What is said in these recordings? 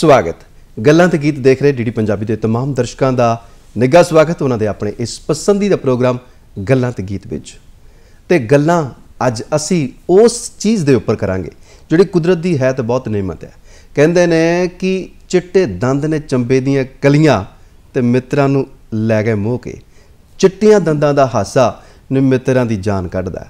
ਸਵਾਗਤ ਗੱਲਾਂ ਤੇ ਗੀਤ ਦੇਖ ਰਹੇ ਡੀਡੀ ਪੰਜਾਬੀ ਦੇ तमाम ਦਰਸ਼ਕਾਂ ਦਾ ਨਿੱਘਾ ਸਵਾਗਤ ਉਹਨਾਂ ਦੇ ਆਪਣੇ ਇਸ ਪਸੰਦੀਦਾ ਪ੍ਰੋਗਰਾਮ ਗੱਲਾਂ ਤੇ ਗੀਤ ਵਿੱਚ ਤੇ ਗੱਲਾਂ ਅੱਜ ਅਸੀਂ ਉਸ ਚੀਜ਼ ਦੇ ਉੱਪਰ ਕਰਾਂਗੇ ਜਿਹੜੀ ਕੁਦਰਤ ਦੀ ਹੈ ਤੇ ਬਹੁਤ ਨਿਮਤ ਹੈ ਕਹਿੰਦੇ ਨੇ ਕਿ ਚਿੱਟੇ ਦੰਦ ਨੇ ਚੰਬੇ ਦੀਆਂ ਕਲੀਆਂ ਤੇ ਮਿੱਤਰਾਂ ਨੂੰ ਲੈ ਗਏ ਮੋਹ ਕੇ ਚਿੱਟੀਆਂ ਦੰਦਾਂ ਦਾ ਹਾਸਾ ਨੇ ਮਿੱਤਰਾਂ ਦੀ ਜਾਨ ਕੱਢਦਾ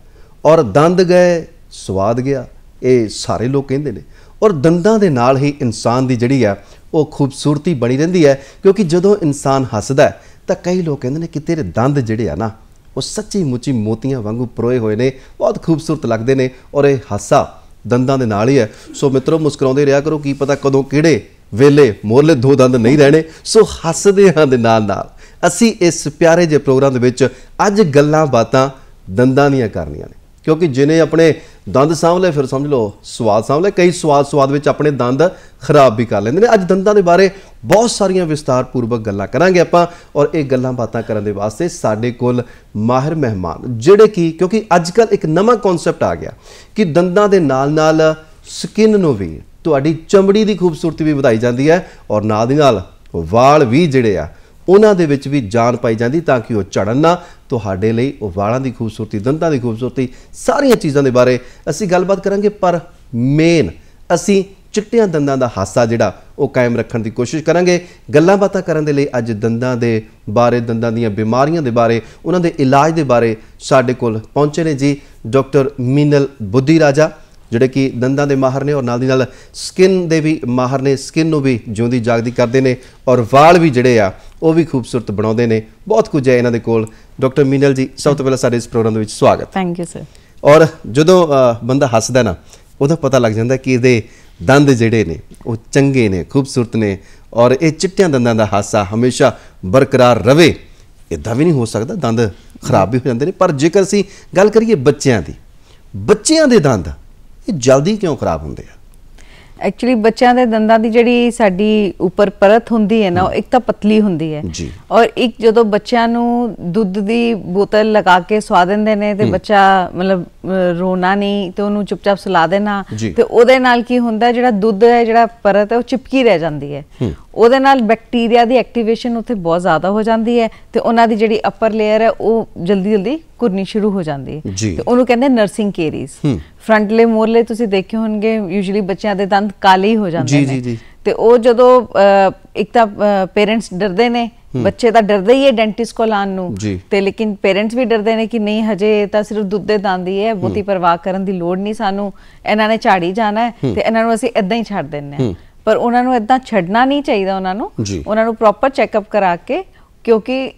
ਔਰ ਦੰਦ ਗਏ ਸਵਾਦ ਗਿਆ ਇਹ ਸਾਰੇ ਲੋਕ ਕਹਿੰਦੇ ਨੇ ਔਰ ਦੰਦਾਂ ਦੇ ਨਾਲ ਹੀ ਇਨਸਾਨ ਦੀ ਜਿਹੜੀ ਆ ਉਹ ਖੂਬਸੂਰਤੀ ਬਣੀ ਰਹਿੰਦੀ ਹੈ ਕਿਉਂਕਿ ਜਦੋਂ ਇਨਸਾਨ ਹੱਸਦਾ ਹੈ ਤਾਂ ਕਈ ਲੋਕ ਕਹਿੰਦੇ ਨੇ ਕਿ ਤੇਰੇ ਦੰਦ ਜਿਹੜੇ ਆ ਨਾ ਉਹ ਸੱਚੀ ਮੁੱਚੀ ਮੋਤੀਆਂ ਵਾਂਗੂ ਪਰੋਏ ਹੋਏ ਨੇ ਬਹੁਤ ਖੂਬਸੂਰਤ ਲੱਗਦੇ ਨੇ ਔਰ ਇਹ ਹਾਸਾ ਦੰਦਾਂ ਦੇ ਨਾਲ ਹੀ ਹੈ ਸੋ ਮਿੱਤਰੋ ਮੁਸਕਰਾਉਂਦੇ ਰਿਹਾ ਕਰੋ ਕੀ ਪਤਾ ਕਦੋਂ ਕਿਹੜੇ ਵੇਲੇ ਮੋਰਲੇ ਦੋ ਦੰਦ ਨਹੀਂ ਰਹਿਣੇ ਸੋ ਹੱਸਦੇ ਹਾਂ ਦੇ ਨਾਲ ਨਾਲ ਅਸੀਂ ਇਸ ਪਿਆਰੇ ਜਿਹੇ ਪ੍ਰੋਗਰਾਮ ਦੇ ਵਿੱਚ ਅੱਜ ਗੱਲਾਂ ਬਾਤਾਂ ਦੰਦਾਂ ਦੀਆਂ ਕਰਨੀਆਂ ਨੇ ਕਿਉਂਕਿ ਜਿਨੇ ਆਪਣੇ ਦੰਦ ਸਾਂਭ ਫਿਰ ਸਮਝ ਲਓ ਸਵਾਦ ਸਾਂਭ ਕਈ ਸਵਾਦ ਸਵਾਦ ਵਿੱਚ ਆਪਣੇ ਦੰਦ ਖਰਾਬ ਵੀ ਕਰ ਲੈਂਦੇ ਨੇ ਅੱਜ ਦੰਦਾਂ ਦੇ ਬਾਰੇ ਬਹੁਤ ਸਾਰੀਆਂ ਵਿਸਤਾਰ ਪੂਰਵਕ ਗੱਲਾਂ ਕਰਾਂਗੇ ਆਪਾਂ ਔਰ ਇਹ ਗੱਲਾਂ ਬਾਤਾਂ ਕਰਨ ਦੇ ਵਾਸਤੇ ਸਾਡੇ ਕੋਲ ਮਾਹਿਰ ਮਹਿਮਾਨ ਜਿਹੜੇ ਕਿ ਕਿਉਂਕਿ ਅੱਜ ਕੱਲ ਇੱਕ ਨਵਾਂ ਕਨਸੈਪਟ ਆ ਗਿਆ ਕਿ ਦੰਦਾਂ ਦੇ ਨਾਲ ਨਾਲ ਸਕਿਨ ਨੂੰ ਵੀ ਤੁਹਾਡੀ ਚਮੜੀ ਦੀ ਖੂਬਸੂਰਤੀ ਵੀ ਵਧਾਈ ਜਾਂਦੀ ਹੈ ਔਰ ਨਾਲ ਦੀ ਨਾਲ ਵਾਲ ਵੀ ਜਿਹੜੇ ਆ ਉਹਨਾਂ ਦੇ ਵਿੱਚ ਵੀ ਜਾਨ ਪਾਈ ਜਾਂਦੀ ਤਾਂ ਕਿ ਉਹ ਝੜਨ ਨਾ ਤੁਹਾਡੇ ਲਈ ਉਹ ਵਾਲਾਂ ਦੀ ਖੂਬਸੂਰਤੀ ਦੰਦਾਂ ਦੀ ਖੂਬਸੂਰਤੀ ਸਾਰੀਆਂ ਚੀਜ਼ਾਂ ਦੇ ਬਾਰੇ ਅਸੀਂ ਗੱਲਬਾਤ ਕਰਾਂਗੇ ਪਰ ਮੇਨ ਅਸੀਂ ਚਿੱਟਿਆਂ ਦੰਦਾਂ ਦਾ ਹਾਸਾ ਜਿਹੜਾ ਉਹ ਕਾਇਮ ਰੱਖਣ ਦੀ ਕੋਸ਼ਿਸ਼ ਕਰਾਂਗੇ ਗੱਲਾਂ ਬਾਤਾਂ ਕਰਨ ਦੇ ਲਈ ਅੱਜ ਦੰਦਾਂ ਦੇ ਬਾਰੇ ਦੰਦਾਂ ਦੀਆਂ ਬਿਮਾਰੀਆਂ ਦੇ ਬਾਰੇ ਉਹਨਾਂ ਦੇ ਇਲਾਜ ਦੇ ਬਾਰੇ ਸਾਡੇ ਕੋਲ ਪਹੁੰਚੇ ਨੇ ਜੀ ਡਾਕਟਰ ਮੀਨਲ ਬੁੱਧੀ ਰਾਜਾ ਜਿਹੜੇ ਕਿ ਦੰਦਾਂ ਦੇ ਮਾਹਰ ਨੇ ਔਰ ਨਾਲ ਦੀ ਨਾਲ ਸਕਿਨ ਦੇ ਵੀ ਮਾਹਰ ਨੇ ਸਕਿਨ ਨੂੰ ਵੀ ਜਿਉਂਦੀ ਜਾਗਦੀ ਕਰਦੇ ਨੇ ਔਰ ਵਾਲ ਵੀ ਜਿਹੜੇ ਆ ਉਹ ਵੀ ਖੂਬਸੂਰਤ ਬਣਾਉਂਦੇ ਨੇ ਬਹੁਤ ਕੁਝ ਹੈ ਇਹਨਾਂ ਦੇ ਕੋਲ ਡਾਕਟਰ ਮੀਨਲ ਜੀ ਸਭ ਤੋਂ ਪਹਿਲਾਂ ਸਾਡੇ ਇਸ ਪ੍ਰੋਗਰਾਮ ਦੇ ਵਿੱਚ ਸਵਾਗਤ ਥੈਂਕ ਯੂ ਸਰ ਔਰ ਜਦੋਂ ਬੰਦਾ ਹੱਸਦਾ ਨਾ ਉਹਦਾ ਪਤਾ ਲੱਗ ਜਾਂਦਾ ਕਿ ਇਹਦੇ ਦੰਦ ਜਿਹੜੇ ਨੇ ਉਹ ਚੰਗੇ ਨੇ ਖੂਬਸੂਰਤ ਨੇ ਔਰ ਇਹ ਚਿੱਟਿਆਂ ਦੰਦਾਂ ਦਾ ਹਾਸਾ ਹਮੇਸ਼ਾ ਬਰਕਰਾਰ ਰਵੇ ਇਦਾਂ ਵੀ ਨਹੀਂ ਹੋ ਸਕਦਾ ਦੰਦ ਖਰਾਬ ਵੀ ਹੋ ਜਾਂਦੇ ਨੇ ਪਰ ਜੇਕਰ ਅਸੀਂ ਗੱਲ ਕਰੀਏ ਬੱਚਿਆਂ ਦੀ ਬੱਚਿਆਂ ਦੇ ਦੰਦ ਇਹ ਜਲਦੀ ਕਿਉਂ ਖਰਾਬ ਹੁੰਦੇ ਆ ਐਕਚੁਅਲੀ ਬੱਚਿਆਂ ਦੇ ਦੰਦਾਂ ਦੀ ਜਿਹੜੀ ਸਾਡੀ ਉੱਪਰ ਪਰਤ ਹੁੰਦੀ ਹੈ ਨਾ ਉਹ ਇੱਕ ਤਾਂ ਪਤਲੀ ਹੁੰਦੀ ਹੈ ਔਰ ਇੱਕ ਜਦੋਂ ਬੱਚਿਆਂ ਨੂੰ ਦੁੱਧ ਦੀ ਬੋਤਲ ਲਗਾ ਕੇ ਸਵਾ ਦਿੰਦੇ ਨੇ ਤੇ ਬੱਚਾ ਮਤਲਬ ਰੋਣਾ ਨਹੀਂ ਤੇ ਉਹਨੂੰ ਚੁੱਪਚਾਪ ਸੁਲਾ ਦੇਣਾ ਤੇ ਉਹਦੇ ਨਾਲ ਕੀ ਹੁੰਦਾ ਜਿਹੜਾ ਦੁੱਧ ਹੈ ਜਿਹੜਾ ਪਰਤ ਹੈ ਉਹ ਚਿਪਕੀ ਰਹਿ ਜਾਂਦੀ ਹੈ ਉਹਦੇ ਨਾਲ ਬੈਕਟੀਰੀਆ ਦੀ ਐਕਟੀਵੇਸ਼ਨ ਉੱਥੇ ਬਹੁਤ ਜ਼ਿਆਦਾ ਹੋ ਜਾਂਦੀ ਹੈ ਤੇ ਉਹਨਾਂ ਦੀ ਜਿਹੜੀ ਅਪਰ ਲੇਅਰ ਹੈ ਉਹ ਜਲਦੀ ਜਲਦੀ ਘੁਰਨੀ ਸ਼ੁਰੂ ਹੋ ਜਾਂਦੀ ਹੈ ਤੇ ਉਹਨੂੰ ਕਹਿੰਦੇ ਨਰਸਿੰਗ ਕੇਰੀਜ਼ ਫਰੰਟਲੇ ਮੋਰਲੇ ਤੁਸੀਂ ਦੇਖੇ ਹੋਣਗੇ ਯੂਜੂਲੀ ਬੱਚਿਆਂ ਦੇ ਦੰਦ ਕਾਲੇ ਹੀ ਹੋ ਜਾਂਦੇ ਨੇ ਤੇ ਉਹ ਜਦੋਂ ਇੱਕ ਤਾਂ ਪੇਰੈਂਟਸ ਡਰਦੇ ਨੇ ਬੱਚੇ ਤਾਂ ਡਰਦੇ ਹੀ ਹੈ ਡੈਂਟਿਸਟ ਕੋਲ ਆਣ ਨੂੰ ਤੇ ਲੇਕਿਨ ਪੇਰੈਂਟਸ ਵੀ ਡਰਦੇ ਨੇ ਕਿ ਨਹੀਂ ਹਜੇ ਤਾਂ ਸਿਰਫ ਦੁੱਧ ਦੇ ਦੰਦ ਹੀ ਹੈ ਬਹੁਤੀ ਪਰਵਾਹ ਕਰਨ ਦੀ ਲੋੜ ਨਹੀਂ ਸਾਨੂੰ ਇਹਨਾਂ ਨੇ ਝਾੜੀ ਜਾਣਾ ਹੈ ਤੇ ਇਹਨਾਂ ਨੂੰ ਅਸੀਂ ਇਦਾਂ ਹੀ ਛੱਡ ਦਿੰਨੇ ਆ ਪਰ ਉਹਨਾਂ ਨੂੰ ਇਦਾਂ ਛੱਡਣਾ ਨਹੀਂ ਚਾਹੀਦਾ ਉਹਨਾਂ ਨੂੰ ਉਹਨਾਂ ਨੂੰ ਪ੍ਰੋਪਰ ਚੈੱਕਅਪ ਕਰਾ ਕੇ ਕਿਉਂਕਿ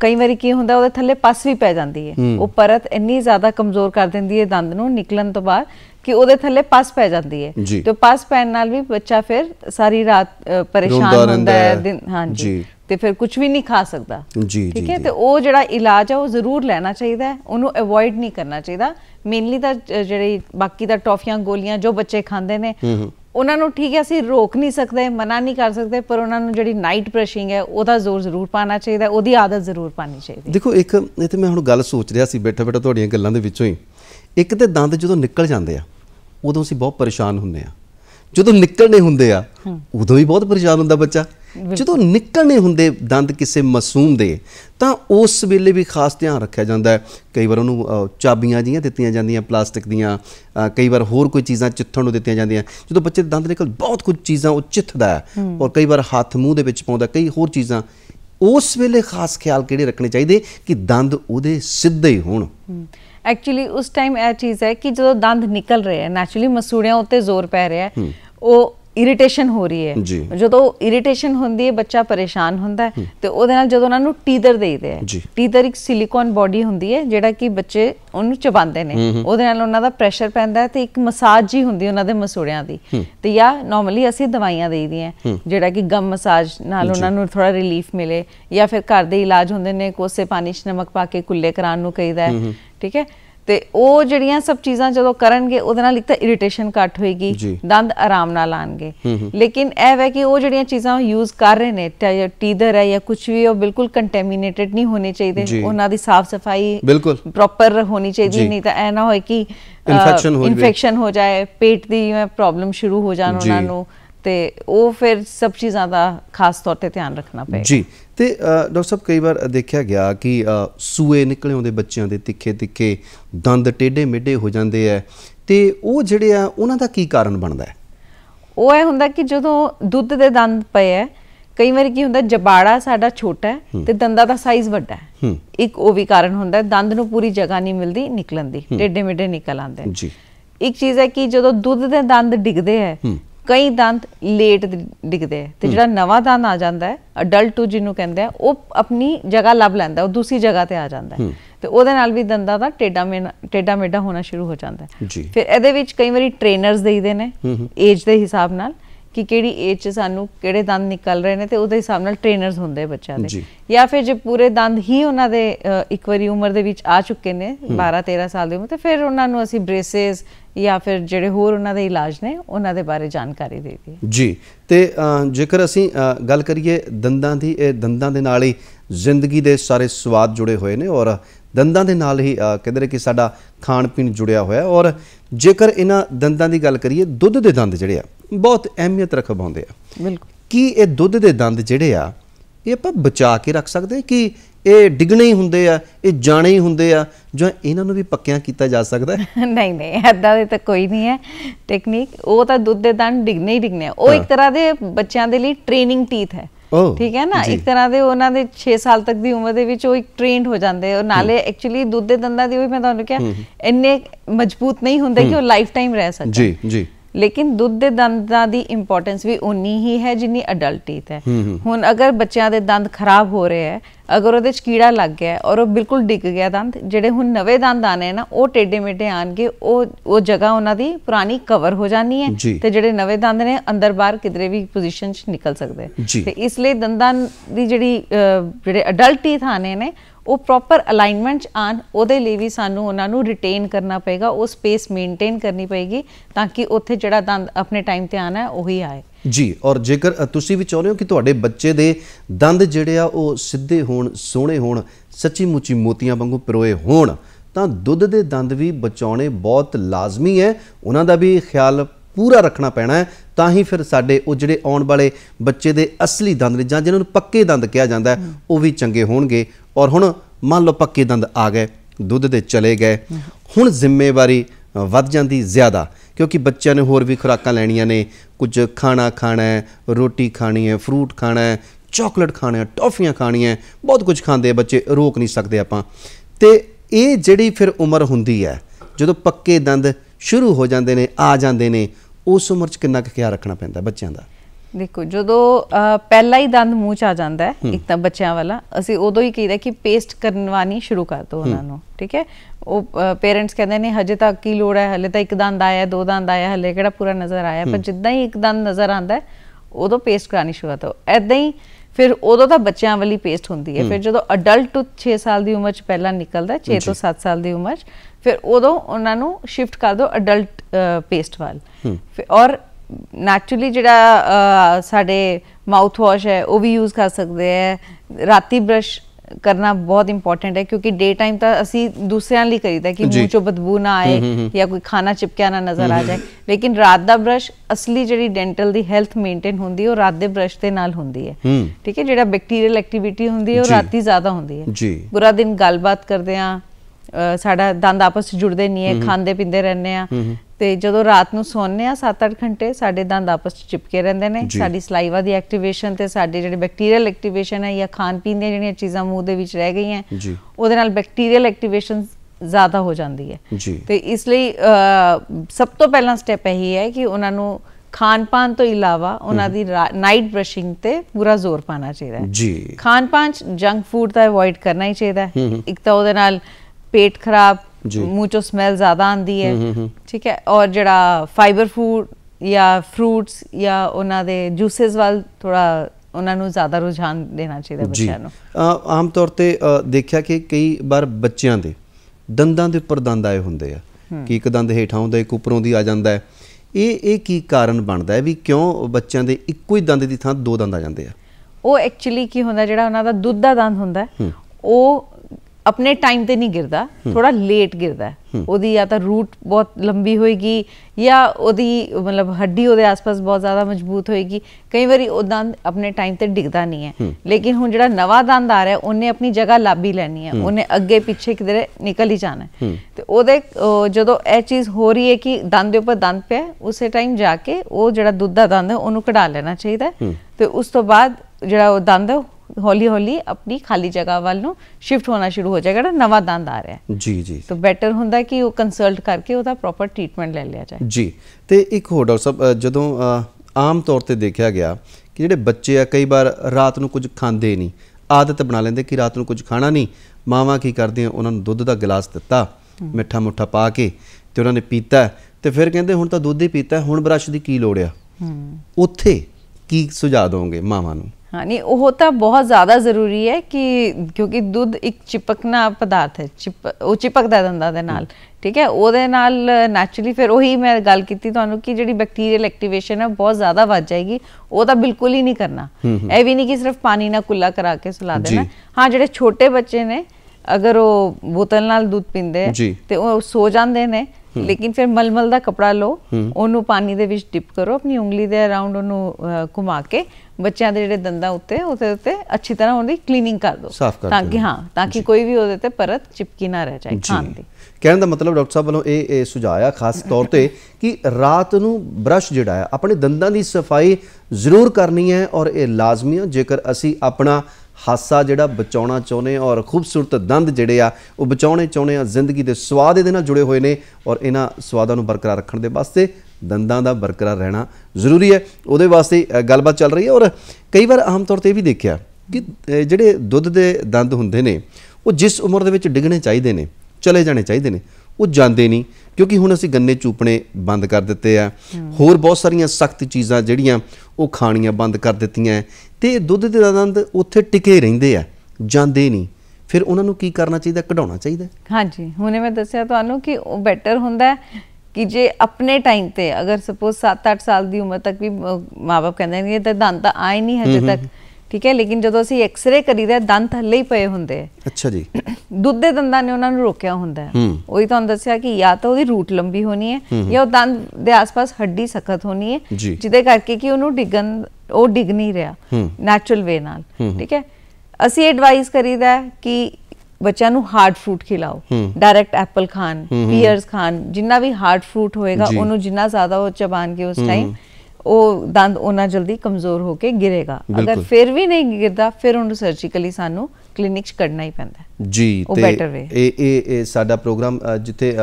ਕਈ ਵਾਰੀ ਕੀ ਹੁੰਦਾ ਉਹਦੇ ਥੱਲੇ ਪਸ ਵੀ ਪੈ ਜਾਂਦੀ ਹੈ ਉਹ ਪਰਤ ਇੰਨੀ ਜ਼ਿਆਦਾ ਕਮਜ਼ੋਰ ਕਰ ਦਿੰਦੀ ਹੈ ਦੰਦ ਨੂੰ ਨਿਕਲਣ ਤੋਂ ਬਾਅਦ ਕਿ ਉਹਦੇ ਥੱਲੇ ਪਸ ਪੈ ਜਾਂਦੀ ਹੈ ਤੇ ਪਸ ਪੈਣ ਨਾਲ ਵੀ ਬੱਚਾ ਫਿਰ ਸਾਰੀ ਰਾਤ ਪਰੇਸ਼ਾਨ ਹੁੰਦਾ ਹੈ ਹਾਂਜੀ ਤੇ ਫਿਰ ਕੁਝ ਵੀ ਨਹੀਂ ਖਾ ਸਕਦਾ ਠੀਕ ਹੈ ਤੇ ਉਹ ਜਿਹੜਾ ਇਲਾਜ ਆ ਉਹ ਜ਼ਰੂਰ ਲੈਣਾ ਚਾਹੀਦਾ ਹੈ ਉਹਨੂੰ ਅਵੋਇਡ ਨਹੀਂ ਕਰਨਾ ਚਾਹੀਦਾ ਮੇਨਲੀ ਤਾਂ ਜਿਹੜੇ ਬਾਕੀ ਦਾ ਟੌਫੀਆਂ ਗੋਲੀਆਂ ਜੋ ਬੱਚੇ ਖਾਂਦੇ ਨੇ ਉਹਨਾਂ ਨੂੰ ਠੀਕ ਹੈ ਅਸੀਂ ਰੋਕ ਨਹੀਂ ਸਕਦੇ ਮਨਾ ਨਹੀਂ ਕਰ ਸਕਦੇ ਪਰ ਉਹਨਾਂ ਨੂੰ ਜਿਹੜੀ ਨਾਈਟ ਬ੍ਰਸ਼ਿੰਗ ਹੈ ਉਹਦਾ ਜ਼ੋਰ ਜ਼ਰੂਰ ਪਾਣਾ ਚਾਹੀਦਾ ਉਹਦੀ ਆਦਤ ਜ਼ਰੂਰ ਪਾਣੀ ਚਾਹੀਦੀ ਦੇਖੋ ਇੱਕ ਇਹ ਤੇ ਮੈਂ ਹੁਣ ਗੱਲ ਸੋਚ ਰਿਹਾ ਸੀ ਬੈਠਾ ਬੈਠਾ ਤੁਹਾਡੀਆਂ ਗੱਲਾਂ ਦੇ ਵਿੱਚੋਂ ਹੀ ਇੱਕ ਤੇ ਦੰਦ ਜਦੋਂ ਨਿਕਲ ਜਾਂਦੇ ਆ ਉਦੋਂ ਅਸੀਂ ਬਹੁਤ ਪਰੇਸ਼ਾਨ ਹੁੰਦੇ ਆ ਜਦੋਂ ਨਿਕਲਨੇ ਹੁੰਦੇ ਆ ਉਦੋਂ ਵੀ ਬਹੁਤ ਪਰੇਸ਼ਾਨ ਹੁੰਦਾ ਬੱਚਾ ਜਦੋਂ ਨਿਕਲਣੇ ਹੁੰਦੇ ਦੰਦ ਕਿਸੇ ਮਾਸੂਮ ਦੇ ਤਾਂ ਉਸ ਵੇਲੇ ਵੀ ਖਾਸ ਧਿਆਨ ਰੱਖਿਆ ਜਾਂਦਾ ਹੈ ਕਈ ਵਾਰ ਉਹਨੂੰ ਚਾਬੀਆਂ ਜੀਆਂ ਦਿੱਤੀਆਂ ਜਾਂਦੀਆਂ ਪਲਾਸਟਿਕ ਦੀਆਂ ਕਈ ਵਾਰ ਹੋਰ ਕੋਈ ਚੀਜ਼ਾਂ ਚਿੱਥਣ ਨੂੰ ਦਿੱਤੀਆਂ ਜਾਂਦੀਆਂ ਜਦੋਂ ਬੱਚੇ ਦੇ ਦੰਦ ਨਿਕਲ ਬਹੁਤ ਕੁਝ ਚੀਜ਼ਾਂ ਉਹ ਚਿੱਥਦਾ ਹੈ ਔਰ ਕਈ ਵਾਰ ਹੱਥ ਮੂੰਹ ਦੇ ਵਿੱਚ ਪਾਉਂਦਾ ਕਈ ਹੋਰ ਚੀਜ਼ਾਂ ਉਸ ਵੇਲੇ ਖਾਸ ਖਿਆਲ ਕਿਹੜੇ ਰੱਖਣੇ ਚਾਹੀਦੇ ਕਿ ਦੰਦ ਉਹਦੇ ਸਿੱਧੇ ਹੀ ਹੋਣ ਐਕਚੁਅਲੀ ਉਸ ਟਾਈਮ ਇਹ ਚੀਜ਼ ਹੈ ਕਿ ਜਦੋਂ ਦੰਦ ਨਿਕਲ ਰਹੇ ਹੈ ਨੈਚੁਰਲੀ ਮਸੂੜਿਆਂ ਉੱਤੇ ਜ਼ੋਰ ਪੈ ਰਿਹਾ ਹੈ ਉਹ ਇਰੀਟੇਸ਼ਨ ਹੋ ਰਹੀ ਹੈ ਜਦੋਂ ਇਰੀਟੇਸ਼ਨ ਹੁੰਦੀ ਹੈ ਬੱਚਾ ਪਰੇਸ਼ਾਨ ਹੁੰਦਾ ਹੈ ਤੇ ਉਹਦੇ ਨਾਲ ਜਦੋਂ ਉਹਨਾਂ ਨੂੰ ਟੀਦਰ ਦੇਈਦੇ ਹੈ ਟੀਦਰ ਇੱਕ ਸਿਲੀਕਨ ਬਾਡੀ ਹੁੰਦੀ ਹੈ ਜਿਹੜਾ ਕਿ ਬੱਚੇ ਉਹਨੂੰ ਚਬਾਉਂਦੇ ਨੇ ਉਹਦੇ ਨਾਲ ਉਹਨਾਂ ਦਾ ਪ੍ਰੈਸ਼ਰ ਪੈਂਦਾ ਹੈ ਤੇ ਇੱਕ ਮਸਾਜ ਜੀ ਹੁੰਦੀ ਉਹਨਾਂ ਦੇ ਮਸੂੜਿਆਂ ਦੀ ਤੇ ਜਾਂ ਨਾਰਮਲੀ ਅਸੀਂ ਦਵਾਈਆਂ ਦੇਈਦੀਆਂ ਜਿਹੜਾ ਕਿ ਗਮ ਮਸਾਜ ਨਾਲ ਉਹਨਾਂ ਨੂੰ ਥੋੜਾ ਰਿਲੀਫ ਮਿਲੇ ਜਾਂ ਫਿਰ ਘਰ ਦੇ ਇਲਾਜ ਹੁੰਦੇ ਨੇ ਕੋਸੇ ਪਾਣੀ 'ਚ ਨਮਕ ਪਾ ਕੇ ਕੁੱਲੇ ਕਰਾਉਣ ਨੂੰ ਕਹੀਦਾ ਠੀਕ ਹੈ ਤੇ ਉਹ ਜਿਹੜੀਆਂ ਸਭ ਚੀਜ਼ਾਂ ਜਦੋਂ ਕਰਨਗੇ ਉਹਦੇ ਨਾਲ ਇੱਕ ਤਾਂ ਇਰੀਟੇਸ਼ਨ ਘੱਟ ਹੋਏਗੀ ਦੰਦ ਆਰਾਮ ਨਾਲ ਆਣਗੇ ਲੇਕਿਨ ਇਹ ਹੈ ਕਿ ਉਹ ਜਿਹੜੀਆਂ ਚੀਜ਼ਾਂ ਯੂਜ਼ ਕਰ ਰਹੇ ਨੇ ਟੀਦਰ ਹੈ ਜਾਂ ਕੁਝ ਵੀ ਉਹ ਬਿਲਕੁਲ ਕੰਟੈਮੀਨੇਟਿਡ ਨਹੀਂ ਹੋਣੇ ਚਾਹੀਦੇ ਉਹਨਾਂ ਦੀ ਸਾਫ਼ ਸਫਾਈ ਪ੍ਰੋਪਰ ਹੋਣੀ ਚਾਹੀਦੀ ਨਹੀਂ ਤਾਂ ਇਹ ਨਾ ਹੋਏ ਕਿ ਇਨਫੈਕਸ਼ਨ ਹੋ ਜਾਏ ਪੇਟ ਦੀ ਪ੍ਰੋਬਲਮ ਸ਼ੁਰੂ ਹੋ ਜਾਣ ਉਹਨਾਂ ਨੂੰ ਤੇ ਉਹ ਫਿਰ ਸਭ ਚੀਜ਼ਾਂ ਦਾ ਖਾਸ ਤੌਰ ਤੇ ਧਿਆਨ ਰੱਖਣਾ ਪਏਗਾ ਜੀ ਤੇ ਡਾਕਟਰ ਸਾਹਿਬ ਕਈ ਵਾਰ ਦੇਖਿਆ ਗਿਆ ਕਿ ਸੂਏ ਨਿਕਲੇ ਹੁੰਦੇ ਬੱਚਿਆਂ ਦੇ ਤਿੱਖੇ ਤਿੱਖੇ ਦੰਦ ਟੇਢੇ ਮਿੱਡੇ ਹੋ ਜਾਂਦੇ ਆ ਤੇ ਉਹ ਜਿਹੜੇ ਆ ਉਹਨਾਂ ਦਾ ਕੀ ਕਾਰਨ ਬਣਦਾ ਹੈ ਉਹ ਇਹ ਹੁੰਦਾ ਕਿ ਜਦੋਂ ਦੁੱਧ ਦੇ ਦੰਦ ਪਏ ਆ ਕਈ ਵਾਰ ਕੀ ਹੁੰਦਾ ਜਬਾੜਾ ਸਾਡਾ ਛੋਟਾ ਹੈ ਤੇ ਦੰਦਾਂ ਦਾ ਸਾਈਜ਼ ਵੱਡਾ ਹੈ ਇੱਕ ਉਹ ਵੀ ਕਾਰਨ ਹੁੰਦਾ ਦੰਦ ਨੂੰ ਪੂਰੀ ਜਗ੍ਹਾ ਨਹੀਂ ਮਿਲਦੀ ਨਿਕਲਣ ਦੀ ਟੇਢੇ ਮਿੱਡੇ ਨਿਕਲ ਆਉਂਦੇ ਜੀ ਇੱਕ ਚੀਜ਼ ਹੈ ਕਿ ਜਦੋਂ ਦੁੱਧ ਦੇ ਦੰਦ ਡਿੱਗਦੇ ਐ ਕਈ ਦੰਦ ਲੇਟ ਡਿੱਗਦੇ ਆ ਤੇ ਜਿਹੜਾ ਨਵਾਂ ਦੰਦ ਆ ਜਾਂਦਾ ਹੈ ਅਡਲਟ ਜਿਹਨੂੰ ਕਹਿੰਦੇ ਆ ਉਹ ਆਪਣੀ ਜਗ੍ਹਾ ਲੱਭ ਲੈਂਦਾ ਉਹ ਦੂਸਰੀ ਜਗ੍ਹਾ ਤੇ ਆ ਜਾਂਦਾ ਤੇ ਉਹਦੇ ਨਾਲ ਵੀ ਦੰਦਾਂ ਦਾ ਟੇਡਾ ਟੇਡਾ ਮੇਡਾ ਹੋਣਾ ਸ਼ੁਰੂ ਹੋ ਜਾਂਦਾ ਹੈ ਫਿਰ ਇਹਦੇ ਵਿੱਚ ਕਈ ਵਾਰੀ ਟ੍ਰੇਨਰਸ ਦੇਈਦੇ ਨੇ ਏਜ ਦੇ ਹਿਸਾਬ ਨਾਲ ਕਿ ਕਿਹੜੀ ਏਜ 'ਚ ਸਾਨੂੰ ਕਿਹੜੇ ਦੰਦ ਨਿਕਲ ਰਹੇ ਨੇ ਤੇ ਉਹਦੇ ਹਿਸਾਬ ਨਾਲ ਟ੍ਰੇਨਰਸ ਹੁੰਦੇ ਬੱਚਿਆਂ ਦੇ ਜਾਂ ਫਿਰ ਜੇ ਪੂਰੇ ਦੰਦ ਹੀ ਉਹਨਾਂ ਦੇ ਇੱਕ ਵਾਰੀ ਉਮਰ ਦੇ ਵਿੱਚ ਆ ਚੁੱਕੇ ਨੇ 12 13 ਸਾਲ ਦੇ ਉਮਰ ਤੇ ਫਿਰ ਉਹਨਾਂ ਨੂੰ ਅਸੀਂ ਬ੍ਰੇਸਸ ਜਾਂ ਫਿਰ ਜਿਹੜੇ ਹੋਰ ਉਹਨਾਂ ਦੇ ਇਲਾਜ ਨੇ ਉਹਨਾਂ ਦੇ ਬਾਰੇ ਜਾਣਕਾਰੀ ਦੇ ਦਿੱਤੀ ਜੀ ਤੇ ਜੇਕਰ ਅਸੀਂ ਗੱਲ ਕਰੀਏ ਦੰਦਾਂ ਦੀ ਇਹ ਦੰਦਾਂ ਦੇ ਨਾਲ ਹੀ ਜ਼ਿੰਦਗੀ ਦੇ ਸਾਰੇ ਸਵਾਦ ਜੁੜੇ ਹੋਏ ਨੇ ਔਰ ਦੰਦਾਂ ਦੇ ਨਾਲ ਹੀ ਕਹਿੰਦੇ ਨੇ ਕਿ ਸਾਡਾ ਖਾਣ ਪੀਣ ਜੁੜਿਆ ਹੋਇਆ ਔਰ ਜੇਕਰ ਇਹਨਾਂ ਦੰਦਾਂ ਦੀ ਗੱਲ ਕਰੀਏ ਦੁੱਧ ਦੇ ਦੰਦ ਜਿਹੜੇ ਆ ਬਹੁਤ ਅਹਿਮੀਅਤ ਰਖਵਾਉਂਦੇ ਆ ਬਿਲਕੁਲ ਕੀ ਇਹ ਦੁੱਧ ਦੇ ਦੰਦ ਜਿਹੜੇ ਆ ਇਹ ਆਪਾਂ ਬਚਾ ਕੇ ਰੱਖ ਸਕਦੇ ਕਿ ਇਹ ਡਿੱਗਣੇ ਹੀ ਹੁੰਦੇ ਆ ਇਹ ਜਾਣੇ ਹੀ ਹੁੰਦੇ ਆ ਜਾਂ ਇਹਨਾਂ ਨੂੰ ਵੀ ਪੱਕਿਆਂ ਕੀਤਾ ਜਾ ਸਕਦਾ ਨਹੀਂ ਨਹੀਂ ਐਦਾਂ ਦੇ ਤਾਂ ਕੋਈ ਨਹੀਂ ਹੈ ਟੈਕਨੀਕ ਉਹ ਤਾਂ ਦੁੱਧ ਦੇ ਦੰਦ ਡਿੱਗਣੇ ਹੀ ਡਿੱਗਣੇ ਉਹ ਇੱਕ ਤਰ੍ਹਾਂ ਦੇ ਬੱਚਿਆਂ ਦੇ ਲਈ ਟ੍ਰੇਨਿੰਗ ਟੀਥ ਹੈ ਠੀਕ ਹੈ ਨਾ ਇੱਕ ਤਰ੍ਹਾਂ ਦੇ ਉਹਨਾਂ ਦੇ 6 ਸਾਲ ਤੱਕ ਦੀ ਉਮਰ ਦੇ ਵਿੱਚ ਉਹ ਇੱਕ ਟ੍ਰੇਨਡ ਹੋ ਜਾਂਦੇ ਉਹ ਨਾਲੇ ਐਕਚੁਅਲੀ ਦੁੱਧ ਦੇ ਦੰਦਾਂ ਦੀ ਉਹ ਮੈਂ ਤੁਹਾਨੂੰ ਕਿਹਾ ਇੰਨੇ ਮਜ਼ਬੂਤ ਨਹੀਂ ਹੁੰਦੇ ਕਿ ਉਹ ਲਾਈਫ ਟਾਈਮ ਰਹਿ ਸਕਣ ਜੀ ਜੀ ਲੇਕਿਨ ਦੁੱਧ ਦੇ ਦੰਦਾਂ ਦੀ ਇੰਪੋਰਟੈਂਸ ਵੀ ਉਨੀ ਹੀ ਹੈ ਜਿੰਨੀ ਅਡਲਟ ਟੀਥ ਹੈ ਹੁਣ ਅਗਰ ਬੱਚਿਆਂ ਦੇ ਦੰਦ ਖਰਾਬ ਹੋ ਰਹੇ ਹੈ ਅਗਰ ਉਹਦੇ ਚ ਕੀੜਾ ਲੱਗ ਗਿਆ ਔਰ ਉਹ ਬਿਲਕੁਲ ਡਿੱਗ ਗਿਆ ਦੰਦ ਜਿਹੜੇ ਹੁਣ ਨਵੇਂ ਦੰਦ ਆਨੇ ਨਾ ਉਹ ਟੇਡੇ ਮੇਡੇ ਆਣਗੇ ਉਹ ਉਹ ਜਗ੍ਹਾ ਉਹਨਾਂ ਦੀ ਪੁਰਾਣੀ ਕਵਰ ਹੋ ਜਾਣੀ ਹੈ ਤੇ ਜਿਹੜੇ ਨਵੇਂ ਦੰਦ ਨੇ ਅੰਦਰ ਬਾਹਰ ਕਿਧਰੇ ਵੀ ਪੋਜੀਸ਼ਨ ਚ ਨਿਕਲ ਸਕਦੇ ਤੇ ਇਸ ਲਈ ਦੰਦਾਂ ਦੀ ਜਿਹੜੀ ਜਿਹੜੇ ਅਡਲਟ ਟੀਥ ਆਨੇ ਨੇ ਉਹ ਪ੍ਰੋਪਰ ਅਲਾਈਨਮੈਂਟ ਚ ਆਣ ਉਹਦੇ ਲਈ ਵੀ ਸਾਨੂੰ ਉਹਨਾਂ ਨੂੰ ਰਿਟੇਨ ਕਰਨਾ ਪਏਗਾ ਉਹ ਸਪੇਸ ਮੇਨਟੇਨ ਕਰਨੀ ਪਏਗੀ ਤਾਂ ਕਿ ਉੱਥੇ ਜਿਹੜਾ ਦੰਦ ਆਪਣੇ ਟਾਈਮ ਤੇ ਆਣਾ ਹੈ ਉਹੀ ਆਏ ਜੀ ਔਰ ਜੇਕਰ ਤੁਸੀਂ ਵੀ ਚਾਹੁੰਦੇ ਹੋ ਕਿ ਤੁਹਾਡੇ ਬੱਚੇ ਦੇ ਦੰਦ ਜਿਹੜੇ ਆ ਉਹ ਸਿੱਧੇ ਹੋਣ ਸੋਹਣੇ ਹੋਣ ਸੱਚੀ ਮੁੱਚੀ ਮੋਤੀਆਂ ਵਾਂਗੂ ਪਰੋਏ ਹੋਣ ਤਾਂ ਦੁੱਧ ਦੇ ਦੰਦ ਵੀ ਬਚਾਉਣੇ ਬਹੁਤ ਲਾਜ਼ਮੀ ਹੈ ਉਹਨਾਂ ਦਾ ਵੀ ਖਿਆਲ ਪੂਰਾ ਰੱਖਣਾ ਪੈਣਾ ਹੈ ਤਾਂ ਹੀ ਫਿਰ ਸਾਡੇ ਉਹ ਜਿਹੜੇ ਆਉਣ ਵਾਲੇ ਬੱਚੇ ਦੇ ਅਸਲੀ ਦੰਦ ਨੇ ਜਾਂ ਜਿਹਨਾਂ ਨੂੰ ਪੱਕੇ ਦੰਦ ਕਿਹਾ ਜਾਂਦਾ ਉਹ ਵੀ ਚੰਗੇ ਹੋਣਗੇ ਔਰ ਹੁਣ ਮੰਨ ਲਓ ਪੱਕੇ ਦੰਦ ਆ ਗਏ ਦੁੱਧ ਦੇ ਚਲੇ ਗਏ ਹੁਣ ਜ਼ਿੰਮੇਵਾਰੀ ਵੱਧ ਜਾਂਦੀ ਜ਼ਿਆਦਾ ਕਿਉਂਕਿ ਬੱਚਿਆਂ ਨੇ ਹੋਰ ਵੀ ਖੁਰਾਕਾਂ ਲੈਣੀਆਂ ਨੇ ਕੁਝ ਖਾਣਾ ਖਾਣਾ ਹੈ ਰੋਟੀ ਖਾਣੀ ਹੈ ਫਰੂਟ ਖਾਣਾ ਹੈ ਚਾਕਲੇਟ ਖਾਣਾ ਹੈ ਟੌਫੀਆਂ ਖਾਣੀਆਂ ਹੈ ਬਹੁਤ ਕੁਝ ਖਾਂਦੇ ਆ ਬੱਚੇ ਰੋਕ ਨਹੀਂ ਸਕਦੇ ਆਪਾਂ ਤੇ ਇਹ ਜਿਹੜੀ ਫਿਰ ਉਮਰ ਹੁੰਦੀ ਹੈ ਜਦੋਂ ਪੱਕੇ ਦੰਦ ਸ਼ੁਰੂ ਹੋ ਜਾਂਦੇ ਨੇ ਆ ਜਾਂਦੇ ਨੇ ਉਸ ਉਮਰ 'ਚ ਕਿੰਨਾ ਕੁ ਖਿਆਲ ਰੱਖਣਾ ਪੈਂਦਾ ਬੱਚਿਆਂ ਦਾ ਦੇਖੋ ਜਦੋਂ ਪਹਿਲਾ ਹੀ ਦੰਦ ਮੂੰਹ ਚ ਆ ਜਾਂਦਾ ਹੈ ਇੱਕ ਤਾਂ ਬੱਚਿਆਂ ਵਾਲਾ ਅਸੀਂ ਉਦੋਂ ਹੀ ਕਹਿੰਦੇ ਕਿ ਪੇਸਟ ਕਰਨਵਾਨੀ ਸ਼ੁਰੂ ਕਰ ਦੋ ਉਹਨਾਂ ਨੂੰ ਠੀਕ ਹੈ ਉਹ ਪੇਰੈਂਟਸ ਕਹਿੰਦੇ ਨੇ ਹਜੇ ਤੱਕ ਕੀ ਲੋੜ ਹੈ ਹਲੇ ਤਾਂ ਇੱਕ ਦੰਦ ਆਇਆ ਦੋ ਦੰਦ ਆਇਆ ਹਲੇ ਕਿਹੜਾ ਪੂਰਾ ਨਜ਼ਰ ਆਇਆ ਪਰ ਜਿੱਦਾਂ ਹੀ ਇੱਕ ਦੰਦ ਨਜ਼ਰ ਆਂਦਾ ਉਦੋਂ ਪੇਸਟ ਕਰਾਣੀ ਸ਼ੁਰੂ ਕਰੋ ਐਦਾਂ ਹੀ ਫਿਰ ਉਦੋਂ ਤਾਂ ਬੱਚਿਆਂ ਵਾਲੀ ਪੇਸਟ ਹੁੰਦੀ ਹੈ ਫਿਰ ਜਦੋਂ ਅਡਲਟ 6 ਸਾਲ ਦੀ ਉਮਰ ਚ ਪਹਿਲਾਂ ਨਿਕਲਦਾ 6 ਤੋਂ 7 ਸਾਲ ਦੀ ਉਮਰ ਚ ਫਿਰ ਉਦੋਂ ਉਹਨਾਂ ਨੂੰ ਸ਼ਿਫਟ ਕਰ ਦਿਓ ਅਡਲਟ ਪੇਸਟ ਵੱਲ ਔਰ ਨੈਚੁਰਲੀ ਜਿਹੜਾ ਸਾਡੇ ਮਾਊਥ ਵਾਸ਼ ਹੈ ਉਹ ਵੀ ਯੂਜ਼ ਕਰ ਸਕਦੇ ਹੈ ਰਾਤੀ ਬ੍ਰਸ਼ ਕਰਨਾ ਬਹੁਤ ਇੰਪੋਰਟੈਂਟ ਹੈ ਕਿਉਂਕਿ ਡੇ ਟਾਈਮ ਤਾਂ ਅਸੀਂ ਦੂਸਰਿਆਂ ਲਈ ਕਰੀਦਾ ਕਿ ਮੂੰਹ ਚੋਂ ਬਦਬੂ ਨਾ ਆਏ ਜਾਂ ਕੋਈ ਖਾਣਾ ਚਿਪਕਿਆ ਨਾ ਨਜ਼ਰ ਆ ਜਾਏ ਲੇਕਿਨ ਰਾਤ ਦਾ ਬ੍ਰਸ਼ ਅਸਲੀ ਜਿਹੜੀ ਡੈਂਟਲ ਦੀ ਹੈਲਥ ਮੇਨਟੇਨ ਹੁੰਦੀ ਹੈ ਉਹ ਰਾਤ ਦੇ ਬ੍ਰਸ਼ ਦੇ ਨਾਲ ਹੁੰਦੀ ਹੈ ਠੀਕ ਹੈ ਜਿਹੜਾ ਬੈਕਟੀਰੀਅਲ ਐਕਟੀਵਿਟੀ ਹੁੰਦੀ ਹੈ ਉਹ ਰਾਤੀ ਜ਼ਿਆਦਾ ਹੁੰਦੀ ਹੈ ਪੂਰਾ ਦਿਨ ਗੱਲਬਾਤ ਕਰਦੇ ਆ ਸਾਡਾ ਦੰਦ ਆਪਸ ਵਿੱਚ ਜੁੜਦੇ ਨਹੀਂ ਹੈ ਖਾਂਦੇ ਪਿੰਦੇ ਰਹਿੰਦੇ ਆ ਤੇ ਜਦੋਂ ਰਾਤ ਨੂੰ ਸੌਂਨੇ ਆ 7-8 ਘੰਟੇ ਸਾਡੇ ਦੰਦ ਆਪਸ ਵਿੱਚ ਚਿਪਕੇ ਰਹਿੰਦੇ ਨੇ ਸਾਡੀ ਸਲਾਈਵਾ ਦੀ ਐਕਟੀਵੇਸ਼ਨ ਤੇ ਸਾਡੇ ਜਿਹੜੇ ਬੈਕਟੀਰੀਅਲ ਐਕਟੀਵੇਸ਼ਨ ਹੈ ਜਾਂ ਖਾਣ ਪੀਣ ਦੀਆਂ ਜਿਹੜੀਆਂ ਚੀਜ਼ਾਂ ਮੂੰਹ ਦੇ ਵਿੱਚ ਰਹਿ ਗਈਆਂ ਉਹਦੇ ਨਾਲ ਬੈਕਟੀਰੀਅਲ ਐਕਟੀਵੇਸ਼ਨ ਜ਼ਿਆਦਾ ਹੋ ਜਾਂਦੀ ਹੈ ਤੇ ਇਸ ਲਈ ਸਭ ਤੋਂ ਪਹਿਲਾ ਸਟੈਪ ਇਹ ਹੈ ਕਿ ਉਹਨਾਂ ਨੂੰ ਖਾਣ ਪਾਣ ਤੋਂ ਇਲਾਵਾ ਉਹਨਾਂ ਦੀ ਨਾਈਟ ਬ੍ਰਸ਼ਿੰਗ ਤੇ ਪੂਰਾ ਜ਼ੋਰ ਪਾਣਾ ਚਾਹੀਦਾ ਹੈ ਜੀ ਖਾਣ ਪਾਣ ਜੰਕ ਫੂਡ ਦਾ ਅਵੋਇਡ ਕਰਨਾ ਹੀ ਚਾਹੀਦਾ ਹੈ ਇੱਕ ਤਾਂ ਉਹਦੇ ਨਾਲ ਪੇਟ ਖਰਾਬ ਮੂੰਹ ਚੋਂ ਸਮੈਲ ਜ਼ਿਆਦਾ ਆਂਦੀ ਹੈ ਠੀਕ ਹੈ ਔਰ ਜਿਹੜਾ ਫਾਈਬਰ ਫੂਡ ਜਾਂ ਫਰੂਟਸ ਜਾਂ ਉਹਨਾਂ ਦੇ ਜੂਸਸ ਵੱਲ ਥੋੜਾ ਉਹਨਾਂ ਨੂੰ ਜ਼ਿਆਦਾ ਰੁਝਾਨ ਦੇਣਾ ਚਾਹੀਦਾ ਬੱਚਿਆਂ ਨੂੰ ਆਮ ਤੌਰ ਤੇ ਦੇਖਿਆ ਕਿ ਕਈ ਵਾਰ ਬੱਚਿਆਂ ਦੇ ਦੰਦਾਂ ਦੇ ਉੱਪਰ ਦੰਦ ਆਏ ਹੁੰਦੇ ਆ ਕਿ ਇੱਕ ਦੰਦ ਹੇਠਾਂ ਹੁੰਦਾ ਇੱਕ ਉੱਪਰੋਂ ਦੀ ਆ ਜਾਂਦਾ ਹੈ ਇਹ ਇਹ ਕੀ ਕਾਰਨ ਬਣਦਾ ਹੈ ਵੀ ਕਿਉਂ ਬੱਚਿਆਂ ਦੇ ਇੱਕੋ ਹੀ ਦੰਦ ਦੀ ਥਾਂ ਦੋ ਦੰਦ ਆ ਜਾਂਦੇ ਆ ਉਹ ਐਕਚੁਅਲੀ ਕੀ ਹੁੰਦਾ ਜਿਹੜਾ ਉਹਨਾਂ ਦਾ ਦੁੱਧ ਦਾ ਦੰਦ ਹੁੰਦਾ ਉਹ ਆਪਣੇ ਟਾਈਮ ਤੇ ਨਹੀਂ ਗਿਰਦਾ ਥੋੜਾ ਲੇਟ ਗਿਰਦਾ ਉਹਦੀ ਜਾਂ ਤਾਂ ਰੂਟ ਬਹੁਤ ਲੰਬੀ ਹੋਏਗੀ ਜਾਂ ਉਹਦੀ ਮਤਲਬ ਹੱਡੀ ਉਹਦੇ ਆਸ-ਪਾਸ ਬਹੁਤ ਜ਼ਿਆਦਾ ਮਜ਼ਬੂਤ ਹੋਏਗੀ ਕਈ ਵਾਰੀ ਉਹ ਦੰਦ ਆਪਣੇ ਟਾਈਮ ਤੇ ਡਿੱਗਦਾ ਨਹੀਂ ਹੈ ਲੇਕਿਨ ਹੁਣ ਜਿਹੜਾ ਨਵਾਂ ਦੰਦ ਆ ਰਿਹਾ ਉਹਨੇ ਆਪਣੀ ਜਗ੍ਹਾ ਲਾਭੀ ਲੈਣੀ ਹੈ ਉਹਨੇ ਅੱਗੇ ਪਿੱਛੇ ਕਿਧਰੇ ਨਿਕਲ ਹੀ ਜਾਣਾ ਤੇ ਉਹਦੇ ਜਦੋਂ ਇਹ ਚੀਜ਼ ਹੋ ਰਹੀ ਹੈ ਕਿ ਦੰਦ ਦੇ ਉੱਪਰ ਦੰਦ ਪਿਆ ਉਸੇ ਟਾਈਮ ਜਾ ਕੇ ਉਹ ਜਿਹੜਾ ਦੁੱਧ ਦਾ ਦੰਦ ਹੈ ਉਹਨੂੰ ਕਢਾ ਲੈਣਾ ਚਾਹੀਦਾ ਤੇ ਉਸ ਤੋਂ ਬਾਅਦ ਜਿਹੜਾ ਉਹ ਦੰਦ ਹੌਲੀ ਹੌਲੀ ਆਪਣੀ ਖਾਲੀ ਜਗ੍ਹਾ ਵੱਲ ਨੂੰ ਸ਼ਿਫਟ ਹੋਣਾ ਸ਼ੁਰੂ ਹੋ ਜਾਏਗਾ ਜਿਹੜਾ ਨਵਾਂ ਦੰਦ ਆ ਰਿਹਾ ਜੀ ਜੀ ਤਾਂ ਬੈਟਰ ਹੁੰਦਾ ਕਿ ਉਹ ਕੰਸਲਟ ਕਰਕੇ ਉਹਦਾ ਪ੍ਰੋਪਰ ਟ੍ਰੀਟਮੈਂਟ ਲੈ ਲਿਆ ਜਾਏ ਜੀ ਤੇ ਇੱਕ ਹੋਰ ਡਾਕਟਰ ਸਾਹਿਬ ਜਦੋਂ ਆਮ ਤੌਰ ਤੇ ਦੇਖਿਆ ਗਿਆ ਕਿ ਜਿਹੜੇ ਬੱਚੇ ਆ ਕਈ ਵਾਰ ਰਾਤ ਨੂੰ ਕੁਝ ਖਾਂਦੇ ਨਹੀਂ ਆਦਤ ਬਣਾ ਲੈਂਦੇ ਕਿ ਰਾਤ ਨੂੰ ਕੁਝ ਖਾਣਾ ਨਹੀਂ ਮਾਵਾਂ ਕੀ ਕਰਦੀਆਂ ਉਹਨਾਂ ਨੂੰ ਦੁੱਧ ਦਾ ਗਲਾਸ ਦਿੱਤਾ ਮਿੱਠਾ ਮੁੱਠਾ ਪਾ ਕੇ ਤੇ ਉਹਨਾਂ ਨੇ ਪੀਤਾ ਤੇ ਫਿਰ ਕਹਿੰਦੇ ਹੁਣ ਤਾਂ ਦੁੱਧ ਹੀ ਪੀਤਾ ਹੁਣ ਬਰਸ਼ ਦੀ ਕੀ ਲੋੜ ਆ ਉੱਥੇ ਕੀ ਸੁਝਾ ਦੋਗੇ ਮਾਵਾਂ ਨੂੰ ਹਾਂ ਨਹੀਂ ਉਹ ਤਾਂ ਬਹੁਤ ਜ਼ਿਆਦਾ ਜ਼ਰੂਰੀ ਹੈ ਕਿ ਕਿਉਂਕਿ ਦੁੱਧ ਇੱਕ ਚਿਪਕਣਾ ਪਦਾਰਥ ਹੈ ਚਿਪ ਉਹ ਚਿਪਕਦਾ ਦੰਦਾਂ ਦੇ ਨਾਲ ਠੀਕ ਹੈ ਉਹਦੇ ਨਾਲ ਨੈਚੁਰਲੀ ਫਿਰ ਉਹੀ ਮੈਂ ਗੱਲ ਕੀਤੀ ਤੁਹਾਨੂੰ ਕਿ ਜਿਹੜੀ ਬੈਕਟੀਰੀਅਲ ਐਕਟੀਵੇਸ਼ਨ ਹੈ ਬਹੁਤ ਜ਼ਿਆਦਾ ਵੱਧ ਜਾਏਗੀ ਉਹ ਤਾਂ ਬਿਲਕੁਲ ਹੀ ਨਹੀਂ ਕਰਨਾ ਇਹ ਵੀ ਨਹੀਂ ਕਿ ਸਿਰਫ ਪਾਣੀ ਨਾਲ ਕੁੱਲਾ ਕਰਾ ਕੇ ਸੁਲਾ ਦੇਣਾ ਹਾਂ ਜਿਹੜੇ ਛੋਟੇ ਬੱਚੇ ਨੇ ਅਗਰ ਉਹ ਬੋਤਲ ਨਾਲ ਦੁੱਧ ਪੀਂਦੇ ਤੇ ਉਹ ਸੋ ਜਾਂਦੇ ਨੇ ਲੇਕਿਨ ਫਿਰ ਮਲਮਲ ਦਾ ਕਪੜਾ ਲੋ ਉਹਨੂੰ ਪਾਣੀ ਦੇ ਵਿੱਚ ਡਿਪ ਕਰੋ ਆਪਣੀ ਉਂਗਲੀ ਦੇ ਅਰਾਊਂਡ ਉਹਨੂੰ ਘੁਮਾ ਕੇ ਬੱਚਿਆਂ ਦੇ ਜਿਹੜੇ ਦੰਦਾਂ ਉੱਤੇ ਉਹਦੇ ਉੱਤੇ ਅੱਛੀ ਤਰ੍ਹਾਂ ਉਹਦੀ ਕਲੀਨਿੰਗ ਕਰ ਦਿਓ ਤਾਂ ਕਿ ਹਾਂ ਤਾਂ ਕਿ ਕੋਈ ਵੀ ਉਹਦੇ ਤੇ ਪਰਤ ਚਿਪਕੀ ਨਾ ਰਹਿ ਜਾਏ ਖਾਣ ਦੀ ਕਹਿਣ ਦਾ ਮਤਲਬ ਡਾਕਟਰ ਸਾਹਿਬ ਵੱਲੋਂ ਇਹ ਇਹ ਸੁਝਾਇਆ ਖਾਸ ਤੌਰ ਤੇ ਕਿ ਰਾਤ ਨੂੰ ਬਰਸ਼ ਜਿਹੜਾ ਹੈ ਆਪਣੇ ਦੰਦਾਂ ਦੀ ਸਫਾਈ ਜ਼ਰੂਰ ਕਰਨੀ ਹੈ ਔਰ ਇਹ ਲਾਜ਼ਮੀ ਹੈ ਜੇਕਰ ਅਸੀਂ ਆਪਣਾ ਹਾਸਾ ਜਿਹੜਾ ਬਚਾਉਣਾ ਚਾਹੁੰਦੇ ਔਰ ਖੂਬਸੂਰਤ ਦੰਦ ਜਿਹੜੇ ਆ ਉਹ ਬਚਾਉਣੇ ਚਾਹੁੰਦੇ ਆ ਜ਼ਿੰਦਗੀ ਦੇ ਸਵਾਦ ਇਹਦੇ ਨਾਲ ਜੁੜੇ ਹੋਏ ਨੇ ਔਰ ਇਹਨਾਂ ਸਵਾਦਾਂ ਨੂੰ ਬਰਕਰਾਰ ਰੱਖਣ ਦੇ ਵਾਸਤੇ ਦੰਦਾਂ ਦਾ ਬਰਕਰਾਰ ਰਹਿਣਾ ਜ਼ਰੂਰੀ ਹੈ ਉਹਦੇ ਵਾਸਤੇ ਗੱਲਬਾਤ ਚੱਲ ਰਹੀ ਹੈ ਔਰ ਕਈ ਵਾਰ ਆਮ ਤੌਰ ਤੇ ਇਹ ਵੀ ਦੇਖਿਆ ਕਿ ਜਿਹੜੇ ਦੁੱਧ ਦੇ ਦੰਦ ਹੁੰਦੇ ਨੇ ਉਹ ਜਿਸ ਉਮਰ ਦੇ ਵਿੱਚ ਡਿੱਗਣੇ ਚਾਹੀਦੇ ਨੇ ਚਲੇ ਜਾਣੇ ਚਾਹੀਦੇ ਨੇ ਉਹ ਜਾਂਦੇ ਨਹੀਂ ਕਿਉਂਕਿ ਹੁਣ ਅਸੀਂ ਗੰਨੇ ਚੂਪਣੇ ਬੰਦ ਕਰ ਦਿੱਤੇ ਆ ਹੋਰ ਬਹੁਤ ਸਾਰੀਆਂ ਸਖਤ ਚੀਜ਼ਾਂ ਜਿਹੜੀਆਂ ਉਹ ਖਾਣੀਆਂ ਬੰਦ ਕਰ ਦਿੱਤੀਆਂ ਤੇ ਦੁੱਧ ਦੇ ਦੰਦ ਉੱਥੇ ਟਿਕੇ ਰਹਿੰਦੇ ਆ ਜਾਂਦੇ ਨਹੀਂ ਫਿਰ ਉਹਨਾਂ ਨੂੰ ਕੀ ਕਰਨਾ ਚਾਹੀਦਾ ਕਢਾਉਣਾ ਚਾਹੀਦਾ ਹਾਂਜੀ ਹੁਣੇ ਮੈਂ ਦੱਸਿਆ ਤੁਹਾਨੂੰ ਕਿ ਉਹ ਬੈਟਰ ਹੁੰਦਾ ਹੈ ਕਿ ਜੇ ਆਪਣੇ ਟਾਈਮ ਤੇ ਅਗਰ ਸਪੋਜ਼ 7-8 ਸਾਲ ਦੀ ਉਮਰ ਤੱਕ ਵੀ ਮਾਪੇ ਕਹਿੰਦੇ ਨੇ ਤਾਂ ਦੰਦ ਤਾਂ ਆਏ ਨਹੀਂ ਹਜੇ ਤੱਕ ਠੀਕ ਹੈ ਲੇਕਿਨ ਜਦੋਂ ਅਸੀਂ ਐਕਸ-ਰੇ ਕਰੀਦਾ ਦੰਦ ਥੱਲੇ ਹੀ ਪਏ ਹੁੰਦੇ ਆ ਅੱਛਾ ਜੀ ਦੁੱਧ ਦੇ ਦੰਦਾਂ ਨੇ ਉਹਨਾਂ ਨੂੰ ਰੋਕਿਆ ਹੁੰਦਾ ਉਹੀ ਤੁਹਾਨੂੰ ਦੱਸਿਆ ਕਿ ਜਾਂ ਤਾਂ ਉਹਦੀ ਰੂਟ ਲੰਬੀ ਹੋਣੀ ਹੈ ਜਾਂ ਉਹ ਦੰਦ ਦੇ ਆਸ-ਪਾਸ ਹੱਡੀ ਸਖਤ ਹੋਣੀ ਹੈ ਜਿਹਦੇ ਕਰਕੇ ਕਿ ਉਹਨੂੰ ਡਿੱਗਣ ਉਹ ਡਿੱਗ ਨਹੀਂ ਰਿਹਾ ਨੈਚੁਰਲ ਵੇ ਨਾਲ ਠੀਕ ਹੈ ਅਸੀਂ ਐਡਵਾਈਸ ਕਰੀਦਾ ਕਿ ਬੱਚਾ ਨੂੰ ਹਾਰਡ ਫਰੂਟ ਖਿਲਾਓ ਡਾਇਰੈਕਟ ਐਪਲ ਖਾਣ ਪੀਅਰਸ ਖਾਣ ਜਿੰਨਾ ਵੀ ਹਾਰਡ ਫਰੂਟ ਹੋਏਗਾ ਉਹਨੂੰ ਜਿੰਨਾ ਜ਼ਿਆਦਾ ਉਹ ਚਬਾਣ ਕੇ ਉਸ ਟਾਈਮ ਉਹ ਦੰਦ ਉਹਨਾਂ ਜਲਦੀ ਕਮਜ਼ੋਰ ਹੋ ਕੇ ਗਿਰੇਗਾ ਅਗਰ ਫਿਰ ਵੀ ਨਹੀਂ ਗਿਰਦਾ ਫਿਰ ਉਹਨੂੰ ਸਰਜੀਕਲੀ ਸਾਨੂੰ ਕਲੀਨਿਕ ਚ ਕੱਢਣਾ ਹੀ ਪੈਂਦਾ ਜੀ ਤੇ ਇਹ ਇਹ ਸਾਡਾ ਪ੍ਰੋਗਰਾਮ ਜਿੱਥੇ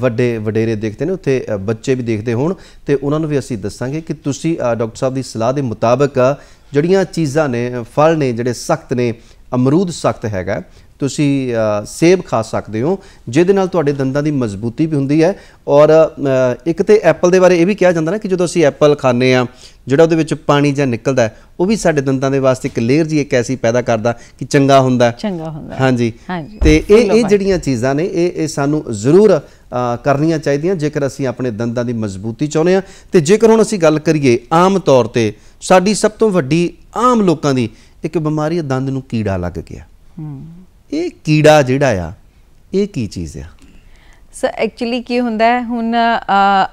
ਵੱਡੇ ਵਡੇਰੇ ਦੇਖਦੇ ਨੇ ਉੱਥੇ ਬੱਚੇ ਵੀ ਦੇਖਦੇ ਹੋਣ ਤੇ ਉਹਨਾਂ ਨੂੰ ਵੀ ਅਸੀਂ ਦੱਸਾਂਗੇ ਕਿ ਤੁਸੀਂ ਡਾਕਟਰ ਸਾਹਿਬ ਦੀ ਸਲਾਹ ਦੇ ਮੁਤਾਬਕ ਜਿਹੜੀਆਂ ਚੀਜ਼ਾਂ ਨੇ ਫਲ ਨੇ ਜਿਹੜੇ ਸਖਤ ਨੇ ਅਮਰੂਦ ਸਖਤ ਹੈਗਾ ਤੁਸੀਂ ਸੇਬ ਖਾ ਸਕਦੇ ਹੋ ਜਿਹਦੇ ਨਾਲ ਤੁਹਾਡੇ ਦੰਦਾਂ ਦੀ ਮਜ਼ਬੂਤੀ ਵੀ ਹੁੰਦੀ ਹੈ ਔਰ ਇੱਕ ਤੇ ਐਪਲ ਦੇ ਬਾਰੇ ਇਹ ਵੀ ਕਿਹਾ ਜਾਂਦਾ ਨਾ ਕਿ ਜਦੋਂ ਅਸੀਂ ਐਪਲ ਖਾਂਦੇ ਆ ਜਿਹੜਾ ਉਹਦੇ ਵਿੱਚ ਪਾਣੀ ਜਾਂ ਨਿਕਲਦਾ ਉਹ ਵੀ ਸਾਡੇ ਦੰਦਾਂ ਦੇ ਵਾਸਤੇ ਇੱਕ ਲੇਅਰ ਜੀ ਇੱਕ ਐਸੀ ਪੈਦਾ ਕਰਦਾ ਕਿ ਚੰਗਾ ਹੁੰਦਾ ਚੰਗਾ ਹੁੰਦਾ ਹਾਂਜੀ ਤੇ ਇਹ ਇਹ ਜਿਹੜੀਆਂ ਚੀਜ਼ਾਂ ਨੇ ਇਹ ਇਹ ਸਾਨੂੰ ਜ਼ਰੂਰ ਕਰਨੀਆਂ ਚਾਹੀਦੀਆਂ ਜੇਕਰ ਅਸੀਂ ਆਪਣੇ ਦੰਦਾਂ ਦੀ ਮਜ਼ਬੂਤੀ ਚਾਹੁੰਦੇ ਆ ਤੇ ਜੇਕਰ ਹੁਣ ਅਸੀਂ ਗੱਲ ਕਰੀਏ ਆਮ ਤੌਰ ਤੇ ਸਾਡੀ ਸਭ ਤੋਂ ਵੱਡੀ ਆਮ ਲੋਕਾਂ ਦੀ ਇੱਕ ਬਿਮਾਰੀ ਹੈ ਦੰਦ ਨੂੰ ਕੀੜਾ ਲੱਗ ਗਿਆ ਹੂੰ ਇਹ ਕੀੜਾ ਜਿਹੜਾ ਆ ਇਹ ਕੀ ਚੀਜ਼ ਆ ਸਰ ਐਕਚੁਅਲੀ ਕੀ ਹੁੰਦਾ ਹੁਣ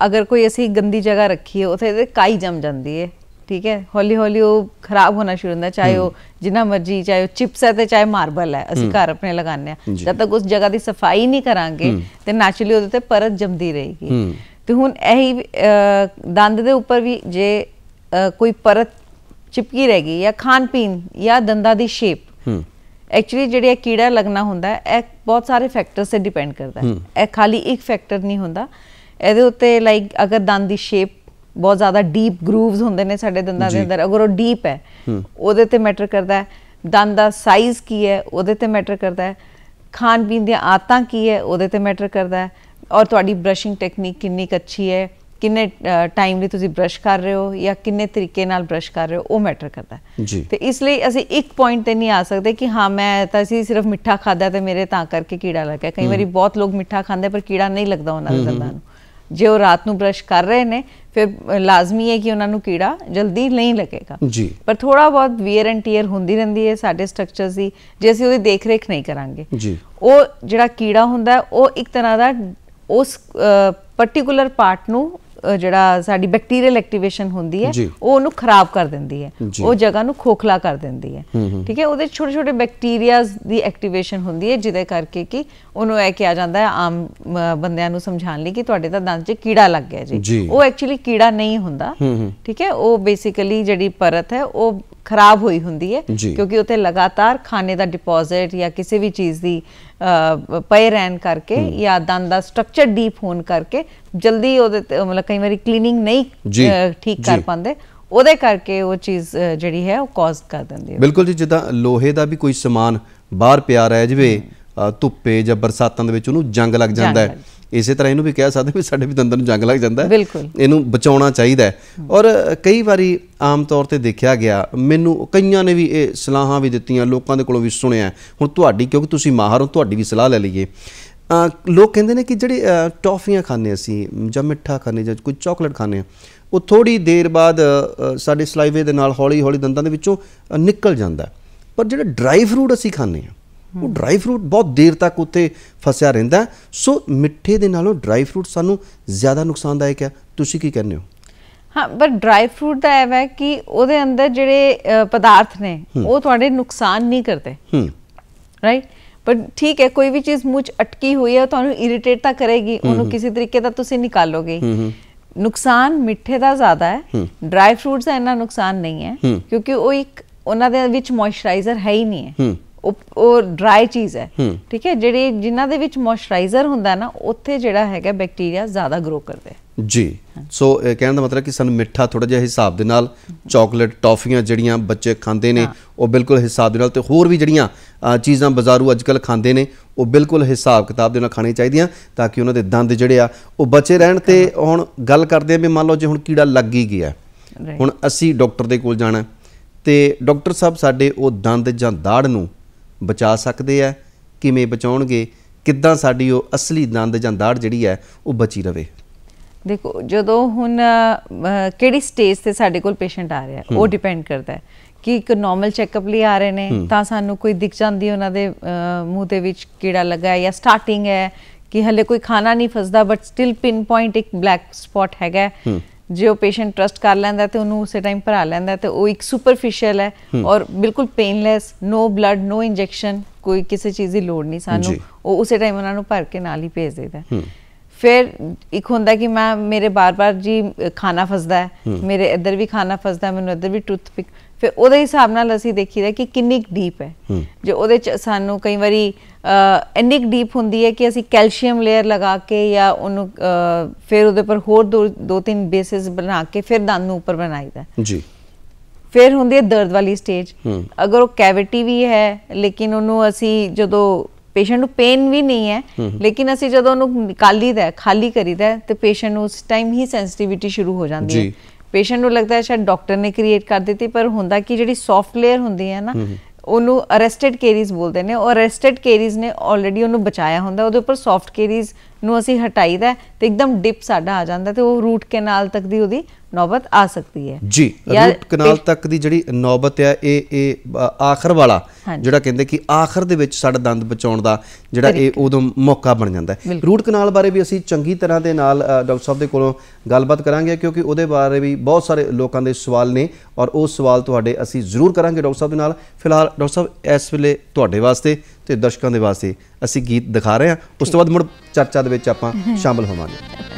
ਅਗਰ ਕੋਈ ਅਸੀਂ ਗੰਦੀ ਜਗ੍ਹਾ ਰੱਖੀ ਹੈ ਉਥੇ ਕਾਈ ਜਮ ਜਾਂਦੀ ਹੈ ਠੀਕ ਹੈ ਹੌਲੀ ਹੌਲੀ ਉਹ ਖਰਾਬ ਹੋਣਾ ਸ਼ੁਰੂ ਹੁੰਦਾ ਚਾਹੇ ਉਹ ਜਿੰਨਾ ਮਰਜੀ ਚਾਹੇ ਉਹ ਚਿਪਸ ਹੈ ਤੇ ਚਾਹੇ ਮਾਰਬਲ ਹੈ ਅਸੀਂ ਘਰ ਆਪਣੇ ਲਗਾਉਂਦੇ ਆ ਜਦ ਤੱਕ ਉਸ ਜਗ੍ਹਾ ਦੀ ਸਫਾਈ ਨਹੀਂ ਕਰਾਂਗੇ ਤੇ ਨੈਚੁਰਲੀ ਉਹਦੇ ਤੇ ਪਰਤ ਜੰਮਦੀ ਰਹੇਗੀ ਤੇ ਹੁਣ ਇਹੀ ਦੰਦ ਦੇ ਉੱਪਰ ਵੀ ਜੇ ਕੋਈ ਪਰਤ ਚਿਪਕੀ ਰਹੇਗੀ ਗਈ ਜਾਂ ਖਾਣ ਪੀਣ ਜਾਂ ਦੰਦਾਂ ਦੀ ਸ਼ੇਪ ਐਕਚੁਅਲੀ ਜਿਹੜੇ ਕੀੜਾ ਲੱਗਣਾ ਹੁੰਦਾ ਇਹ ਬਹੁਤ ਸਾਰੇ ਫੈਕਟਰ ਸੇ ਡਿਪੈਂਡ ਕਰਦਾ ਹੈ ਇਹ ਖਾਲੀ ਇੱਕ ਫੈਕਟਰ ਨਹੀਂ ਹੁੰਦਾ ਇਹਦੇ ਉੱਤੇ ਲਾਈਕ ਅਗਰ ਦੰਦ ਦੀ ਸ਼ੇਪ ਬਹੁਤ ਜ਼ਿਆਦਾ ਡੀਪ ਗਰੂਵਸ ਹੁੰਦੇ ਨੇ ਸਾਡੇ ਦੰਦਾਂ ਦੇ ਅੰਦਰ ਅਗਰ ਉਹ ਡੀਪ ਹੈ ਉਹਦੇ ਤੇ ਮੈਟਰ ਕਰਦਾ ਹੈ ਦੰਦ ਦਾ ਸਾਈਜ਼ ਕੀ ਹੈ ਉਹਦੇ ਤੇ ਮੈਟਰ ਕਰਦਾ ਹੈ ਖਾਣ ਪੀਣ ਦੀਆਂ ਆਦਤਾਂ ਕੀ ਹੈ ਉਹਦੇ ਤੇ ਮੈਟਰ ਕਰਦਾ ਹੈ ਔਰ ਤੁਹਾਡੀ ਬ੍ਰਸ਼ਿੰਗ ਟੈਕਨੀਕ ਕਿੰਨੀ ਕੱਚੀ ਹੈ ਕਿੰਨੇ ਟਾਈਮ ਲਈ ਤੁਸੀਂ ਬ੍ਰਸ਼ ਕਰ ਰਹੇ ਹੋ ਜਾਂ ਕਿੰਨੇ ਤਰੀਕੇ ਨਾਲ ਬ੍ਰਸ਼ ਕਰ ਰਹੇ ਹੋ ਉਹ ਮੈਟਰ ਕਰਦਾ ਤੇ ਇਸ ਲਈ ਅਸੀਂ ਇੱਕ ਪੁਆਇੰਟ ਤੇ ਨਹੀਂ ਆ ਸਕਦੇ ਕਿ ਹਾਂ ਮੈਂ ਤਾਂ ਅਸੀਂ ਸਿਰਫ ਮਿੱਠਾ ਖਾਦਾ ਤੇ ਮੇਰੇ ਤਾਂ ਕਰਕੇ ਕੀੜਾ ਲੱਗਾ ਕਈ ਵਾਰੀ ਬਹੁਤ ਲੋਕ ਮਿੱਠਾ ਖਾਂਦੇ ਪਰ ਕੀੜਾ ਨਹੀਂ ਲੱਗਦਾ ਉਹਨਾਂ ਦੇ ਦੰਦਾਂ ਨੂੰ ਜੇ ਉਹ ਰਾਤ ਨੂੰ ਬ੍ਰਸ਼ ਕਰ ਰਹੇ ਨੇ ਫਿਰ ਲਾਜ਼ਮੀ ਹੈ ਕਿ ਉਹਨਾਂ ਨੂੰ ਕੀੜਾ ਜਲਦੀ ਨਹੀਂ ਲੱਗੇਗਾ ਜੀ ਪਰ ਥੋੜਾ ਬਹੁਤ ਵੀਅਰ ਐਂਡ ਟੀਅਰ ਹੁੰਦੀ ਰਹਿੰਦੀ ਹੈ ਸਾਡੇ ਸਟਰਕਚਰਸ ਦੀ ਜੇ ਅਸੀਂ ਉਹਦੀ ਦੇਖਰੇਖ ਨਹੀਂ ਕਰਾਂਗੇ ਜੀ ਉਹ ਜਿਹੜਾ ਕੀੜਾ ਹੁੰਦਾ ਉਹ ਇੱਕ ਤਰ੍ਹਾਂ ਦਾ ਉਸ ਪਾਰਟਿਕੂਲਰ ਪਾਰਟ ਨੂੰ ਜਿਹੜਾ ਸਾਡੀ ਬੈਕਟੀਰੀਅਲ ਐਕਟੀਵੇਸ਼ਨ ਹੁੰਦੀ ਹੈ ਉਹ ਉਹਨੂੰ ਖਰਾਬ ਕਰ ਦਿੰਦੀ ਹੈ ਉਹ ਜਗ੍ਹਾ ਨੂੰ ਖੋਖਲਾ ਕਰ ਦਿੰਦੀ ਹੈ ਠੀਕ ਹੈ ਉਹਦੇ ਛੋਟੇ ਛੋਟੇ ਬੈਕਟੀਰੀਆਜ਼ ਦੀ ਐਕਟੀਵੇਸ਼ਨ ਹੁੰਦੀ ਹੈ ਜਿਹਦੇ ਕਰਕੇ ਕਿ ਉਹਨੂੰ ਇਹ ਕਿਹਾ ਜਾਂਦਾ ਹੈ ਆਮ ਬੰਦਿਆਂ ਨੂੰ ਸਮਝਾਉਣ ਲਈ ਕਿ ਤੁਹਾਡੇ ਤਾਂ ਦੰਦ 'ਚ ਕੀੜਾ ਲੱਗ ਗਿਆ ਜੀ ਉਹ ਐਕਚੁਅਲੀ ਕੀੜਾ ਨਹੀਂ ਹੁੰਦਾ ਠੀਕ ਹੈ ਉਹ ਬੇਸਿਕਲੀ ਜਿਹੜੀ ਪਰਤ ਹੈ ਉਹ ਖਰਾਬ ਹੋਈ ਹੁੰਦੀ ਹੈ ਕਿਉਂਕਿ ਉੱਥੇ ਲਗਾਤਾਰ ਖਾਣੇ ਦਾ ਡਿਪੋਜ਼ਿਟ ਜਾਂ ਕਿਸੇ ਵੀ ਚੀਜ਼ ਦੀ ਪਏ ਰਹਿਣ ਕਰਕੇ ਜਾਂ ਦੰਦ ਦਾ ਸਟਰਕਚਰ ਡੀਪ ਹੋਣ ਕਰਕੇ ਜਲਦੀ ਉਹਦੇ ਮਤਲਬ ਕਈ ਵਾਰੀ ਕਲੀਨਿੰਗ ਨਹੀਂ ਠੀਕ ਕਰ ਪਾਉਂਦੇ ਉਹਦੇ ਕਰਕੇ ਉਹ ਚੀਜ਼ ਜਿਹੜੀ ਹੈ ਉਹ ਕਾਜ਼ ਕਰ ਦਿੰਦੀ ਹੈ ਬਿਲਕੁਲ ਜੀ ਜਿੱਦਾਂ ਲੋਹੇ ਦਾ ਵੀ ਕੋਈ ਸਮਾਨ ਬਾਹਰ ਪਿਆ ਰਹਿ ਜਵੇ ਧੁੱਪੇ ਜਾਂ ਬਰਸਾਤਾਂ ਦੇ ਵਿੱਚ ਉਹਨੂੰ ਜੰਗ ਲੱਗ ਜਾਂਦਾ ਹੈ ਇਸੇ ਤਰ੍ਹਾਂ ਇਹਨੂੰ ਵੀ ਕਹਿ ਸਕਦੇ ਵੀ ਸਾਡੇ ਵੀ ਦੰਦਾਂ ਨੂੰ ਜੰਗ ਲੱਗ ਜਾਂਦਾ ਹੈ ਇਹਨੂੰ ਬਚਾਉਣਾ ਚਾਹੀਦਾ ਹੈ ਔਰ ਕਈ ਵਾਰੀ ਆਮ ਤੌਰ ਤੇ ਦੇਖਿਆ ਗਿਆ ਮੈਨੂੰ ਕਈਆਂ ਨੇ ਵੀ ਇਹ ਸਲਾਹਾਂ ਵੀ ਦਿੱਤੀਆਂ ਲੋਕਾਂ ਦੇ ਕੋਲੋਂ ਵੀ ਸੁਣਿਆ ਹੁਣ ਤੁਹਾਡੀ ਕਿਉਂਕਿ ਤੁਸੀਂ ਮਾਹਰ ਹੋ ਤੁਹਾਡੀ ਵੀ ਸਲਾਹ ਲੈ ਲਈਏ ਲੋਕ ਕਹਿੰਦੇ ਨੇ ਕਿ ਜਿਹੜੇ ਟੌਫੀਆਂ ਖਾਂਦੇ ਅਸੀਂ ਜਾਂ ਮਿੱਠਾ ਖਾਂਦੇ ਜਾਂ ਕੋਈ ਚਾਕਲੇਟ ਖਾਂਦੇ ਆ ਉਹ ਥੋੜੀ ਦੇਰ ਬਾਅਦ ਸਾਡੇ ਸਲਾਈਵੇ ਦੇ ਨਾਲ ਹੌਲੀ ਹੌਲੀ ਦੰਦਾਂ ਦੇ ਵਿੱਚੋਂ ਨਿਕਲ ਜਾਂਦਾ ਪਰ ਜਿਹੜਾ ਡਰਾਈ ਫਰੂਟ ਅਸੀਂ ਖਾਂਦੇ ਆ ਉਹ ਡਰਾਈ ਫਰੂਟ ਬਹੁਤ ਦੇਰ ਤੱਕ ਉੱਤੇ ਫਸਿਆ ਰਹਿੰਦਾ ਸੋ ਮਿੱਠੇ ਦੇ ਨਾਲੋਂ ਡਰਾਈ ਫਰੂਟ ਸਾਨੂੰ ਜ਼ਿਆਦਾ ਨੁਕਸਾਨਦਾਇਕ ਹੈ ਤੁਸੀਂ ਕੀ ਕਹਿੰਦੇ ਹੋ ਹਾਂ ਪਰ ਡਰਾਈ ਫਰੂਟ ਦਾ ਐਵੇਂ ਹੈ ਕਿ ਉਹਦੇ ਅੰਦਰ ਜਿਹੜੇ ਪਦਾਰਥ ਨੇ ਉਹ ਤੁਹਾਡੇ ਨੁਕਸਾਨ ਨਹੀਂ ਕਰਦੇ ਰਾਈਟ ਪਰ ਠੀਕ ਹੈ ਕੋਈ ਵੀ ਚੀਜ਼ ਮੂੰਹ ਚ ਅਟਕੀ ਹੋਈ ਹੈ ਤੁਹਾਨੂੰ ਇਰੀਟੇਟ ਤਾਂ ਕਰੇਗੀ ਉਹਨੂੰ ਕਿਸੇ ਤਰੀਕੇ ਦਾ ਤੁਸੀਂ ਨਿਕਾਲੋਗੇ ਨੁਕਸਾਨ ਮਿੱਠੇ ਦਾ ਜ਼ਿਆਦਾ ਹੈ ਡਰਾਈ ਫਰੂਟਸ ਦਾ ਇੰਨਾ ਨੁਕਸਾਨ ਨਹੀਂ ਹੈ ਕਿਉਂਕਿ ਉਹ ਇੱਕ ਉਹਨਾਂ ਦੇ ਵਿੱਚ ਮੋਇਸਚਰਾਈਜ਼ਰ ਹੈ ਹੀ ਨਹੀਂ ਹੈ ਉਹ ਡਰਾਈ ਚੀਜ਼ ਹੈ ਠੀਕ ਹੈ ਜਿਹੜੇ ਜਿਨ੍ਹਾਂ ਦੇ ਵਿੱਚ ਮੋਇਸਚਰਾਈਜ਼ਰ ਹੁੰਦਾ ਨਾ ਉੱਥੇ ਜਿਹੜਾ ਹੈਗਾ ਬੈਕਟੀਰੀਆ ਜ਼ਿਆਦਾ ਗਰੋ ਕਰਦੇ ਜੀ ਸੋ ਕਹਿਣ ਦਾ ਮਤਲਬ ਕਿ ਸਾਨੂੰ ਮਿੱਠਾ ਥੋੜਾ ਜਿਹਾ ਹਿਸਾਬ ਦੇ ਨਾਲ ਚਾਕਲੇਟ ਟੌਫੀਆਂ ਜਿਹੜੀਆਂ ਬੱਚੇ ਖਾਂਦੇ ਨੇ ਉਹ ਬਿਲਕੁਲ ਹਿਸਾਬ ਦੇ ਨਾਲ ਤੇ ਹੋਰ ਵੀ ਜਿਹੜੀਆਂ ਚੀਜ਼ਾਂ ਬਾਜ਼ਾਰੂ ਅੱਜਕੱਲ ਖਾਂਦੇ ਨੇ ਉਹ ਬਿਲਕੁਲ ਹਿਸਾਬ ਕਿਤਾਬ ਦੇ ਨਾਲ ਖਾਣੇ ਚਾਹੀਦੀਆਂ ਤਾਂ ਕਿ ਉਹਨਾਂ ਦੇ ਦੰਦ ਜਿਹੜੇ ਆ ਉਹ ਬਚੇ ਰਹਿਣ ਤੇ ਹੁਣ ਗੱਲ ਕਰਦੇ ਆ ਵੀ ਮੰਨ ਲਓ ਜੇ ਹੁਣ ਕੀੜਾ ਲੱਗ ਹੀ ਗਿਆ ਹੁਣ ਅਸੀਂ ਡਾਕਟਰ ਦੇ ਕੋਲ ਜਾਣਾ ਤੇ ਡਾਕਟਰ ਸਾਹਿਬ ਸਾਡੇ ਉਹ ਦੰਦ ਜਾਂ ਦਾੜ ਨੂੰ ਬਚਾ ਸਕਦੇ ਆ ਕਿਵੇਂ ਬਚਾਉਣਗੇ ਕਿੱਦਾਂ ਸਾਡੀ ਉਹ ਅਸਲੀ ਦੰਦ ਜਾਂ ਦਾੜ ਜਿਹੜੀ ਹੈ ਉਹ ਬਚੀ ਰਵੇ ਦੇਖੋ ਜਦੋਂ ਹੁਣ ਕਿਹੜੀ ਸਟੇਜ ਤੇ ਸਾਡੇ ਕੋਲ ਪੇਸ਼ੈਂਟ ਆ ਰਿਹਾ ਉਹ ਡਿਪੈਂਡ ਕਰਦਾ ਹੈ ਕਿ ਇੱਕ ਨਾਰਮਲ ਚੈੱਕਅਪ ਲਈ ਆ ਰਹੇ ਨੇ ਤਾਂ ਸਾਨੂੰ ਕੋਈ ਦਿਖ ਜਾਂਦੀ ਉਹਨਾਂ ਦੇ ਮੂੰਹ ਦੇ ਵਿੱਚ ਕੀੜਾ ਲੱਗਾ ਹੈ ਜਾਂ ਸਟਾਰਟਿੰਗ ਹੈ ਕਿ ਹਲੇ ਕੋਈ ਖਾਣਾ ਨਹੀਂ ਫਸਦਾ ਬਟ ਸਟਿਲ ਪਿਨ ਪੁਆਇੰਟ ਇੱਕ ਬਲੈਕ ਸਪੌਟ ਹੈਗਾ ਜੇ ਉਹ ਪੇਸ਼ੈਂਟ ਟਰਸਟ ਕਰ ਲੈਂਦਾ ਤੇ ਉਹਨੂੰ ਉਸੇ ਟਾਈਮ ਭਰਾ ਲੈਂਦਾ ਤੇ ਉਹ ਇੱਕ ਸੁਪਰਫੀਸ਼ੀਅਲ ਹੈ ਔਰ ਬਿਲਕੁਲ painless no blood no injection ਕੋਈ ਕਿਸੇ ਚੀਜ਼ ਦੀ ਲੋੜ ਨਹੀਂ ਸਾਨੂੰ ਉਹ ਉਸੇ ਟਾਈਮ ਉਹਨਾਂ ਨੂੰ ਭਰ ਕੇ ਨਾਲ ਹੀ ਭੇਜ ਦੇਦਾ ਫਿਰ ਇੱਕ ਹੁੰਦਾ ਕਿ ਮੈਂ ਮੇਰੇ ਬਾਰ-ਬਾਰ ਜੀ ਖਾਣਾ ਫਸਦਾ ਹੈ ਮੇਰੇ ਇੱਧਰ ਵੀ ਖਾਣਾ ਫਸਦਾ ਮੈਨੂੰ ਇੱਧਰ ਵੀ ਟੂਥਪਿਕ ਫਿਰ ਉਹਦੇ ਹਿਸਾਬ ਨਾਲ ਅਸੀਂ ਦੇਖੀਦਾ ਕਿ ਕਿੰਨੀ ਡੀਪ ਹੈ ਜੇ ਉਹਦੇ ਚ ਸਾਨੂੰ ਕਈ ਵਾਰੀ ਇੰਨੀ ਡੀਪ ਹੁੰਦੀ ਹੈ ਕਿ ਅਸੀਂ ਕੈਲਸ਼ੀਅਮ ਲੇਅਰ ਲਗਾ ਕੇ ਜਾਂ ਉਹਨੂੰ ਫਿਰ ਉਹਦੇ ਪਰ ਹੋਰ ਦੋ ਤਿੰਨ ਬੇਸਿਸ ਬਣਾ ਕੇ ਫਿਰ ਦੰਦ ਨੂੰ ਉੱਪਰ ਬਣਾਈਦਾ ਜੀ ਫਿਰ ਹੁੰਦੀ ਹੈ ਦਰਦ ਵਾਲੀ ਸਟੇਜ ਅਗਰ ਉਹ ਕੈਵਿਟੀ ਵੀ ਹੈ ਲੇਕਿਨ ਉਹਨੂੰ ਅਸੀਂ ਜਦੋਂ ਪੇਸ਼ੈਂਟ ਨੂੰ ਪੇਨ ਵੀ ਨਹੀਂ ਹੈ ਲੇਕਿਨ ਅਸੀਂ ਜਦੋਂ ਉਹਨੂੰ ਕਾਲੀਦਾ ਖਾਲੀ ਕਰੀਦਾ ਤੇ ਪੇਸ਼ੈਂਟ ਨੂੰ ਉਸ ਟਾਈਮ ਹੀ ਸੈਂਸਿਟੀਵਿਟੀ ਸ਼ੁਰੂ ਹੋ ਜਾਂਦੀ ਹੈ ਪੇਸ਼ੈਂਟ ਨੂੰ ਲੱਗਦਾ ਹੈ ਸ਼ਾਇਦ ਡਾਕਟਰ ਨੇ ਕ੍ਰੀਏਟ ਕਰ ਦਿੱਤੀ ਪਰ ਹੁੰਦਾ ਕਿ ਜਿਹੜੀ ਸੌਫਟ ਲੇਅਰ ਹੁੰਦੀ ਹੈ ਨਾ ਉਹਨੂੰ ਅਰੈਸਟਡ ਕੇਰੀਜ਼ ਬੋਲਦੇ ਨੇ ਔਰ ਅਰੈਸਟਡ ਕੇਰੀਜ਼ ਨੇ ਆਲਰੇਡੀ ਉਹਨੂੰ ਬਚਾਇਆ ਹੁੰਦਾ ਉਹਦੇ ਉੱਪਰ ਸੌਫਟ ਕੇਰੀਜ਼ ਨੂੰ ਅਸੀਂ ਹਟਾਈਦਾ ਤੇ ਇੱਕਦਮ ਡਿਪ ਸਾਡਾ ਆ ਜਾਂਦਾ ਤੇ ਉਹ ਰੂਟ ਕੈਨਾਲ ਤੱਕ ਦੀ ਉਹਦੀ ਨੌਬਤ ਆ ਸਕਦੀ ਹੈ ਜੀ ਰੂਟ ਕਨਾਲ ਤੱਕ ਦੀ ਜਿਹੜੀ ਨੌਬਤ ਹੈ ਇਹ ਇਹ ਆਖਰ ਵਾਲਾ ਜਿਹੜਾ ਕਹਿੰਦੇ ਕਿ ਆਖਰ ਦੇ ਵਿੱਚ ਸਾਡਾ ਦੰਦ ਬਚਾਉਣ ਦਾ ਜਿਹੜਾ ਇਹ ਉਦੋਂ ਮੌਕਾ ਬਣ ਜਾਂਦਾ ਹੈ ਰੂਟ ਕਨਾਲ ਬਾਰੇ ਵੀ ਅਸੀਂ ਚੰਗੀ ਤਰ੍ਹਾਂ ਦੇ ਨਾਲ ਡਾਕਟਰ ਸਾਹਿਬ ਦੇ ਕੋਲੋਂ ਗੱਲਬਾਤ ਕਰਾਂਗੇ ਕਿਉਂਕਿ ਉਹਦੇ ਬਾਰੇ ਵੀ ਬਹੁਤ ਸਾਰੇ ਲੋਕਾਂ ਦੇ ਸਵਾਲ ਨੇ ਔਰ ਉਹ ਸਵਾਲ ਤੁਹਾਡੇ ਅਸੀਂ ਜ਼ਰੂਰ ਕਰਾਂਗੇ ਡਾਕਟਰ ਸਾਹਿਬ ਦੇ ਨਾਲ ਫਿਲਹਾਲ ਡਾਕਟਰ ਸਾਹਿਬ ਇਸ ਵੇਲੇ ਤੁਹਾਡੇ ਵਾਸਤੇ ਤੇ ਦਰਸ਼ਕਾਂ ਦੇ ਵਾਸਤੇ ਅਸੀਂ ਗੀਤ ਦਿਖਾ ਰਹੇ ਹਾਂ ਉਸ ਤੋਂ ਬਾਅਦ ਮੁੜ ਚਰਚਾ ਦੇ ਵਿੱਚ ਆਪਾਂ ਸ਼ਾਮਲ ਹੋਵਾਂਗੇ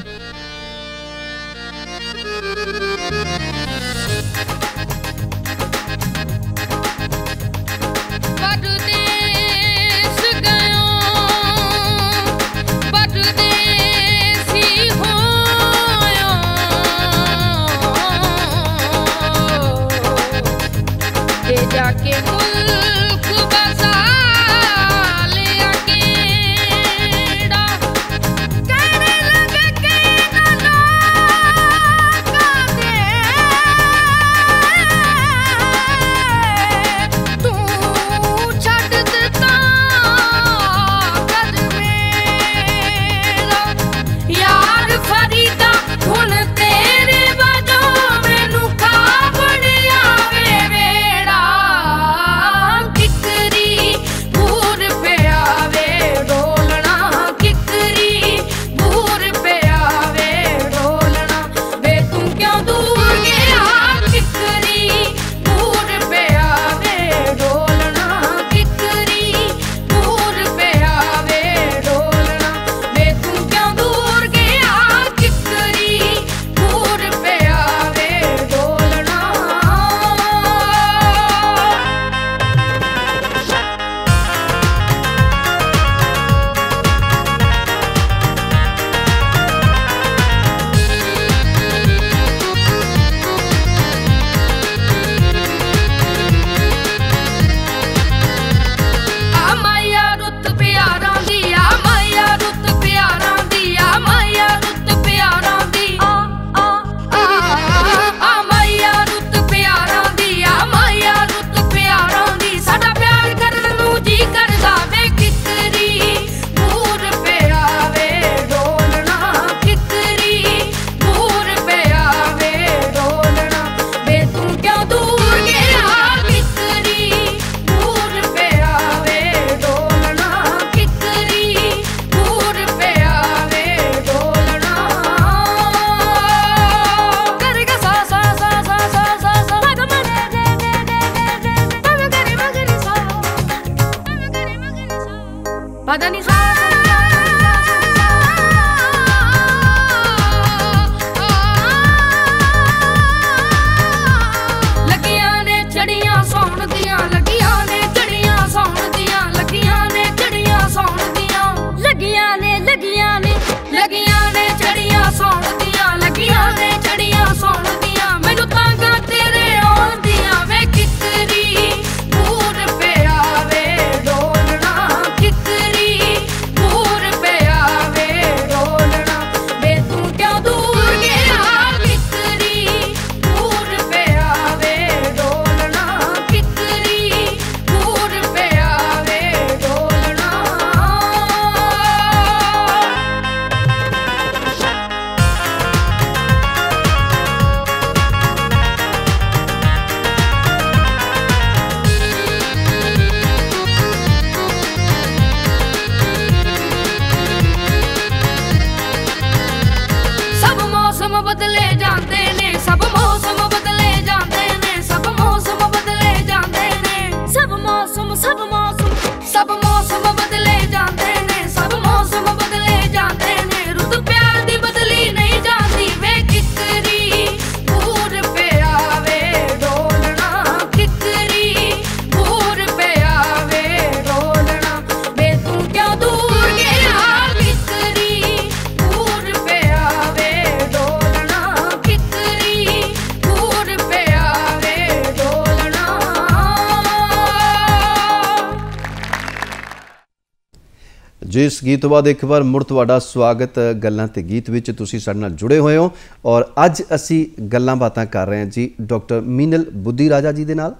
ਗੀਤ ਤੋਂ ਬਾਅਦ ਇੱਕ ਵਾਰ ਮੁੜ ਤੁਹਾਡਾ ਸਵਾਗਤ ਗੱਲਾਂ ਤੇ ਗੀਤ ਵਿੱਚ ਤੁਸੀਂ ਸਾਡੇ ਨਾਲ ਜੁੜੇ ਹੋਏ ਹੋ ਔਰ ਅੱਜ ਅਸੀਂ ਗੱਲਾਂ ਬਾਤਾਂ ਕਰ ਰਹੇ ਹਾਂ ਜੀ ਡਾਕਟਰ ਮੀਨਲ ਬੁੱਧੀ ਰਾਜਾ ਜੀ ਦੇ ਨਾਲ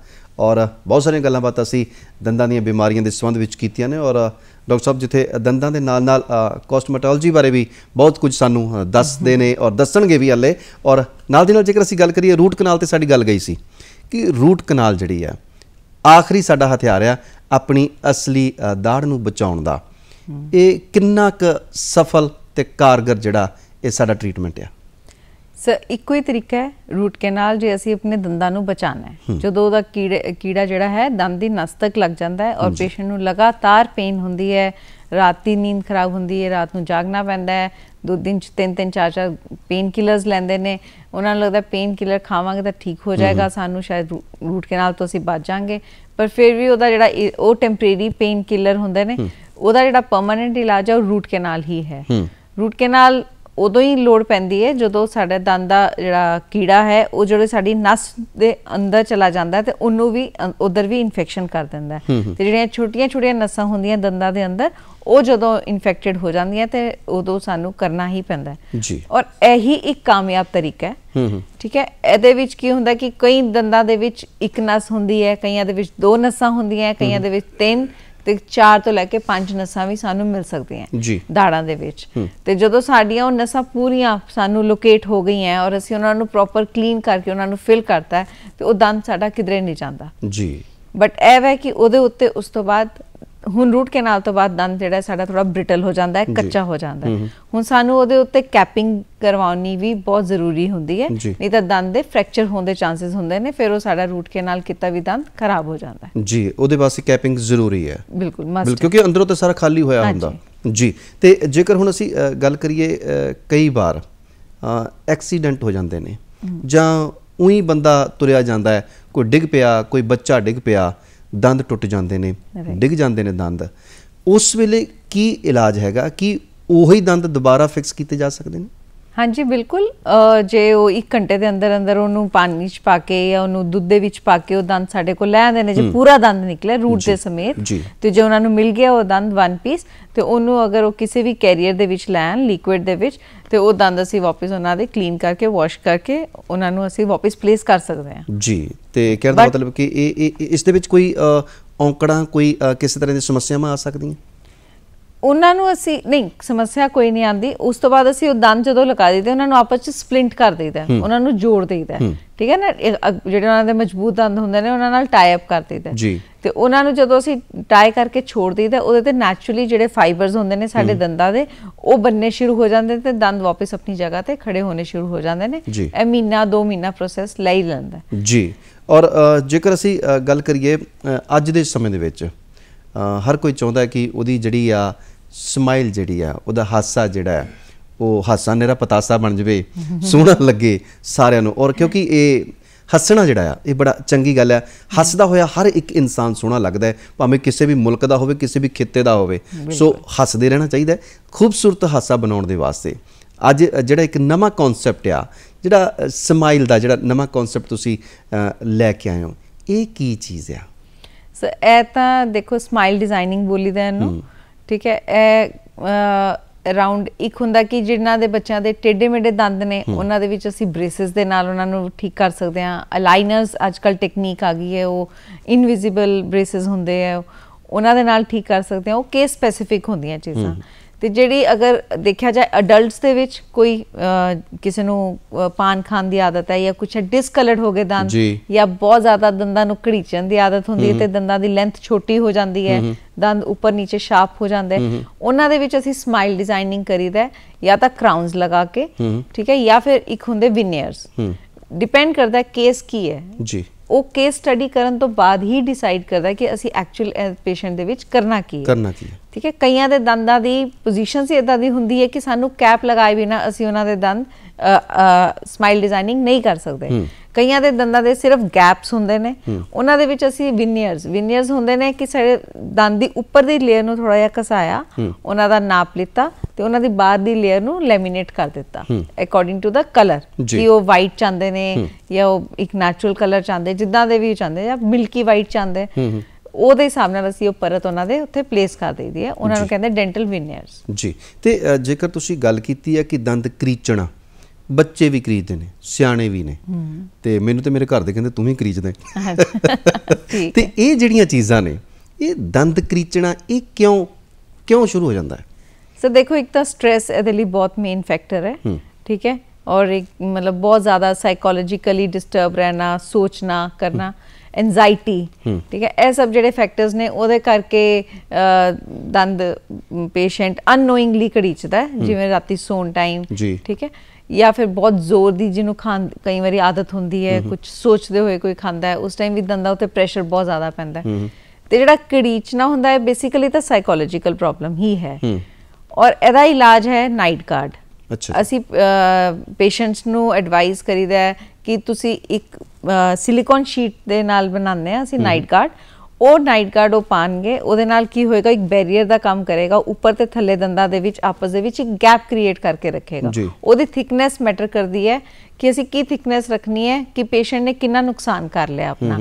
ਔਰ ਬਹੁਤ ਸਾਰੀਆਂ ਗੱਲਾਂ ਬਾਤਾਂ ਅਸੀਂ ਦੰਦਾਂ ਦੀਆਂ ਬਿਮਾਰੀਆਂ ਦੇ ਸੰਬੰਧ ਵਿੱਚ ਕੀਤੀਆਂ ਨੇ ਔਰ ਡਾਕਟਰ ਸਾਹਿਬ ਜਿੱਥੇ ਦੰਦਾਂ ਦੇ ਨਾਲ ਨਾਲ ਕੋਸਮਟੋਲੋਜੀ ਬਾਰੇ ਵੀ ਬਹੁਤ ਕੁਝ ਸਾਨੂੰ ਦੱਸਦੇ ਨੇ ਔਰ ਦੱਸਣਗੇ ਵੀ ਹਲੇ ਔਰ ਨਾਲ ਦੀ ਨਾਲ ਜੇਕਰ ਅਸੀਂ ਗੱਲ ਕਰੀਏ ਰੂਟ ਕਨਾਲ ਤੇ ਸਾਡੀ ਗੱਲ ਗਈ ਸੀ ਕਿ ਰੂਟ ਕਨਾਲ ਜਿਹੜੀ ਆ ਆਖਰੀ ਸਾਡਾ ਹਥਿਆਰ ਆ ਆਪਣੀ ਅਸਲੀ ਦਾੜ ਨੂੰ ਬਚਾਉਣ ਦਾ ਇਹ ਕਿੰਨਾ ਕੁ ਸਫਲ ਤੇ ਕਾਰਗਰ ਜਿਹੜਾ ਇਹ ਸਾਡਾ ਟ੍ਰੀਟਮੈਂਟ ਆ ਸਰ ਇੱਕੋ ਹੀ ਤਰੀਕਾ ਹੈ ਰੂਟ ਕੈਨਾਲ ਜੇ ਅਸੀਂ ਆਪਣੇ ਦੰਦਾਂ ਨੂੰ ਬਚਾਣਾ ਹੈ ਜਦੋਂ ਉਹਦਾ ਕੀੜਾ ਕੀੜਾ ਜਿਹੜਾ ਹੈ ਦੰਦ ਦੀ ਨਸ ਤੱਕ ਲੱਗ ਜਾਂਦਾ ਹੈ ਔਰ ਪੇਸ਼ੈਂਟ ਨੂੰ ਲਗਾਤਾਰ ਪੇਨ ਹੁੰਦੀ ਹੈ ਰਾਤੀ ਨੀਂਦ ਖਰਾਬ ਹੁੰਦੀ ਹੈ ਰਾਤ ਨੂੰ ਜਾਗਣਾ ਪੈਂਦਾ ਹੈ ਦੋ ਦਿਨ ਚ ਤਿੰਨ ਤਿੰਨ ਚਾਰ ਚਾਰ ਪੇਨ ਕਿਲਰਸ ਲੈਂਦੇ ਨੇ ਉਹਨਾਂ ਨੂੰ ਲੱਗਦਾ ਪੇਨ ਕਿਲਰ ਖਾਵਾਂਗੇ ਤਾਂ ਠੀਕ ਹੋ ਜਾਏਗਾ ਸਾਨੂੰ ਸ਼ਾਇਦ ਰੂਟ ਕੈਨਾਲ ਤੋਂ ਅਸੀਂ ਬਚ ਜਾਾਂਗੇ ਪਰ ਫਿਰ ਵੀ ਉਹਦਾ ਜਿਹੜਾ ਉਹ ਟੈਂਪਰੇਰੀ ਪੇਨ ਕਿਲਰ ਹੁੰਦੇ ਨੇ ਉਹਦਾ ਜਿਹੜਾ ਪਰਮਨੈਂਟ ਇਲਾਜ ਹੈ ਉਹ ਰੂਟ ਕੈਨਾਲ ਹੀ ਹੈ ਰੂਟ ਕੈਨਾਲ ਉਦੋਂ ਹੀ ਲੋੜ ਪੈਂਦੀ ਹੈ ਜਦੋਂ ਸਾਡੇ ਦੰਦ ਦਾ ਜਿਹੜਾ ਕੀੜਾ ਹੈ ਉਹ ਜਿਹੜੇ ਸਾਡੀ ਨਸ ਦੇ ਅੰਦਰ ਚਲਾ ਜਾਂਦਾ ਤੇ ਉਹਨੂੰ ਵੀ ਉਧਰ ਵੀ ਇਨਫੈਕਸ਼ਨ ਕਰ ਦਿੰਦਾ ਹੈ ਤੇ ਜਿਹੜੀਆਂ ਛੋਟੀਆਂ ਛੋਟੀਆਂ ਨਸਾਂ ਹੁੰਦੀਆਂ ਦੰਦਾਂ ਦੇ ਅੰਦਰ ਉਹ ਜਦੋਂ ਇਨਫੈਕਟਡ ਹੋ ਜਾਂਦੀਆਂ ਤੇ ਉਦੋਂ ਸਾਨੂੰ ਕਰਨਾ ਹੀ ਪੈਂਦਾ ਹੈ ਜੀ ਔਰ ਇਹੀ ਇੱਕ ਕਾਮਯਾਬ ਤਰੀਕਾ ਹੈ ਹੂੰ ਠੀਕ ਹੈ ਇਹਦੇ ਵਿੱਚ ਕੀ ਹੁੰਦਾ ਕਿ ਕਈ ਦੰਦਾਂ ਦੇ ਵਿੱਚ ਇੱਕ ਨਸ ਹੁੰਦੀ ਹੈ ਕਈਆਂ ਦੇ ਵਿੱਚ ਦੋ ਨਸਾਂ ਹੁੰਦੀਆਂ ਕਈਆਂ ਦੇ ਵਿੱਚ ਤਿੰਨ ਤੇ 4 ਤੋਂ ਲੈ ਕੇ 5 ਨਸਾਂ ਵੀ ਸਾਨੂੰ ਮਿਲ ਸਕਦੀਆਂ ਜੀ ਦਾੜਾਂ ਦੇ ਵਿੱਚ ਤੇ ਜਦੋਂ ਸਾਡੀਆਂ ਉਹ ਨਸਾਂ ਪੂਰੀਆਂ ਸਾਨੂੰ ਲੋਕੇਟ ਹੋ ਗਈਆਂ ਔਰ ਅਸੀਂ ਉਹਨਾਂ ਨੂੰ ਪ੍ਰੋਪਰ ਕਲੀਨ ਕਰਕੇ ਉਹਨਾਂ ਨੂੰ ਫਿਲ ਕਰਤਾ ਤੇ ਉਹ ਦੰਦ ਸਾਡਾ ਕਿਧਰੇ ਨਹੀਂ ਜਾਂਦਾ ਜੀ ਬਟ ਐਵੇਂ ਕਿ ਉਹਦੇ ਉੱਤੇ ਉਸ ਤੋਂ ਬਾਅਦ ਹੁਣ ਰੂਟ ਕੈਨਾਲ ਤੋਂ ਬਾਅਦ ਦੰਦ ਜਿਹੜਾ ਸਾਡਾ ਥੋੜਾ ਬ੍ਰਿਟਲ ਹੋ ਜਾਂਦਾ ਹੈ ਕੱਚਾ ਹੋ ਜਾਂਦਾ ਹੈ ਹੁਣ ਸਾਨੂੰ ਉਹਦੇ ਉੱਤੇ ਕੈਪਿੰਗ ਕਰਵਾਉਣੀ ਵੀ ਬਹੁਤ ਜ਼ਰੂਰੀ ਹੁੰਦੀ ਹੈ ਨਹੀਂ ਤਾਂ ਦੰਦ ਦੇ ਫ੍ਰੈਕਚਰ ਹੋਣ ਦੇ ਚਾਂਸਸ ਹੁੰਦੇ ਨੇ ਫਿਰ ਉਹ ਸਾਡਾ ਰੂਟ ਕੈਨਾਲ ਕੀਤਾ ਵੀ ਦੰਦ ਖਰਾਬ ਹੋ ਜਾਂਦਾ ਹੈ ਜੀ ਉਹਦੇ ਵਾਸਤੇ ਕੈਪਿੰਗ ਜ਼ਰੂਰੀ ਹੈ ਬਿਲਕੁਲ ਮਸਟ ਕਿਉਂਕਿ ਅੰਦਰੋਂ ਤਾਂ ਸਾਰਾ ਖਾਲੀ ਹੋਇਆ ਹੁੰਦਾ ਜੀ ਤੇ ਜੇਕਰ ਹੁਣ ਅਸੀਂ ਗੱਲ ਕਰੀਏ ਕਈ ਵਾਰ ਐਕਸੀਡੈਂਟ ਹੋ ਜਾਂਦੇ ਨੇ ਜਾਂ ਉਹੀ ਬੰਦਾ ਤੁਰਿਆ ਜਾਂਦਾ ਹੈ ਕੋਈ ਡਿੱਗ ਪਿਆ ਕੋਈ ਬੱਚਾ ਡਿੱਗ ਪਿਆ ਦੰਦ ਟੁੱਟ ਜਾਂਦੇ ਨੇ ਡਿੱਗ ਜਾਂਦੇ ਨੇ ਦੰਦ ਉਸ ਵੇਲੇ ਕੀ ਇਲਾਜ ਹੈਗਾ ਕਿ ਉਹੀ ਦੰਦ ਦੁਬਾਰਾ ਫਿਕਸ ਕੀਤੇ ਜਾ ਸਕਦੇ ਨੇ ਹਾਂਜੀ ਬਿਲਕੁਲ ਜੇ ਉਹ 1 ਘੰਟੇ ਦੇ ਅੰਦਰ ਅੰਦਰ ਉਹਨੂੰ ਪਾਣੀ 'ਚ ਪਾ ਕੇ ਜਾਂ ਉਹਨੂੰ ਦੁੱਧ ਦੇ ਵਿੱਚ ਪਾ ਕੇ ਉਹ ਦੰਦ ਸਾਡੇ ਕੋਲ ਲੈ ਆਉਂਦੇ ਨੇ ਜੇ ਪੂਰਾ ਦੰਦ ਨਿਕਲੇ ਰੂਟ ਦੇ ਸਮੇਤ ਤੇ ਜੇ ਉਹਨਾਂ ਨੂੰ ਮਿਲ ਗਿਆ ਉਹ ਦੰਦ ਵਨ ਪੀਸ ਤੇ ਉਹਨੂੰ ਅਗਰ ਉਹ ਕਿਸੇ ਵੀ ਕੈਰੀਅਰ ਦੇ ਵਿੱਚ ਲੈਣ ਲਿਕੁਇਡ ਦੇ ਵਿੱਚ ਤੇ ਉਹ ਦੰਦ ਅਸੀਂ ਵਾਪਸ ਉਹਨਾਂ ਦੇ ਕਲੀਨ ਕਰਕੇ ਵਾਸ਼ ਕਰਕੇ ਉਹਨਾਂ ਨੂੰ ਅਸੀਂ ਵਾਪਸ ਪਲੇਸ ਕਰ ਸਕਦੇ ਹਾਂ ਜੀ ਤੇ ਕਹਿਣ ਦਾ ਮਤਲਬ ਕਿ ਇਹ ਇਸ ਦੇ ਵਿੱਚ ਕੋਈ ਔਂਕੜਾਂ ਕੋਈ ਕਿਸੇ ਤਰ੍ਹਾਂ ਦੀ ਸਮੱਸਿਆਵਾਂ ਆ ਸਕਦੀਆਂ ਉਹਨਾਂ ਨੂੰ ਅਸੀਂ ਨਹੀਂ ਸਮੱਸਿਆ ਕੋਈ ਨਹੀਂ ਆਂਦੀ ਉਸ ਤੋਂ ਬਾਅਦ ਅਸੀਂ ਉਹ ਦੰਦ ਜਦੋਂ ਲਗਾ ਦਈਦੇ ਉਹਨਾਂ ਨੂੰ ਆਪਸ ਵਿੱਚ ਸਪਲਿੰਟ ਕਰ ਦਈਦਾ ਉਹਨਾਂ ਨੂੰ ਜੋੜ ਦਈਦਾ ਠੀਕ ਹੈ ਨਾ ਜਿਹੜੇ ਉਹਨਾਂ ਦੇ ਮਜ਼ਬੂਤ ਦੰਦ ਹੁੰਦੇ ਨੇ ਉਹਨਾਂ ਨਾਲ ਟਾਈ ਅਪ ਕਰ ਦਈਦਾ ਜੀ ਤੇ ਉਹਨਾਂ ਨੂੰ ਜਦੋਂ ਅਸੀਂ ਟਾਈ ਕਰਕੇ ਛੋੜ ਦਈਦਾ ਉਹਦੇ ਤੇ ਨੈਚੁਰਲੀ ਜਿਹੜੇ ਫਾਈਬਰਸ ਹੁੰਦੇ ਨੇ ਸਾਡੇ ਦੰਦਾਂ ਦੇ ਉਹ ਬੰਨੇ ਸ਼ੁਰੂ ਹੋ ਜਾਂਦੇ ਤੇ ਦੰਦ ਵਾਪਸ ਆਪਣੀ ਜਗ੍ਹਾ ਤੇ ਖੜੇ ਹੋਣੇ ਸ਼ੁਰੂ ਹੋ ਜਾਂਦੇ ਨੇ ਇਹ ਮਹੀਨਾ 2 ਮਹੀਨਾ ਪ੍ਰੋਸੈਸ ਲਈ ਲੈਂਦਾ ਜੀ ਔਰ ਜੇਕਰ ਅਸੀਂ ਗੱਲ ਕਰੀਏ ਅੱਜ ਦੇ ਸਮੇਂ ਦੇ ਵਿੱਚ ਹਰ ਕੋਈ ਚਾਹੁੰਦਾ ਹੈ ਕਿ ਉਹਦੀ ਜਿਹੜੀ ਆ ਸਮਾਈਲ ਜਿਹੜੀ ਆ ਉਹਦਾ ਹਾਸਾ ਜਿਹੜਾ ਉਹ ਹਾਸਾ ਨੇਰਾ ਪਤਾਸਾ ਬਣ ਜਵੇ ਸੋਹਣਾ ਲੱਗੇ ਸਾਰਿਆਂ ਨੂੰ ਔਰ ਕਿਉਂਕਿ ਇਹ ਹੱਸਣਾ ਜਿਹੜਾ ਆ ਇਹ ਬੜਾ ਚੰਗੀ ਗੱਲ ਆ ਹੱਸਦਾ ਹੋਇਆ ਹਰ ਇੱਕ ਇਨਸਾਨ ਸੋਹਣਾ ਲੱਗਦਾ ਹੈ ਭਾਵੇਂ ਕਿਸੇ ਵੀ ਮੁਲਕ ਦਾ ਹੋਵੇ ਕਿਸੇ ਵੀ ਖਿੱਤੇ ਦਾ ਹੋਵੇ ਸੋ ਹੱਸਦੇ ਰਹਿਣਾ ਚਾਹੀਦਾ ਖੂਬਸੂਰਤ ਹਾਸਾ ਬਣਾਉਣ ਦੇ ਵਾਸਤੇ ਅੱਜ ਜਿਹੜਾ ਇੱਕ ਨਵਾਂ ਕਨਸੈਪਟ ਆ ਜਿਹੜਾ ਸਮਾਈਲ ਦਾ ਜਿਹੜਾ ਨਵਾਂ ਕਨਸੈਪਟ ਤੁਸੀਂ ਲੈ ਕੇ ਆਏ ਹੋ ਇਹ ਕੀ ਚੀਜ਼ ਆ ਸੋ ਇਹ ਤਾਂ ਦੇਖੋ ਸਮਾਈਲ ਡਿਜ਼ਾਈਨਿੰਗ ਬੋਲੀ ਦਾ ਇਹਨੂੰ ਠੀਕ ਹੈ ਇਹ ਅਰਾਊਂਡ ਇੱਕ ਹੁੰਦਾ ਕਿ ਜਿਨ੍ਹਾਂ ਦੇ ਬੱਚਿਆਂ ਦੇ ਟੇਡੇ ਮੇਡੇ ਦੰਦ ਨੇ ਉਹਨਾਂ ਦੇ ਵਿੱਚ ਅਸੀਂ ਬ੍ਰੇਸਸ ਦੇ ਨਾਲ ਉਹਨਾਂ ਨੂੰ ਠੀਕ ਕਰ ਸਕਦੇ ਹਾਂ ਅਲਾਈਨਰਸ ਅੱਜਕੱਲ ਟੈਕਨੀਕ ਆ ਗਈ ਹੈ ਉਹ ਇਨਵਿਜ਼ੀਬਲ ਬ੍ਰੇਸਸ ਹੁੰਦੇ ਆ ਉਹਨਾਂ ਦੇ ਨਾਲ ਠੀਕ ਕਰ ਸਕਦੇ ਹਾਂ ਉਹ ਕੇਸ ਸਪੈਸੀਫਿਕ ਹੁੰਦੀਆਂ ਚੀਜ਼ਾਂ ਤੇ ਜਿਹੜੀ ਅਗਰ ਦੇਖਿਆ ਜਾਏ ਅਡਲਟਸ ਦੇ ਵਿੱਚ ਕੋਈ ਕਿਸੇ ਨੂੰ ਪਾਨ ਖਾਣ ਦੀ ਆਦਤ ਹੈ ਜਾਂ ਕੁਝ ਡਿਸਕਲਰਡ ਹੋ ਗਏ ਦੰਦ ਜਾਂ ਬਹੁਤ ਜ਼ਿਆਦਾ ਦੰਦਾਂ ਨੂੰ ਘੜੀਚਣ ਦੀ ਆਦਤ ਹੁੰਦੀ ਹੈ ਤੇ ਦੰਦਾਂ ਦੀ ਲੈਂਥ ਛੋਟੀ ਹੋ ਜਾਂਦੀ ਹੈ ਦੰਦ ਉੱਪਰ ਨੀਚੇ ਸ਼ਾਰਪ ਹੋ ਜਾਂਦੇ ਉਹਨਾਂ ਦੇ ਵਿੱਚ ਅਸੀਂ ਸਮਾਈਲ ਡਿਜ਼ਾਈਨਿੰਗ ਕਰੀਦਾ ਜਾਂ ਤਾਂ ਕਰਾਊਨਸ ਲਗਾ ਕੇ ਠੀਕ ਹੈ ਜਾਂ ਫਿਰ ਇੱਕ ਹੁੰਦੇ ਵਿਨੀਅਰਸ ਡਿਪੈਂਡ ਕਰਦਾ ਕੇਸ ਕੀ ਹੈ ਜੀ ਉਹ ਕੇਸ ਸਟੱਡੀ ਕਰਨ ਤੋਂ ਬਾਅਦ ਹੀ ਡਿਸਾਈਡ ਕਰਦਾ ਕਿ ਅਸੀਂ ਐਕਚੁਅਲ ਪੇਸ਼ੈਂਟ ਦੇ ਵਿੱਚ ਕਰਨਾ ਕੀ ਹੈ ਕਰਨਾ ਕੀ ਹੈ ਠੀਕ ਹੈ ਕਈਆਂ ਦੇ ਦੰਦਾਂ ਦੀ ਪੋਜੀਸ਼ਨ ਸੀ ਇਦਾਂ ਦੀ ਹੁੰਦੀ ਹੈ ਕਿ ਸਾਨੂੰ ਕੈਪ ਲਗਾਏ ਬਿਨਾ ਅਸੀਂ ਉਹਨਾਂ ਦੇ ਦੰਦ ਸਮਾਈਲ ਡਿਜ਼ਾਈਨਿੰਗ ਨਹੀਂ ਕਰ ਸਕਦੇ ਕਈਆਂ ਦੇ ਦੰਦਾਂ ਦੇ ਸਿਰਫ ਗੈਪਸ ਹੁੰਦੇ ਨੇ ਉਹਨਾਂ ਦੇ ਵਿੱਚ ਅਸੀਂ ਵਿਨੀਅਰਸ ਵਿਨੀਅਰਸ ਹੁੰਦੇ ਨੇ ਕਿ ਸਾਡੇ ਦੰਦ ਦੀ ਉੱਪਰ ਦੀ ਲੇਅਰ ਨੂੰ ਥੋੜਾ ਜਿਹਾ ਕਸਾਇਆ ਉਹਨਾਂ ਦਾ ਨਾਪ ਲਿੱਤਾ ਤੇ ਉਹਨਾਂ ਦੀ ਬਾਹਰ ਦੀ ਲੇਅਰ ਨੂੰ ਲੈਮੀਨੇਟ ਕਰ ਦਿੱਤਾ ਅਕੋਰਡਿੰਗ ਟੂ ਦਾ ਕਲਰ ਕਿ ਉਹ ਵਾਈਟ ਚਾਹੁੰਦੇ ਨੇ ਜਾਂ ਉਹ ਇੱਕ ਨੈਚੁਰਲ ਕਲਰ ਚਾਹੁੰਦੇ ਜਿੱਦਾਂ ਦੇ ਵੀ ਚਾਹੁੰਦੇ ਜਾਂ ਮਿਲਕੀ ਵਾਈਟ ਚਾਹੁੰਦੇ ਉਹਦੇ ਹਿਸਾਬ ਨਾਲ ਅਸੀਂ ਉਹ ਪਰਤ ਉਹਨਾਂ ਦੇ ਉੱਤੇ ਪਲੇਸ ਕਰ ਦਈਦੀ ਹੈ ਉਹਨਾਂ ਨੂੰ ਕਹਿੰਦੇ ਡੈਂਟਲ ਵਿਨੀਅਰਸ ਜੀ ਤੇ ਜੇਕਰ ਤੁਸੀਂ ਗੱਲ ਕੀਤੀ ਹੈ ਕਿ ਦੰਦ ਕਰੀਚਣਾ ਬੱਚੇ ਵੀ ਖਰੀਦਦੇ ਨੇ ਸਿਆਣੇ ਵੀ ਨੇ ਤੇ ਮੈਨੂੰ ਤੇ ਮੇਰੇ ਘਰ ਦੇ ਕਹਿੰਦੇ ਤੂੰ ਹੀ ਖਰੀਦਦਾ ਤੇ ਇਹ ਜਿਹੜੀਆਂ ਚੀਜ਼ਾਂ ਨੇ ਇਹ ਦੰਦ ਕਰੀਚਣਾ ਇਹ ਕਿਉਂ ਕਿਉਂ ਸ਼ੁਰੂ ਹੋ ਜਾਂਦਾ ਹੈ ਸਰ ਦੇਖੋ ਇੱਕ ਤਾਂ ਸਟ्रेस ਇਹਦੇ ਲਈ ਬਹੁਤ ਮੇਨ ਫੈਕਟਰ ਹੈ ਠੀਕ ਹੈ ਔਰ ਇੱਕ ਮਤਲਬ ਬਹੁਤ ਜ਼ਿਆਦਾ ਸਾਈਕੋਲੋਜੀਕਲੀ ਡਿਸਟਰਬ ਰਹਿਣਾ ਸੋਚਣਾ ਕਰਨਾ ਐਂਜ਼ਾਈਟੀ ਠੀਕ ਹੈ ਇਹ ਸਭ ਜਿਹੜੇ ਫੈਕਟਰਸ ਨੇ ਉਹਦੇ ਕਰਕੇ ਦੰਦ ਪੇਸ਼ੈਂਟ ਅਨਨੋਇੰਗਲੀ ਕਰੀਚਦਾ ਜਿਵੇਂ ਰਾਤੀ ਸੌਣ ਟਾਈਮ ਠੀਕ ਹੈ ਜਾਂ ਫਿਰ ਬਹੁਤ ਜ਼ੋਰ ਦੀ ਜਿਹਨੂੰ ਖਾਣ ਕਈ ਵਾਰੀ ਆਦਤ ਹੁੰਦੀ ਹੈ ਕੁਝ ਸੋਚਦੇ ਹੋਏ ਕੋਈ ਖਾਂਦਾ ਹੈ ਉਸ ਟਾਈਮ ਵੀ ਦੰਦਾਂ ਉੱਤੇ ਪ੍ਰੈਸ਼ਰ ਬਹੁਤ ਜ਼ਿਆਦਾ ਪੈਂਦਾ ਤੇ ਜਿਹੜਾ ਕੜੀਚਣਾ ਹੁੰਦਾ ਹੈ ਬੇਸਿਕਲੀ ਤਾਂ ਸਾਈਕੋਲੋਜੀਕਲ ਪ੍ਰੋਬਲਮ ਹੀ ਹੈ ਔਰ ਇਹਦਾ ਇਲਾਜ ਹੈ ਨਾਈਟ ਗਾਰਡ ਅੱਛਾ ਅਸੀਂ ਪੇਸ਼ੈਂਟਸ ਨੂੰ ਐਡਵਾਈਸ ਕਰੀਦਾ ਹੈ ਕਿ ਤੁਸੀਂ ਇੱਕ ਸਿਲੀਕਨ ਸ਼ੀਟ ਦੇ ਨਾਲ ਬਣਾਉਂਦੇ ਆ ਅਸੀਂ ਨਾਈਟ ਗਾਰਡ ਉਹ ਨਾਈਟ ਗਾਰਡ ਉਹ ਪਾਣਗੇ ਉਹਦੇ ਨਾਲ ਕੀ ਹੋਏਗਾ ਇੱਕ ਬੈਰੀਅਰ ਦਾ ਕੰਮ ਕਰੇਗਾ ਉੱਪਰ ਤੇ ਥੱਲੇ ਦੰਦਾਂ ਦੇ ਵਿੱਚ ਆਪਸ ਦੇ ਵਿੱਚ ਇੱਕ ਗੈਪ ਕ੍ਰੀਏਟ ਕਰਕੇ ਰੱਖੇਗਾ ਉਹਦੀ ਥਿਕਨੈਸ ਮੈਟਰ ਕਰਦੀ ਹੈ ਕਿ ਅਸੀਂ ਕੀ ਥਿਕਨੈਸ ਰੱਖਣੀ ਹੈ ਕਿ ਪੇਸ਼ੈਂਟ ਨੇ ਕਿੰਨਾ ਨੁਕਸਾਨ ਕਰ ਲਿਆ ਆਪਣਾ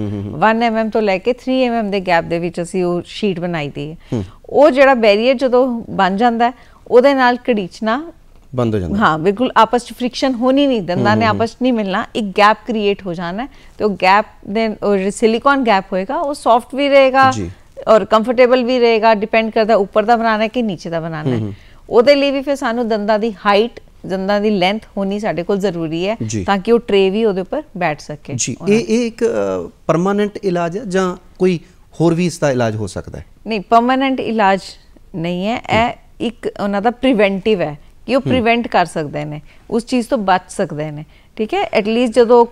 1 mm ਤੋਂ ਲੈ ਕੇ 3 mm ਦੇ ਗੈਪ ਦੇ ਵਿੱਚ ਅਸੀਂ ਉਹ ਸ਼ੀਟ ਬਣਾਈ ਦੀ ਹੈ ਉਹ ਜਿਹੜਾ ਬੈਰੀਅਰ ਜਦੋਂ ਬਣ ਜਾਂਦਾ ਉਹਦੇ ਨਾਲ ਕੜੀਚਣਾ ਬੰਦ ਹੋ ਜਾਂਦਾ ਹਾਂ ਬਿਲਕੁਲ ਆਪਸ ਚ ਫ੍ਰਿਕਸ਼ਨ ਹੋਣੀ ਨਹੀਂ ਦੰਦਾਂ ਨੇ ਆਪਸ ਚ ਨਹੀਂ ਮਿਲਣਾ ਇੱਕ ਗੈਪ ਕ੍ਰੀਏਟ ਹੋ ਜਾਣਾ ਤੇ ਉਹ ਗੈਪ ਦੇ ਸਿਲੀਕਨ ਗੈਪ ਹੋਏਗਾ ਉਹ ਸੌਫਟ ਵੀ ਰਹੇਗਾ ਜੀ ਔਰ ਕੰਫਰਟੇਬਲ ਵੀ ਰਹੇਗਾ ਡਿਪੈਂਡ ਕਰਦਾ ਉੱਪਰ ਦਾ ਬਣਾਣਾ ਹੈ ਕਿ ਨੀਚੇ ਦਾ ਬਣਾਣਾ ਹੈ ਉਹਦੇ ਲਈ ਵੀ ਫਿਰ ਸਾਨੂੰ ਦੰਦਾਂ ਦੀ ਹਾਈਟ ਦੰਦਾਂ ਦੀ ਲੈਂਥ ਹੋਣੀ ਸਾਡੇ ਕੋਲ ਜ਼ਰੂਰੀ ਹੈ ਤਾਂ ਕਿ ਉਹ ਟ੍ਰੇ ਵੀ ਉਹਦੇ ਉੱਪਰ ਬੈਠ ਸਕੇ ਜੀ ਇਹ ਇਹ ਇੱਕ ਪਰਮਾਨੈਂਟ ਇਲਾਜ ਹੈ ਜਾਂ ਕੋਈ ਹੋਰ ਵੀ ਇਸ ਦਾ ਇਲਾਜ ਹੋ ਸਕਦਾ ਹੈ ਨਹੀਂ ਪਰਮਾਨੈਂਟ ਇਲਾਜ ਨਹੀਂ ਹੈ ਇਹ ਇੱਕ ਉਹਨਾਂ ਦਾ ਪ੍ਰੀਵੈਂਟਿਵ ਹੈ ਕਿ ਉਹ ਪ੍ਰੀਵੈਂਟ ਕਰ ਸਕਦੇ ਨੇ ਉਸ ਚੀਜ਼ ਤੋਂ ਬਚ ਸਕਦੇ ਨੇ ਠੀਕ ਹੈ ਐਟ ਲੀਸਟ ਜਦੋਂ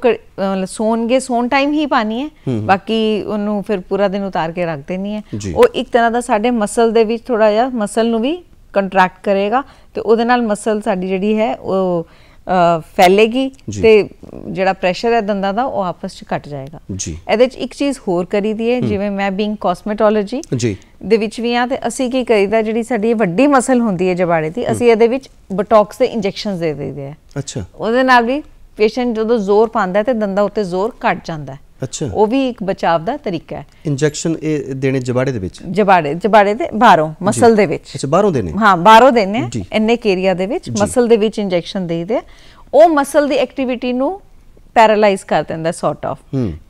ਸੌਣਗੇ ਸੌਣ ਟਾਈਮ ਹੀ ਪਾਣੀ ਹੈ ਬਾਕੀ ਉਹਨੂੰ ਫਿਰ ਪੂਰਾ ਦਿਨ ਉਤਾਰ ਕੇ ਰੱਖ ਦੇਣੀ ਹੈ ਉਹ ਇੱਕ ਤਰ੍ਹਾਂ ਦਾ ਸਾਡੇ ਮਸਲ ਦੇ ਵਿੱਚ ਥੋੜਾ ਜਿਹਾ ਮਸਲ ਨੂੰ ਵੀ ਕੰਟਰੈਕਟ ਕਰੇਗਾ ਤੇ ਉਹਦੇ ਨਾਲ ਮਸਲ ਸਾਡੀ ਜਿਹੜੀ ਹੈ ਉਹ ਫੈਲੇਗੀ ਤੇ ਜਿਹੜਾ ਪ੍ਰੈਸ਼ਰ ਹੈ ਦੰਦਾਂ ਦਾ ਉਹ ਆਪਸ ਵਿੱਚ ਘਟ ਜਾਏਗਾ ਜੀ ਇਹਦੇ ਵਿੱਚ ਇੱਕ ਚੀਜ਼ ਹੋਰ ਕਰੀ ਦੀ ਹੈ ਜਿਵੇਂ ਮੈਂ ਬੀਇੰਗ ਕਾਸਮੈਟੋਲੋਜੀ ਜੀ ਦੇ ਵਿੱਚ ਵੀ ਆ ਤੇ ਅਸੀਂ ਕੀ ਕਰੀਦਾ ਜਿਹੜੀ ਸਾਡੀ ਵੱਡੀ ਮਸਲ ਹੁੰਦੀ ਹੈ ਜਬਾੜੇ ਦੀ ਅਸੀਂ ਇਹਦੇ ਵਿੱਚ ਬਟੌਕਸ ਦੇ ਇੰਜੈਕਸ਼ਨਸ ਦੇ ਦਈਦੇ ਆ ਅੱਛਾ ਉਹਦੇ ਨਾਲ ਵੀ ਪੇਸ਼ੈਂਟ ਜਦੋਂ ਜ਼ੋਰ ਪਾਉਂਦਾ ਤੇ ਦੰਦਾਂ ਉੱਤੇ ਜ਼ੋਰ ਘਟ ਜਾਂਦਾ ਹੈ ਅੱਛਾ ਉਹ ਵੀ ਇੱਕ ਬਚਾਵ ਦਾ ਤਰੀਕਾ ਹੈ ਇੰਜੈਕਸ਼ਨ ਇਹ ਦੇਣੇ ਜਬਾੜੇ ਦੇ ਵਿੱਚ ਜਬਾੜੇ ਜਬਾੜੇ ਦੇ ਬਾਹਰੋਂ ਮਸਲ ਦੇ ਵਿੱਚ ਅੱਛਾ ਬਾਹਰੋਂ ਦੇਣੇ ਹਾਂ ਬਾਹਰੋਂ ਦੇਣੇ ਇੰਨੇ ਏਰੀਆ ਦੇ ਵਿੱਚ ਮਸਲ ਦੇ ਵਿੱਚ ਇੰਜੈਕਸ਼ਨ ਦੇਈਦੇ ਉਹ ਮਸਲ ਦੀ ਐਕਟੀਵਿਟੀ ਨੂੰ ਪੈਰਾਲਾਈਜ਼ ਕਰ ਦਿੰਦਾ ਸੌਰਟ ਆਫ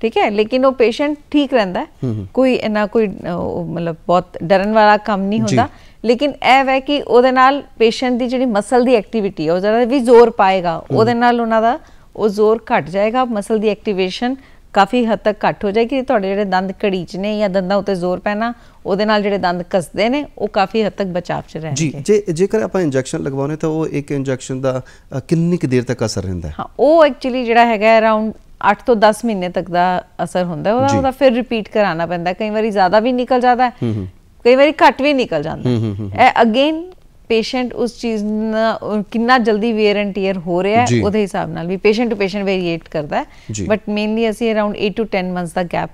ਠੀਕ ਹੈ ਲੇਕਿਨ ਉਹ ਪੇਸ਼ੈਂਟ ਠੀਕ ਰਹਿੰਦਾ ਕੋਈ ਇਹਨਾ ਕੋਈ ਮਤਲਬ ਬਹੁਤ ਡਰਨ ਵਾਲਾ ਕੰਮ ਨਹੀਂ ਹੁੰਦਾ ਲੇਕਿਨ ਇਹ ਵੈ ਕਿ ਉਹਦੇ ਨਾਲ ਪੇਸ਼ੈਂਟ ਦੀ ਜਿਹੜੀ ਮਸਲ ਦੀ ਐਕਟੀਵਿਟੀ ਹੈ ਉਹ ਜ਼ਰਾ ਵੀ ਜ਼ੋਰ ਪਾਏਗਾ ਉਹਦੇ ਨਾਲ ਉਹਨਾਂ ਦਾ ਉਹ ਜ਼ੋਰ ਘਟ ਜਾਏਗਾ ਮਸਲ ਦੀ ਐਕਟੀਵੇਸ਼ਨ ਕਾਫੀ ਹੱਦ ਤੱਕ ਘੱਟ ਹੋ ਜਾਏਗੀ ਤੁਹਾਡੇ ਜਿਹੜੇ ਦੰਦ ਕੜੀਚਨੇ ਜਾਂ ਦੰਦਾਂ ਉੱਤੇ ਜ਼ੋਰ ਪੈਣਾ ਉਹਦੇ ਨਾਲ ਜਿਹੜੇ ਦੰਦ ਕੱਸਦੇ ਨੇ ਉਹ ਕਾਫੀ ਹੱਦ ਤੱਕ ਬਚਾਅ ਚ ਰਹਿਣਗੇ ਜੀ ਜੇ ਜੇਕਰ ਆਪਾਂ ਇੰਜੈਕਸ਼ਨ ਲਗਵਾਉਨੇ ਤਾਂ ਉਹ ਇੱਕ ਇੰਜੈਕਸ਼ਨ ਦਾ ਕਿੰਨੀ ਕੁ ਦੇਰ ਤੱਕ ਅਸਰ ਰਹਿੰਦਾ ਹਾਂ ਉਹ ਐਕਚੁਅਲੀ ਜਿਹੜਾ ਹੈਗਾ ਅਰਾਊਂਡ 8 ਤੋਂ 10 ਮਹੀਨੇ ਤੱਕ ਦਾ ਅਸਰ ਹੁੰਦਾ ਉਹਦਾ ਉਹਦਾ ਫਿਰ ਰਿਪੀਟ ਕਰਾਉਣਾ ਪੈਂਦਾ ਕਈ ਵਾਰੀ ਜ਼ਿਆਦਾ ਵੀ ਨਿਕਲ ਜਾਂਦਾ ਹੈ ਕਈ ਵਾਰੀ ਘੱਟ ਵੀ ਨਿਕਲ ਜਾਂਦਾ ਹੈ ਇਹ ਅਗੇਨ ਪੇਸ਼ੈਂਟ ਉਸ ਚੀਜ਼ ਦਾ ਕਿੰਨਾ ਜਲਦੀ ਵੇਅਰ ਐਂਡ ਟੀਅਰ ਹੋ ਰਿਹਾ ਹੈ ਉਹਦੇ ਹਿਸਾਬ ਨਾਲ ਵੀ ਪੇਸ਼ੈਂਟ ਟੂ ਪੇਸ਼ੈਂਟ ਵੇਰੀਏਟ ਕਰਦਾ ਹੈ ਬਟ ਮੇਨਲੀ ਅਸੀਂ ਅਰਾਊਂਡ 8 ਟੂ 10 ਮੰਥਸ ਦਾ ਗੈਪ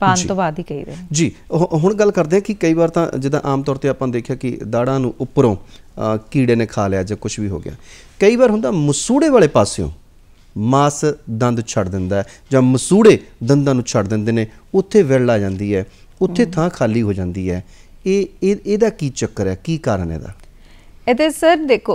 ਪਾਣ ਤੋਂ ਬਾਅਦ ਹੀ ਕਹੀਦੇ ਜੀ ਹੁਣ ਗੱਲ ਕਰਦੇ ਹਾਂ ਕਿ ਕਈ ਵਾਰ ਤਾਂ ਜਿੱਦਾਂ ਆਮ ਤੌਰ ਤੇ ਆਪਾਂ ਦੇਖਿਆ ਕਿ ਦਾੜਾਂ ਨੂੰ ਉੱਪਰੋਂ ਕੀੜੇ ਨੇ ਖਾ ਲਿਆ ਜਾਂ ਕੁਝ ਵੀ ਹੋ ਗਿਆ ਕਈ ਵਾਰ ਹੁੰਦਾ ਮਸੂੜੇ ਵਾਲੇ ਪਾਸਿਓਂ ਮਾਸ ਦੰਦ ਛੱਡ ਦਿੰਦਾ ਜਾਂ ਮਸੂੜੇ ਦੰਦਾਂ ਨੂੰ ਛੱਡ ਦਿੰਦੇ ਨੇ ਉੱਥੇ ਵਿਰਲ ਆ ਜਾਂਦੀ ਹੈ ਉੱਥੇ ਥਾਂ ਖਾਲੀ ਹੋ ਜਾਂਦੀ ਹੈ ਇਹ ਇਹਦਾ ਕੀ ਚੱਕਰ ਹੈ ਕੀ ਕਾਰਨ ਹੈ ਇਹਦਾ ਇਹਦੇ ਸਰ ਦੇਖੋ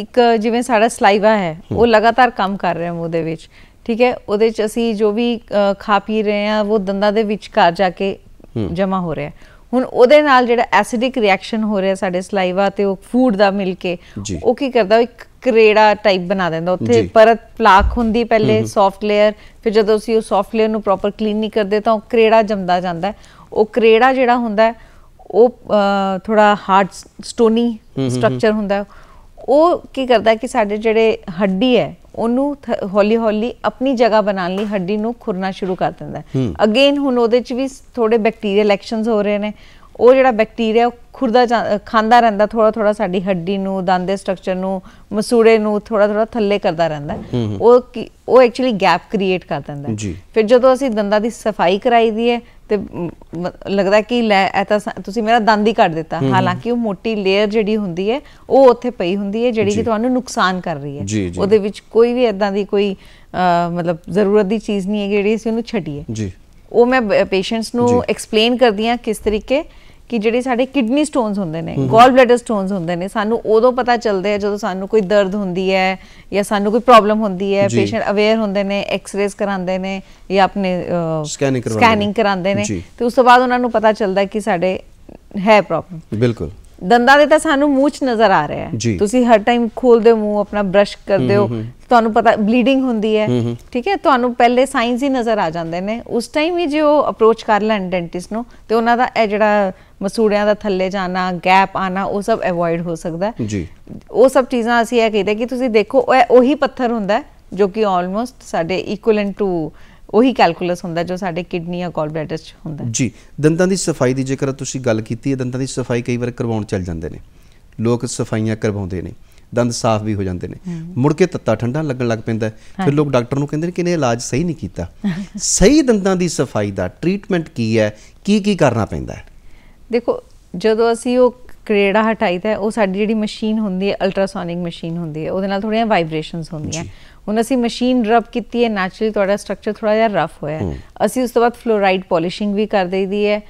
ਇੱਕ ਜਿਵੇਂ ਸਾਡਾ ਸਲਾਈਵਾ ਹੈ ਉਹ ਲਗਾਤਾਰ ਕੰਮ ਕਰ ਰਿਹਾ ਮੂੰਹ ਦੇ ਵਿੱਚ ਠੀਕ ਹੈ ਉਹਦੇ ਚ ਅਸੀਂ ਜੋ ਵੀ ਖਾ ਪੀ ਰਹੇ ਆ ਉਹ ਦੰਦਾਂ ਦੇ ਵਿੱਚ ਘਰ ਜਾ ਕੇ ਜਮਾ ਹੋ ਰਿਹਾ ਹੁਣ ਉਹਦੇ ਨਾਲ ਜਿਹੜਾ ਐਸਿਡਿਕ ਰਿਐਕਸ਼ਨ ਹੋ ਰਿਹਾ ਸਾਡੇ ਸਲਾਈਵਾ ਤੇ ਉਹ ਫੂਡ ਦਾ ਮਿਲ ਕੇ ਉਹ ਕੀ ਕਰਦਾ ਇੱਕ ਕਰੇੜਾ ਟਾਈਪ ਬਣਾ ਦਿੰਦਾ ਉੱਥੇ ਪਰਤ ਪਲਾਕ ਹੁੰਦੀ ਪਹਿਲੇ ਸੌਫਟ ਲੇਅਰ ਫਿਰ ਜਦੋਂ ਅਸੀਂ ਉਹ ਸੌਫਟ ਲੇਅਰ ਨੂੰ ਪ੍ਰੋਪਰ ਕਲੀਨ ਨਹੀਂ ਕਰਦੇ ਤਾਂ ਉਹ ਕਰੇੜਾ ਜੰਮਦਾ ਜਾਂਦਾ ਉਹ ਕਰੇੜਾ ਜਿਹੜਾ ਹੁੰਦਾ ਉਹ ਥੋੜਾ ਹਾਰਡ ਸਟੋਨੀ ਸਟਰਕਚਰ ਹੁੰਦਾ ਉਹ ਕੀ ਕਰਦਾ ਕਿ ਸਾਡੇ ਜਿਹੜੇ ਹੱਡੀ ਹੈ ਉਹਨੂੰ ਹੌਲੀ ਹੌਲੀ ਆਪਣੀ ਜਗ੍ਹਾ ਬਣਾਉਣ ਲਈ ਹੱਡੀ ਨੂੰ ਖੁਰਨਾ ਸ਼ੁਰੂ ਕਰ ਦਿੰਦਾ ਅਗੇਨ ਹੁਣ ਉਹਦੇ ਚ ਵੀ ਥੋੜੇ ਬੈਕਟੀਰੀਅਲ ਐਕਸ਼ਨਸ ਹੋ ਰਹੇ ਨੇ ਉਹ ਜਿਹੜਾ ਬੈਕਟੀਰੀਆ ਖੁਰਦਾ ਖਾਂਦਾ ਰਹਿੰਦਾ ਥੋੜਾ ਥੋੜਾ ਸਾਡੀ ਹੱਡੀ ਨੂੰ ਦੰਦ ਦੇ ਸਟਰਕਚਰ ਨੂੰ ਮਸੂੜੇ ਨੂੰ ਥੋੜਾ ਥੋੜਾ ਥੱਲੇ ਕਰਦਾ ਰਹਿੰਦਾ ਉਹ ਉਹ ਐਕਚੁਅਲੀ ਗੈਪ ਕ੍ਰੀਏਟ ਕਰ ਦਿੰਦਾ ਫਿਰ ਜਦੋਂ ਅਸੀਂ ਦੰਦਾਂ ਦੀ ਸਫਾਈ ਕਰਾਈ ਦੀ ਹੈ ਤੇ ਲੱਗਦਾ ਕਿ ਲੈ ਇਹ ਤਾਂ ਤੁਸੀਂ ਮੇਰਾ ਦੰਦ ਹੀ ਕੱਢ ਦਿੱਤਾ ਹਾਲਾਂਕਿ ਉਹ ਮੋਟੀ ਲੇਅਰ ਜਿਹੜੀ ਹੁੰਦੀ ਹੈ ਉਹ ਉੱਥੇ ਪਈ ਹੁੰਦੀ ਹੈ ਜਿਹੜੀ ਕਿ ਤੁਹਾਨੂੰ ਨੁਕਸਾਨ ਕਰ ਰਹੀ ਹੈ ਉਹਦੇ ਵਿੱਚ ਕੋਈ ਵੀ ਇਦਾਂ ਦੀ ਕੋਈ ਮਤਲਬ ਜ਼ਰੂਰਤ ਦੀ ਚੀਜ਼ ਨਹੀਂ ਹੈ ਜਿਹੜੀ ਅਸੀਂ ਉਹਨੂੰ ਛੱਡੀਏ ਜੀ ਉਹ ਮੈਂ ਪੇਸ਼ੈਂਟਸ ਨੂੰ ਐਕਸਪਲੇਨ ਕਰਦੀ ਆ ਕਿਸ ਤਰੀਕੇ ਕਿ ਜਿਹੜੇ ਸਾਡੇ ਕਿਡਨੀ ਸਟੋਨਸ ਹੁੰਦੇ ਨੇ ਗੋਲ ਬਲੈਡਰ ਸਟੋਨਸ ਹੁੰਦੇ ਨੇ ਸਾਨੂੰ ਉਦੋਂ ਪਤਾ ਚੱਲਦੇ ਆ ਜਦੋਂ ਸਾਨੂੰ ਕੋਈ ਦਰਦ ਹੁੰਦੀ ਹੈ ਜਾਂ ਸਾਨੂੰ ਕੋਈ ਪ੍ਰੋਬਲਮ ਹੁੰਦੀ ਹੈ ਪੇਸ਼ੈਂਟ ਅਵੇਅਰ ਹੁੰਦੇ ਨੇ ਐਕਸ-ਰੇਸ ਕਰਾਉਂਦੇ ਨੇ ਜਾਂ ਆਪਣੇ ਸਕੈਨਿੰਗ ਕਰਾਉਂਦੇ ਨੇ ਤੇ ਉਸ ਤੋਂ ਬਾਅਦ ਉਹਨਾਂ ਨੂੰ ਪਤਾ ਚੱਲਦਾ ਕਿ ਸਾਡੇ ਹੈ ਪ੍ਰੋਬਲਮ ਬਿਲਕੁਲ ਦੰਦਾਂ ਦੇ ਤਾਂ ਸਾਨੂੰ ਮੂੰਹ ਨਜ਼ਰ ਆ ਰਿਹਾ ਹੈ ਤੁਸੀਂ ਹਰ ਟਾਈਮ ਖੋਲਦੇ ਮੂੰਹ ਆਪਣਾ ਬ੍ਰਸ਼ ਕਰਦੇ ਹੋ ਤੁਹਾਨੂੰ ਪਤਾ ਬਲੀਡਿੰਗ ਹੁੰਦੀ ਹੈ ਠੀਕ ਹੈ ਤੁਹਾਨੂੰ ਪਹਿਲੇ ਸਾਈਨਸ ਹੀ ਨਜ਼ਰ ਆ ਜਾਂਦੇ ਨੇ ਉਸ ਟਾਈਮ ਹੀ ਜੇ ਉਹ ਅਪਰੋਚ ਕਰ ਲੈਣ ਡੈਂਟਿਸਟ ਨੂੰ ਤੇ ਉਹਨਾਂ ਦਾ ਇਹ ਜਿਹੜਾ ਮਸੂੜਿਆਂ ਦਾ ਥੱਲੇ ਜਾਣਾ ਗੈਪ ਆਣਾ ਉਹ ਸਭ ਅਵੋਇਡ ਹੋ ਸਕਦਾ ਹੈ ਜੀ ਉਹ ਸਭ ਚੀਜ਼ਾਂ ਅਸੀਂ ਇਹ ਕਹਿੰਦੇ ਕਿ ਤੁਸੀਂ ਦੇਖੋ ਉਹੀ ਪੱਥਰ ਹੁੰਦਾ ਜੋ ਕਿ ਆਲਮੋਸਟ ਸਾਡੇ ਇਕੁਇਲੈਂਟ ਟੂ ਉਹੀ ਕੈਲਕੂਲਸ ਹੁੰਦਾ ਜੋ ਸਾਡੇ ਕਿਡਨੀ ਜਾਂ ਬਲੈਡਰ 'ਚ ਹੁੰਦਾ ਜੀ ਦੰਦਾਂ ਦੀ ਸਫਾਈ ਦੀ ਜੇਕਰ ਤੁਸੀਂ ਗੱਲ ਕੀਤੀ ਹੈ ਦੰਦਾਂ ਦੀ ਸਫਾਈ ਕਈ ਵਾਰ ਕਰਵਾਉਣ ਚੱਲ ਜਾਂਦੇ ਨੇ ਲੋਕ ਸਫਾਈਆਂ ਕਰਵਾਉਂਦੇ ਨੇ ਦੰਦ ਸਾਫ਼ ਵੀ ਹੋ ਜਾਂਦੇ ਨੇ ਮੁੜ ਕੇ ਤੱਤਾ ਠੰਡਾ ਲੱਗਣ ਲੱਗ ਪੈਂਦਾ ਫਿਰ ਲੋਕ ਡਾਕਟਰ ਨੂੰ ਕਹਿੰਦੇ ਨੇ ਕਿ ਇਹਨੇ ਇਲਾਜ ਸਹੀ ਨਹੀਂ ਕੀਤਾ ਸਹੀ ਦੰਦਾਂ ਦੀ ਸਫਾਈ ਦਾ ਟ੍ਰੀਟਮੈਂਟ ਕੀ ਹੈ ਕੀ ਕੀ ਕਰਨਾ ਪੈਂਦਾ ਹੈ ਦੇਖੋ ਜਦੋਂ ਅਸੀਂ ਉਹ ਕਰੇੜਾ ਹਟਾਈਦਾ ਉਹ ਸਾਡੀ ਜਿਹੜੀ ਮਸ਼ੀਨ ਹੁੰਦੀ ਹੈ ਅਲਟਰਾਸੋਨਿਕ ਮਸ਼ੀਨ ਹੁੰਦੀ ਹੈ ਉਹਦੇ ਨਾਲ ਥੋੜੀਆਂ ਵਾਈਬ੍ਰੇਸ਼ਨਸ ਹੁੰਦੀਆਂ ਹੁਣ ਅਸੀਂ ਮਸ਼ੀਨ ਰਬ ਕੀਤੀ ਹੈ ਨੈਚੁਰਲੀ ਤੁਹਾਡਾ ਸਟਰਕਚਰ ਥੋੜਾ ਜਿਹਾ ਰਫ ਹੋਇਆ ਅਸੀਂ ਉਸ ਤੋਂ ਬਾਅਦ ਫਲੋਰਾਈਡ ਪੋਲਿਸ਼ਿੰਗ ਵੀ ਕਰ ਦਈਦੀ ਹੈ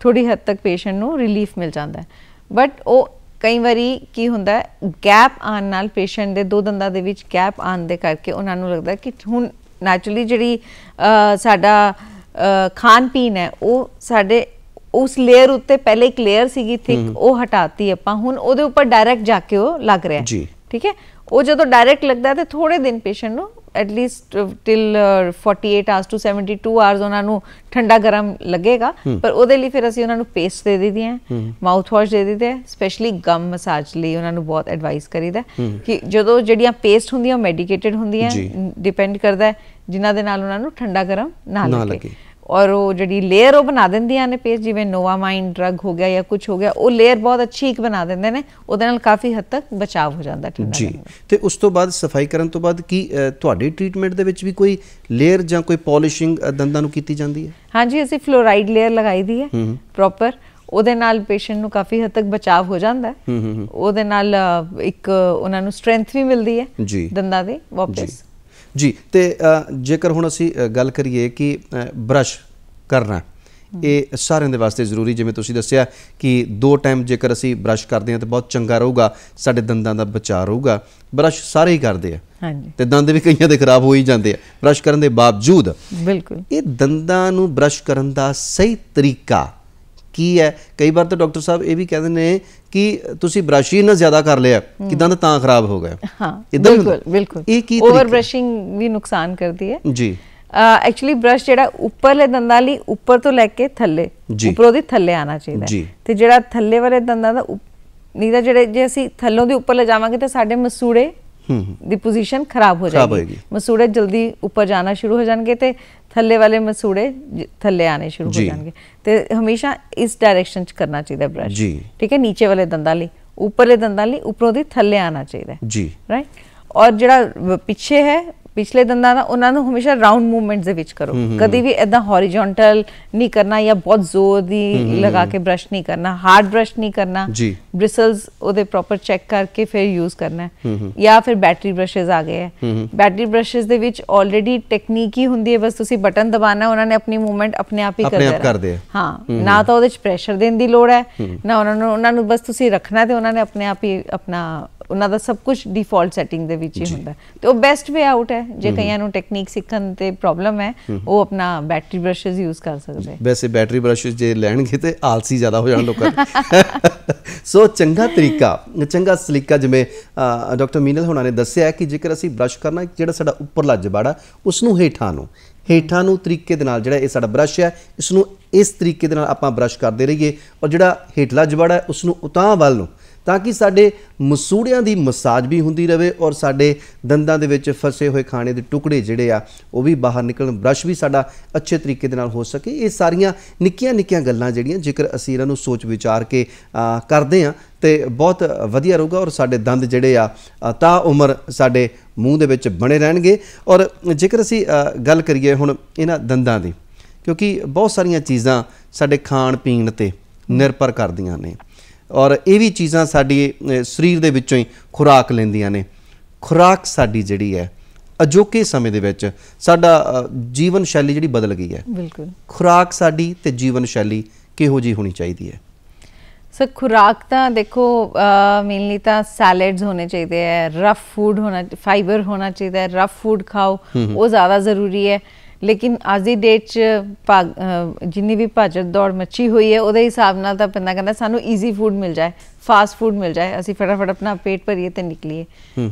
ਥੋੜੀ ਹੱਦ ਤੱਕ ਪੇਸ਼ੈਂਟ ਨੂੰ ਰਿਲੀਫ ਮਿਲ ਜਾਂਦਾ ਹੈ ਬਟ ਉਹ ਕਈ ਵਾਰੀ ਕੀ ਹੁੰਦਾ ਗੈਪ ਆਨ ਨਾਲ ਪੇਸ਼ੈਂਟ ਦੇ ਦੋ ਦੰਦਾਂ ਦੇ ਵਿੱਚ ਗੈਪ ਆਨ ਦੇ ਕਰਕੇ ਉਹਨਾਂ ਨੂੰ ਲੱਗਦਾ ਕਿ ਹੁਣ ਨੈਚੁਰਲੀ ਜਿਹੜੀ ਸਾਡਾ ਖਾਣ ਪੀਣ ਹੈ ਉਹ ਸਾਡੇ ਉਸ ਲੇਅਰ ਉੱਤੇ ਪਹਿਲੇ ਇੱਕ ਲੇਅਰ ਸੀਗੀ ਥਿਕ ਉਹ ਹਟਾਤੀ ਆਪਾਂ ਹੁਣ ਉਹਦੇ ਉੱਪਰ ਡਾਇਰੈਕਟ ਜਾ ਕੇ ਉਹ ਲੱਗ ਰਿਹਾ ਜੀ ਠੀਕ ਹੈ ਉਹ ਜਦੋਂ ਡਾਇਰੈਕਟ ਲੱਗਦਾ ਤੇ ਥੋੜੇ ਦਿਨ ਪੇਸ਼ੈਂਟ ਨੂੰ at least till 48 hours to 72 hours ਉਹਨਾਂ ਨੂੰ ਠੰਡਾ ਗਰਮ ਲੱਗੇਗਾ ਪਰ ਉਹਦੇ ਲਈ ਫਿਰ ਅਸੀਂ ਉਹਨਾਂ ਨੂੰ ਪੇਸਟ ਦੇ ਦਿੰਦੇ ਆ ਮਾਊਥ ਵਾਸ਼ ਦੇ ਦਿੰਦੇ ਆ ਸਪੈਸ਼ਲੀ ਗਮ ਮਸਾਜ ਲਈ ਉਹਨਾਂ ਨੂੰ ਬਹੁਤ ਐਡਵਾਈਸ ਕਰੀਦਾ ਕਿ ਜਦੋਂ ਜਿਹੜੀਆਂ ਪੇਸਟ ਹੁੰਦੀਆਂ ਉਹ ਮੈਡੀਕੇਟਡ ਹੁੰਦੀਆਂ ਡਿਪੈਂਡ ਕਰਦਾ ਜਿਨ੍ਹਾਂ ਦੇ ਨਾਲ ਉਹਨਾਂ ਨੂੰ ਠੰਡਾ ਗਰਮ ਨਾ ਲੱਗੇ ਔਰ ਉਹ ਜਿਹੜੀ ਲੇਅਰ ਉਹ ਬਣਾ ਦਿੰਦੀਆਂ ਨੇ ਪੇਸ ਜਿਵੇਂ ਨੋਵਾ ਮਾਈਂਡ ਡਰਗ ਹੋ ਗਿਆ ਜਾਂ ਕੁਝ ਹੋ ਗਿਆ ਉਹ ਲੇਅਰ ਬਹੁਤ ਅੱਛੀ ਇੱਕ ਬਣਾ ਦਿੰਦੇ ਨੇ ਉਹਦੇ ਨਾਲ ਕਾਫੀ ਹੱਦ ਤੱਕ ਬਚਾਅ ਹੋ ਜਾਂਦਾ ਠੀਕ ਹੈ ਜੀ ਤੇ ਉਸ ਤੋਂ ਬਾਅਦ ਸਫਾਈ ਕਰਨ ਤੋਂ ਬਾਅਦ ਕੀ ਤੁਹਾਡੇ ਟ੍ਰੀਟਮੈਂਟ ਦੇ ਵਿੱਚ ਵੀ ਕੋਈ ਲੇਅਰ ਜਾਂ ਕੋਈ ਪਾਲਿਸ਼ਿੰਗ ਦੰਦਾਂ ਨੂੰ ਕੀਤੀ ਜਾਂਦੀ ਹੈ ਹਾਂਜੀ ਅਸੀਂ ਫਲੋਰਾਈਡ ਲੇਅਰ ਲਗਾਈ ਦੀ ਹੈ ਪ੍ਰੋਪਰ ਉਹਦੇ ਨਾਲ ਪੇਸ਼ੈਂਟ ਨੂੰ ਕਾਫੀ ਹੱਦ ਤੱਕ ਬਚਾਅ ਹੋ ਜਾਂਦਾ ਹੈ ਉਹਦੇ ਨਾਲ ਇੱਕ ਉਹਨਾਂ ਨੂੰ ਸਟਰੈਂਥ ਵੀ ਮਿਲਦੀ ਹੈ ਦੰਦਾਂ ਦੇ ਵਾਪਸ ਜੀ ਤੇ ਜੇਕਰ ਹੁਣ ਅਸੀਂ ਗੱਲ ਕਰੀਏ ਕਿ ਬਰਸ਼ ਕਰਨਾ ਇਹ ਸਾਰਿਆਂ ਦੇ ਵਾਸਤੇ ਜ਼ਰੂਰੀ ਜਿਵੇਂ ਤੁਸੀਂ ਦੱਸਿਆ ਕਿ ਦੋ ਟਾਈਮ ਜੇਕਰ ਅਸੀਂ ਬਰਸ਼ ਕਰਦੇ ਹਾਂ ਤਾਂ ਬਹੁਤ ਚੰਗਾ ਰਹੂਗਾ ਸਾਡੇ ਦੰਦਾਂ ਦਾ ਬਚਾਅ ਰਹੂਗਾ ਬਰਸ਼ ਸਾਰੇ ਹੀ ਕਰਦੇ ਆ ਹਾਂਜੀ ਤੇ ਦੰਦ ਵੀ ਕਈਆਂ ਦੇ ਖਰਾਬ ਹੋ ਹੀ ਜਾਂਦੇ ਆ ਬਰਸ਼ ਕਰਨ ਦੇ ਬਾਵਜੂਦ ਬਿਲਕੁਲ ਇਹ ਦੰਦਾਂ ਨੂੰ ਬਰਸ਼ ਕਰਨ ਦਾ ਸਹੀ ਤਰੀਕਾ ਕੀ ਹੈ ਕਈ ਵਾਰ ਤਾਂ ਡਾਕਟਰ ਸਾਹਿਬ ਇਹ ਵੀ ਕਹਿੰਦੇ ਨੇ ਕਿ ਤੁਸੀਂ ਬ੍ਰਸ਼ ਹੀ ਨਾ ਜ਼ਿਆਦਾ ਕਰ ਲਿਆ ਕਿਦਾਂ ਦਾ ਤਾਂ ਖਰਾਬ ਹੋ ਗਿਆ ਹਾਂ ਬਿਲਕੁਲ ਬਿਲਕੁਲ ਇਹ ਕੀ ਓਵਰ ਬ੍ਰਸ਼ਿੰਗ ਵੀ ਨੁਕਸਾਨ ਕਰਦੀ ਹੈ ਜੀ ਐਕਚੁਅਲੀ ਬ੍ਰਸ਼ ਜਿਹੜਾ ਉੱਪਰਲੇ ਦੰਦਾਂ ਲਈ ਉੱਪਰ ਤੋਂ ਲੈ ਕੇ ਥੱਲੇ ਉੱਪਰੋਂ ਦੀ ਥੱਲੇ ਆਣਾ ਚਾਹੀਦਾ ਤੇ ਜਿਹੜਾ ਥੱਲੇ ਵਾਲੇ ਦੰਦਾਂ ਦਾ ਨੀਦਾ ਜਿਹੜੇ ਜੇ ਅਸੀਂ ਥੱਲੋਂ ਦੇ ਉੱਪਰ ਲੈ ਜਾਵਾਂਗੇ ਤਾਂ ਸਾਡੇ ਮਸੂੜੇ ਦੀ ਪੋਜੀਸ਼ਨ ਖਰਾਬ ਹੋ ਜਾਏਗੀ ਮਸੂੜੇ ਜਲਦੀ ਉੱਪਰ ਜਾਣਾ ਸ਼ੁਰੂ ਹੋ ਜਾਣਗੇ ਤੇ ਥੱਲੇ ਵਾਲੇ ਮਸੂੜੇ ਥੱਲੇ ਆਨੇ ਸ਼ੁਰੂ ਹੋ ਜਾਣਗੇ ਤੇ ਹਮੇਸ਼ਾ ਇਸ ਡਾਇਰੈਕਸ਼ਨ ਚ ਕਰਨਾ ਚਾਹੀਦਾ ਬ੍ਰਸ਼ ਠੀਕ ਹੈ نیچے ਵਾਲੇ ਦੰਦਾਂ ਲਈ ਉੱਪਰਲੇ ਦੰਦਾਂ ਲਈ ਉਪਰੋਂ ਦੀ ਥੱਲੇ ਆਣਾ ਚਾਹੀਦਾ ਜੀ ਰਾਈਟ ਔਰ ਜਿਹੜਾ ਪਿੱਛੇ ਹੈ ਪਿਛਲੇ ਦੰਦਾਂ ਦਾ ਉਹਨਾਂ ਨੂੰ ਹਮੇਸ਼ਾ ਰਾਉਂਡ ਮੂਵਮੈਂਟਸ ਦੇ ਵਿੱਚ ਕਰੋ ਕਦੀ ਵੀ ਐਦਾਂ ਹੋਰੀਜ਼ੋਨਟਲ ਨਹੀਂ ਕਰਨਾ ਜਾਂ ਬਹੁਤ ਜ਼ੋਰ ਦੀ ਲਗਾ ਕੇ ਬ੍ਰਸ਼ ਨਹੀਂ ਕਰਨਾ ਹਾਰਡ ਬ੍ਰਸ਼ ਨਹੀਂ ਕਰਨਾ ਬ੍ਰਿਸਲਸ ਉਹਦੇ ਪ੍ਰੋਪਰ ਚੈੱਕ ਕਰਕੇ ਫਿਰ ਯੂਜ਼ ਕਰਨਾ ਜਾਂ ਫਿਰ ਬੈਟਰੀ ਬ੍ਰਸ਼ਸ ਆ ਗਏ ਹੈ ਬੈਟਰੀ ਬ੍ਰਸ਼ਸ ਦੇ ਵਿੱਚ ਆਲਰੇਡੀ ਟੈਕਨੀਕ ਹੀ ਹੁੰਦੀ ਹੈ ਬਸ ਤੁਸੀਂ ਬਟਨ ਦਬਾਣਾ ਉਹਨਾਂ ਨੇ ਆਪਣੀ ਮੂਵਮੈਂਟ ਆਪਣੇ ਆਪ ਹੀ ਕਰ ਦੇਣਾ ਹਾਂ ਨਾ ਤਾਂ ਉਹਦੇ ਵਿੱਚ ਪ੍ਰੈਸ਼ਰ ਦੇਣ ਦੀ ਲੋੜ ਹੈ ਨਾ ਉਹਨਾਂ ਨੂੰ ਉਹਨਾਂ ਨੂੰ ਬਸ ਤੁਸੀਂ ਰੱਖਣਾ ਤੇ ਉਹਨਾਂ ਨੇ ਆਪਣੇ ਆਪ ਹੀ ਆਪਣਾ ਉਹਨਾਂ ਦਾ ਸਭ ਕੁਝ ਡਿਫਾਲਟ ਸੈਟਿੰਗ ਦੇ ਵਿੱਚ ਹੀ ਹੁੰਦਾ ਤੇ ਉਹ ਬੈਸਟ ਵੇ ਆਊਟ ਹੈ ਜੇ ਕਈਆਂ ਨੂੰ ਟੈਕਨੀਕ ਸਿੱਖਣ ਤੇ ਪ੍ਰੋਬਲਮ ਹੈ ਉਹ ਆਪਣਾ ਬੈਟਰੀ ਬ੍ਰਸ਼ਸ ਯੂਜ਼ ਕਰ ਸਕਦੇ ਵੈਸੇ ਬੈਟਰੀ ਬ੍ਰਸ਼ਸ ਜੇ ਲੈਣਗੇ ਤੇ ਆਲਸੀ ਜ਼ਿਆਦਾ ਹੋ ਜਾਣ ਲੋਕਾਂ ਸੋ ਚੰਗਾ ਤਰੀਕਾ ਚੰਗਾ ਸਲੀਕਾ ਜਿਵੇਂ ਡਾਕਟਰ ਮੀਨਲ ਹੁਣਾਂ ਨੇ ਦੱਸਿਆ ਕਿ ਜੇਕਰ ਅਸੀਂ ਬ੍ਰਸ਼ ਕਰਨਾ ਜਿਹੜਾ ਸਾਡਾ ਉੱਪਰਲਾ ਜਬਾੜਾ ਉਸ ਨੂੰ ਹੇਠਾਂ ਨੂੰ ਹੇਠਾਂ ਨੂੰ ਤਰੀਕੇ ਦੇ ਨਾਲ ਜਿਹੜਾ ਇਹ ਸਾਡਾ ਬ੍ਰਸ਼ ਹੈ ਇਸ ਨੂੰ ਇਸ ਤਰੀਕੇ ਦੇ ਨਾਲ ਆਪਾਂ ਬ੍ਰਸ਼ ਕਰਦੇ ਰਹੀਏ ਔਰ ਜਿਹੜਾ ਹੇਠਲਾ ਜਬਾੜਾ ਉਸ ਨੂੰ ਉਤਾਂਹ ਵੱਲ ਨੂੰ ਤਾਂ ਕਿ ਸਾਡੇ ਮਸੂੜਿਆਂ ਦੀ ਮਸਾਜ ਵੀ ਹੁੰਦੀ ਰਵੇ ਔਰ ਸਾਡੇ ਦੰਦਾਂ ਦੇ ਵਿੱਚ ਫਸੇ ਹੋਏ ਖਾਣੇ ਦੇ ਟੁਕੜੇ ਜਿਹੜੇ ਆ ਉਹ ਵੀ ਬਾਹਰ ਨਿਕਲਣ ਬ੍ਰਸ਼ ਵੀ ਸਾਡਾ ਅੱਛੇ ਤਰੀਕੇ ਦੇ ਨਾਲ ਹੋ ਸਕੇ ਇਹ ਸਾਰੀਆਂ ਨਿੱਕੀਆਂ-ਨਿੱਕੀਆਂ ਗੱਲਾਂ ਜਿਹੜੀਆਂ ਜੇਕਰ ਅਸੀਂ ਇਹਨਾਂ ਨੂੰ ਸੋਚ ਵਿਚਾਰ ਕੇ ਕਰਦੇ ਆ ਤੇ ਬਹੁਤ ਵਧੀਆ ਰਹੂਗਾ ਔਰ ਸਾਡੇ ਦੰਦ ਜਿਹੜੇ ਆ ਤਾਂ ਉਮਰ ਸਾਡੇ ਮੂੰਹ ਦੇ ਵਿੱਚ ਬਣੇ ਰਹਿਣਗੇ ਔਰ ਜੇਕਰ ਅਸੀਂ ਗੱਲ ਕਰੀਏ ਹੁਣ ਇਹਨਾਂ ਦੰਦਾਂ ਦੀ ਕਿਉਂਕਿ ਬਹੁਤ ਸਾਰੀਆਂ ਚੀਜ਼ਾਂ ਸਾਡੇ ਖਾਣ ਪੀਣ ਤੇ ਨਿਰਭਰ ਕਰਦੀਆਂ ਨੇ ਔਰ ਇਹ ਵੀ ਚੀਜ਼ਾਂ ਸਾਡੀ ਸਰੀਰ ਦੇ ਵਿੱਚੋਂ ਹੀ ਖੁਰਾਕ ਲੈਂਦੀਆਂ ਨੇ ਖੁਰਾਕ ਸਾਡੀ ਜਿਹੜੀ ਹੈ ਅਜੋਕੇ ਸਮੇਂ ਦੇ ਵਿੱਚ ਸਾਡਾ ਜੀਵਨ ਸ਼ੈਲੀ ਜਿਹੜੀ ਬਦਲ ਗਈ ਹੈ ਬਿਲਕੁਲ ਖੁਰਾਕ ਸਾਡੀ ਤੇ ਜੀਵਨ ਸ਼ੈਲੀ ਕਿਹੋ ਜੀ ਹੋਣੀ ਚਾਹੀਦੀ ਹੈ ਸਰ ਖੁਰਾਕ ਤਾਂ ਦੇਖੋ ਮੇਨਲੀ ਤਾਂ ਸੈਲਡਸ ਹੋਣੇ ਚਾਹੀਦੇ ਆ ਰਫ ਫੂਡ ਹੋਣਾ ਫਾਈਬਰ ਹੋਣਾ ਚਾਹੀਦਾ ਹੈ ਰਫ ਫੂਡ ਖਾਓ ਉਹ ਜ਼ਿਆਦਾ ਜ਼ਰੂਰੀ ਹੈ ਲੇਕਿਨ ਅੱਜ ਦੀ ਡੇਟ 'ਚ ਜਿੰਨੀ ਵੀ ਭਾਜਤ ਦੌੜ ਮੱਚੀ ਹੋਈ ਹੈ ਉਹਦੇ ਹਿਸਾਬ ਨਾਲ ਤਾਂ ਪਿੰਦਾ ਕਹਿੰਦਾ ਸਾਨੂੰ ਈਜ਼ੀ ਫੂਡ ਮਿਲ ਜਾਏ ਫਾਸਟ ਫੂਡ ਮਿਲ ਜਾਏ ਅਸੀਂ ਫਟਾਫਟ ਆਪਣਾ ਪੇਟ ਭਰੀਏ ਤੇ ਨਿਕਲੀਏ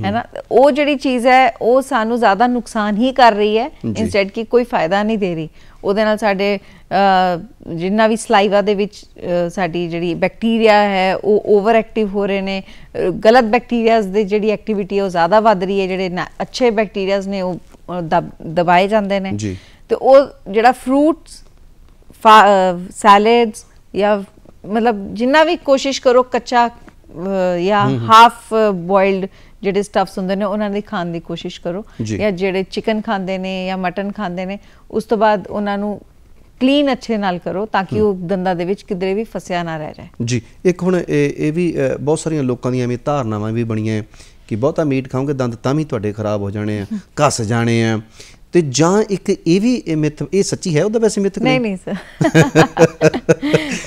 ਹੈਨਾ ਉਹ ਜਿਹੜੀ ਚੀਜ਼ ਹੈ ਉਹ ਸਾਨੂੰ ਜ਼ਿਆਦਾ ਨੁਕਸਾਨ ਹੀ ਕਰ ਰਹੀ ਹੈ ਇਨਸਟੈਡ ਕਿ ਕੋਈ ਫਾਇਦਾ ਨਹੀਂ ਦੇ ਰਹੀ ਉਹਦੇ ਨਾਲ ਸਾਡੇ ਜਿੰਨਾ ਵੀ ਸਲਾਈਵਾ ਦੇ ਵਿੱਚ ਸਾਡੀ ਜਿਹੜੀ ਬੈਕਟੀਰੀਆ ਹੈ ਉਹ ਓਵਰ ਐਕਟਿਵ ਹੋ ਰਹੇ ਨੇ ਗਲਤ ਬੈਕਟੀਰੀਆਜ਼ ਦੇ ਜਿਹੜੀ ਐਕਟੀਵਿਟੀ ਹੈ ਉਹ ਜ਼ਿਆਦਾ ਵੱਧ ਰਹੀ ਹੈ ਜਿਹੜੇ ਅੱਛੇ ਬੈਕਟੀਰੀਆਜ਼ ਨੇ ਉਹ ਦਬਾਏ ਜਾਂਦੇ ਨੇ ਜੀ ਤੇ ਉਹ ਜਿਹੜਾ ਫਰੂਟਸ ਸੈਲਡਸ ਜਾਂ ਮਤਲਬ ਜਿੰਨਾ ਵੀ ਕੋਸ਼ਿਸ਼ ਕਰੋ ਕੱਚਾ ਜਾਂ ਹਾਫ ਬੋਇਲਡ ਜਿਹੜੇ ਸਟਫਸ ਹੁੰਦੇ ਨੇ ਉਹਨਾਂ ਦੀ ਖਾਣ ਦੀ ਕੋਸ਼ਿਸ਼ ਕਰੋ ਜਾਂ ਜਿਹੜੇ ਚਿਕਨ ਖਾਂਦੇ ਨੇ ਜਾਂ ਮਟਨ ਖਾਂਦੇ ਨੇ ਉਸ ਤੋਂ ਬਾਅਦ ਉਹਨਾਂ ਨੂੰ ਕਲੀਨ ਅੱਛੇ ਨਾਲ ਕਰੋ ਤਾਂ ਕਿ ਉਹ ਦੰਦਾਂ ਦੇ ਵਿੱਚ ਕਿਧਰੇ ਵੀ ਫਸਿਆ ਨਾ ਰਹਿ ਜਾਏ ਜੀ ਇੱਕ ਹੁਣ ਇਹ ਵੀ ਬਹੁਤ ਸਾਰੀਆਂ ਲੋਕਾਂ ਦੀਆਂ ਐਵੇਂ ਧਾਰਨਾਵਾਂ ਵੀ ਬਣੀਆਂ ਕਿ ਬਹੁਤਾ ਮੀਟ ਖਾਓਗੇ ਦੰਦ ਤਾਂ ਵੀ ਤੁਹਾਡੇ ਖਰਾਬ ਹੋ ਜਾਣੇ ਆ ਕੱਸ ਜਾਣੇ ਆ ਤੇ ਜਾਂ ਇੱਕ ਇਹ ਵੀ ਇਹ ਮਿਥ ਇਹ ਸੱਚੀ ਹੈ ਉਹਦਾ ਵੈਸੇ ਮਿਥ ਨਹੀਂ ਨਹੀਂ ਸਰ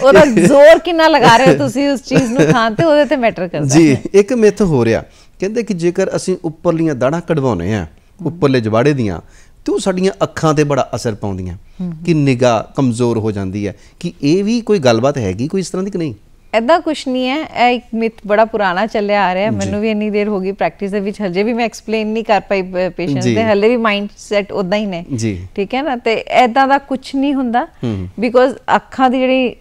ਉਹਦਾ ਜ਼ੋਰ ਕਿੰਨਾ ਲਗਾ ਰਹੇ ਹੋ ਤੁਸੀਂ ਉਸ ਚੀਜ਼ ਨੂੰ ਖਾਣ ਤੇ ਉਹਦੇ ਤੇ ਮੈਟਰ ਕਰਦਾ ਜੀ ਇੱਕ ਮਿਥ ਹੋ ਰਿਹਾ ਕਹਿੰਦੇ ਕਿ ਜੇਕਰ ਅਸੀਂ ਉੱਪਰਲੀਆਂ ਦਾੜਾਂ ਕਢਵਾਉਨੇ ਆ ਉੱਪਰਲੇ ਜਵਾੜੇ ਦੀਆਂ ਤੇ ਉਹ ਸਾਡੀਆਂ ਅੱਖਾਂ ਤੇ ਬੜਾ ਅਸਰ ਪਾਉਂਦੀਆਂ ਕਿ ਨਿਗਾਹ ਕਮਜ਼ੋਰ ਹੋ ਜਾਂਦੀ ਹੈ ਕਿ ਇਹ ਵੀ ਕੋਈ ਗੱਲਬਾਤ ਹੈਗੀ ਕੋਈ ਇਸ ਤਰ੍ਹਾਂ ਦੀ ਕਿ ਨਹੀਂ ਐਦਾਂ ਕੁਝ ਨਹੀਂ ਹੈ ਇਹ ਇੱਕ ਮਿਥ ਬੜਾ ਪੁਰਾਣਾ ਚੱਲਿਆ ਆ ਰਿਹਾ ਮੈਨੂੰ ਵੀ ਇੰਨੀ ਦੇਰ ਹੋ ਗਈ ਪ੍ਰੈਕਟਿਸ ਦੇ ਵਿੱਚ ਹਜੇ ਵੀ ਮੈਂ ਐਕਸਪਲੇਨ ਨਹੀਂ ਕਰ ਪਾਈ ਪੇਸ਼ੈਂਟ ਦੇ ਹਲੇ ਵੀ ਮਾਈਂਡ ਸੈਟ ਉਦਾਂ ਹੀ ਨੇ ਠੀਕ ਹੈ ਨਾ ਤੇ ਐਦਾਂ ਦਾ ਕੁਝ ਨਹੀਂ ਹੁੰਦਾ ਬਿਕੋਜ਼ ਅੱਖਾਂ ਦੀ ਜਿਹੜੀ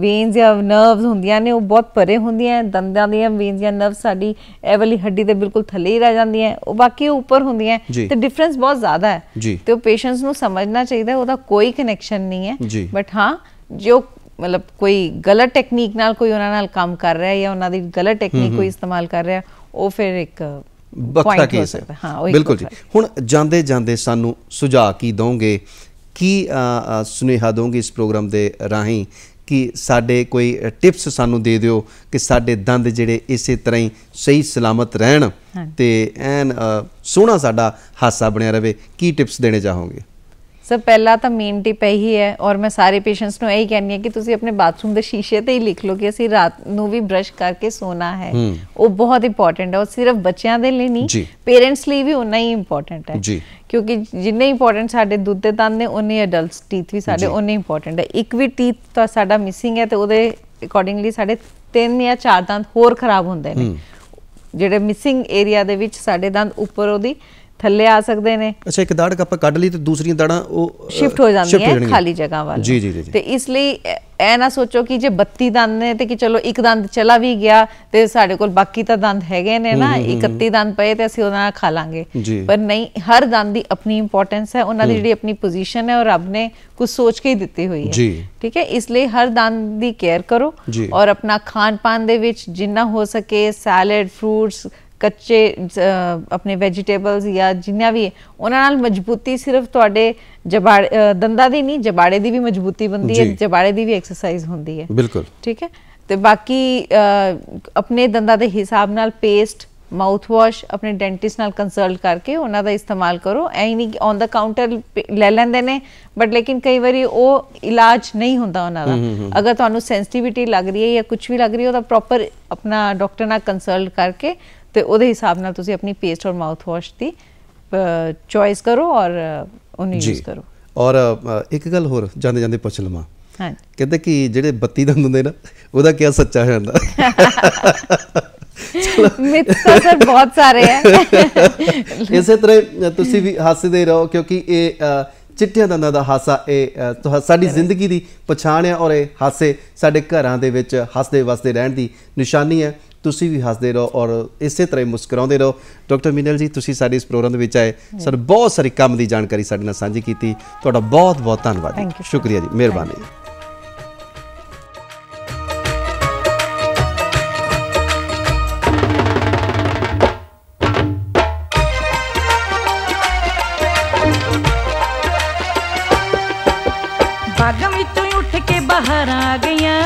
ਵੇਨਸ ਜਾਂ ਨਰਵਸ ਹੁੰਦੀਆਂ ਨੇ ਉਹ ਬਹੁਤ ਪਰੇ ਹੁੰਦੀਆਂ ਦੰਦਾਂ ਦੀਆਂ ਵੇਨਸ ਜਾਂ ਨਰਵ ਸਾਡੀ ਇਹ ਵਾਲੀ ਹੱਡੀ ਦੇ ਬਿਲਕੁਲ ਥੱਲੇ ਹੀ ਰਹਿ ਜਾਂਦੀਆਂ ਉਹ ਬਾਕੀ ਉੱਪਰ ਹੁੰਦੀਆਂ ਤੇ ਡਿਫਰੈਂਸ ਬਹੁਤ ਜ਼ਿਆਦਾ ਹੈ ਤੇ ਉਹ ਪੇਸ਼ੈਂਟਸ ਨੂੰ ਸਮਝਣਾ ਚਾਹੀਦਾ ਉਹਦਾ ਕੋਈ ਕਨੈਕਸ਼ਨ ਨਹੀਂ ਹੈ ਬਟ ਹਾਂ ਜੋ ਮਤਲਬ ਕੋਈ ਗਲਤ ਟੈਕਨੀਕ ਨਾਲ ਕੋਈ ਉਹਨਾਂ ਨਾਲ ਕੰਮ ਕਰ ਰਿਹਾ ਹੈ ਜਾਂ ਉਹਨਾਂ ਦੀ ਗਲਤ ਟੈਕਨੀਕ ਕੋਈ ਇਸਤੇਮਾਲ ਕਰ ਰਿਹਾ ਉਹ ਫਿਰ ਇੱਕ ਬਖਤਾ ਕੇਸ ਹੈ ਬਿਲਕੁਲ ਜੀ ਹੁਣ ਜਾਂਦੇ ਜਾਂਦੇ ਸਾਨੂੰ ਸੁਝਾਅ ਕੀ ਦੋਗੇ ਕੀ ਸੁਨੇਹਾ ਦੋਗੇ ਇਸ ਪ੍ਰੋਗਰਾਮ ਦੇ ਰਾਹੀਂ ਕਿ ਸਾਡੇ ਕੋਈ ਟਿਪਸ ਸਾਨੂੰ ਦੇ ਦਿਓ ਕਿ ਸਾਡੇ ਦੰਦ ਜਿਹੜੇ ਇਸੇ ਤਰ੍ਹਾਂ ਹੀ ਸਹੀ ਸਲਾਮਤ ਰਹਿਣ ਤੇ ਐਨ ਸੋਹਣਾ ਸਾਡਾ ਹਾਸਾ ਬਣਿਆ ਰਵੇ ਕੀ ਟਿਪਸ ਦੇਣੇ ਚਾਹੋਗੇ ਸਭ ਪਹਿਲਾ ਤਾਂ ਮੇਨ ਟਿਪ ਇਹੀ ਹੈ ਔਰ ਮੈਂ ਸਾਰੇ ਪੇਸ਼ੈਂਟਸ ਨੂੰ ਇਹੀ ਕਹਿੰਨੀ ਹੈ ਕਿ ਤੁਸੀਂ ਆਪਣੇ ਬਾਥਰੂਮ ਦੇ ਸ਼ੀਸ਼ੇ ਤੇ ਹੀ ਲਿਖ ਲਓ ਕਿ ਅਸੀਂ ਰਾਤ ਨੂੰ ਵੀ ਬ੍ਰਸ਼ ਕਰਕੇ ਸੋਣਾ ਹੈ ਉਹ ਬਹੁਤ ਇੰਪੋਰਟੈਂਟ ਹੈ ਉਹ ਸਿਰਫ ਬੱਚਿਆਂ ਦੇ ਲਈ ਨਹੀਂ ਪੇਰੈਂਟਸ ਲਈ ਵੀ ਉਨਾ ਹੀ ਇੰਪੋਰਟੈਂਟ ਹੈ ਕਿਉਂਕਿ ਜਿੰਨੇ ਇੰਪੋਰਟੈਂਟ ਸਾਡੇ ਦੁੱਧ ਦੇ ਦੰਦ ਨੇ ਉਨੇ ਅਡਲਟਸ ਟੀਥ ਵੀ ਸਾਡੇ ਉਨੇ ਇੰਪੋਰਟੈਂਟ ਹੈ ਇੱਕ ਵੀ ਟੀਥ ਤਾਂ ਸਾਡਾ ਮਿਸਿੰਗ ਹੈ ਤੇ ਉਹਦੇ ਅਕੋਰਡਿੰਗਲੀ ਸਾਡੇ ਤਿੰਨ ਜਾਂ ਚਾਰ ਦੰਦ ਹੋਰ ਖਰਾਬ ਹੁੰਦੇ ਨੇ ਜਿਹੜੇ ਮਿਸਿੰਗ ਏਰੀਆ ਦੇ ਵਿੱਚ ਸਾਡੇ ਦੰਦ ਉੱਪਰ ਉਹਦੀ ਥੱਲੇ ਆ ਸਕਦੇ ਨੇ ਅੱਛਾ ਇੱਕ ਦਾੜ ਆਪਾਂ ਕੱਢ ਲਈ ਤੇ ਦੂਸਰੀਆਂ ਦਾੜਾਂ ਉਹ ਸ਼ਿਫਟ ਹੋ ਜਾਂਦੀਆਂ ਖਾਲੀ ਜਗ੍ਹਾ ਵੱਲ ਜੀ ਜੀ ਜੀ ਤੇ ਇਸ ਲਈ ਐ ਨਾ ਸੋਚੋ ਕਿ ਜੇ 32 ਦੰਦ ਨੇ ਤੇ ਕਿ ਚਲੋ ਇੱਕ ਦੰਦ ਚਲਾ ਵੀ ਗਿਆ ਤੇ ਸਾਡੇ ਕੋਲ ਬਾਕੀ ਤਾਂ ਦੰਦ ਹੈਗੇ ਨੇ ਨਾ 31 ਦੰਦ ਪਏ ਤੇ ਅਸੀਂ ਉਹਨਾਂ ਨਾਲ ਖਾ ਲਾਂਗੇ ਪਰ ਨਹੀਂ ਹਰ ਦੰਦ ਦੀ ਆਪਣੀ ਇੰਪੋਰਟੈਂਸ ਹੈ ਉਹਨਾਂ ਦੀ ਜਿਹੜੀ ਆਪਣੀ ਪੋਜੀਸ਼ਨ ਹੈ ਉਹ ਰੱਬ ਨੇ ਕੁਝ ਸੋਚ ਕੇ ਹੀ ਦਿੱਤੀ ਹੋਈ ਹੈ ਠੀਕ ਹੈ ਇਸ ਲਈ ਹਰ ਦੰਦ ਦੀ ਕੇਅਰ ਕਰੋ ਔਰ ਆਪਣਾ ਖਾਣ ਪਾਣ ਦੇ ਵਿੱਚ ਜਿੰਨਾ ਹੋ ਸਕੇ ਸੈਲਡ ਫਰੂਟਸ ਕੱਚੇ ਆਪਣੇ ਵੈਜੀਟੇਬਲਸ ਜਾਂ ਜਿੰਨਾ ਵੀ ਉਹਨਾਂ ਨਾਲ ਮਜ਼ਬੂਤੀ ਸਿਰਫ ਤੁਹਾਡੇ ਜਬਾੜੇ ਦੰਦਾਂ ਦੀ ਨਹੀਂ ਜਬਾੜੇ ਦੀ ਵੀ ਮਜ਼ਬੂਤੀ ਬੰਦੀ ਹੈ ਜਬਾੜੇ ਦੀ ਵੀ ਐਕਸਰਸਾਈਜ਼ ਹੁੰਦੀ ਹੈ ਬਿਲਕੁਲ ਠੀਕ ਹੈ ਤੇ ਬਾਕੀ ਆਪਣੇ ਦੰਦਾਂ ਦੇ ਹਿਸਾਬ ਨਾਲ ਪੇਸਟ ਮਾਊਥ ਵਾਸ਼ ਆਪਣੇ ਡੈਂਟਿਸਟ ਨਾਲ ਕੰਸਲਟ ਕਰਕੇ ਉਹਨਾਂ ਦਾ ਇਸਤੇਮਾਲ ਕਰੋ ਐ ਨਹੀਂ ਔਨ ਦਾ ਕਾਊਂਟਰ ਲੈ ਲੈਂਦੇ ਨੇ ਬਟ ਲੇਕਿਨ ਕਈ ਵਾਰੀ ਉਹ ਇਲਾਜ ਨਹੀਂ ਹੁੰਦਾ ਉਹਨਾਂ ਦਾ ਅਗਰ ਤੁਹਾਨੂੰ ਸੈਂਸਿਟੀਵਿਟੀ ਲੱਗ ਰਹੀ ਹੈ ਜਾਂ ਕੁਝ ਵੀ ਲੱਗ ਰਹੀ ਹੈ ਉਹਦਾ ਪ੍ਰੋਪਰ ਆਪਣਾ ਡਾਕਟਰ ਨਾਲ ਕੰਸਲਟ ਕਰਕੇ ਤੇ ਉਹਦੇ ਹਿਸਾਬ ਨਾਲ ਤੁਸੀਂ ਆਪਣੀ ਪੇਸਟ ਔਰ ਮਾਊਥ ਵਾਸ਼ ਦੀ ਚੋਇਸ ਕਰੋ ਔਰ ਉਹਨੂੰ ਯੂਜ਼ ਕਰੋ ਔਰ ਇੱਕ ਗੱਲ ਹੋਰ ਜਾਂਦੇ ਜਾਂਦੇ ਪੁੱਛ ਲਵਾਂ ਹਾਂ ਕਹਿੰਦੇ ਕਿ ਜਿਹੜੇ 32 ਦੰਦ ਹੁੰਦੇ ਨਾ ਉਹਦਾ ਕੀ ਸੱਚਾ ਹੋ ਜਾਂਦਾ ਮਿੱਤਰ ਤਾਂ ਸਰ ਬਹੁਤ ਸਾਰੇ ਹੈ ਇਸੇ ਤਰ੍ਹਾਂ ਤੁਸੀਂ ਵੀ ਹੱਸਦੇ ਰਹੋ ਕਿਉਂਕਿ ਇਹ ਚਿੱਟਿਆਂ ਦੰਦਾਂ ਦਾ ਹਾਸਾ ਇਹ ਸਾਡੀ ਜ਼ਿੰਦਗੀ ਦੀ ਪਛਾਣ ਹੈ ਔਰ ਇਹ ਹਾਸੇ ਸਾਡੇ ਘਰਾਂ ਦੇ ਵਿੱਚ ਹੱਸਦੇ ਵਸਦੇ ਰਹਿਣ ਦੀ ਨਿਸ਼ਾਨੀ ਹੈ ਤੁਸੀਂ ਵੀ ਹੱਸਦੇ ਰਹੋ ਔਰ ਇਸੇ ਤਰ੍ਹਾਂ ਮੁਸਕਰਾਉਂਦੇ ਰਹੋ ਡਾਕਟਰ ਮਿਨਲ ਜੀ ਤੁਸੀਂ ਸਾਡੇ ਇਸ ਪ੍ਰੋਗਰਾਮ ਦੇ ਵਿੱਚ ਆਏ ਸਰ ਬਹੁਤ ਸਾਰੀ ਕੰਮ ਦੀ ਜਾਣਕਾਰੀ ਸਾਡੇ ਨਾਲ ਸਾਂਝੀ ਕੀਤੀ ਤੁਹਾਡਾ ਬਹੁਤ ਬਹੁਤ ਧੰਨਵਾਦ ਸ਼ੁਕਰੀਆ ਜੀ ਮਿਹਰਬਾਨੀ ਬਾਗ ਵਿੱਚੋਂ ਉੱਠ ਕੇ ਬਾਹਰ ਆ ਗਈਆਂ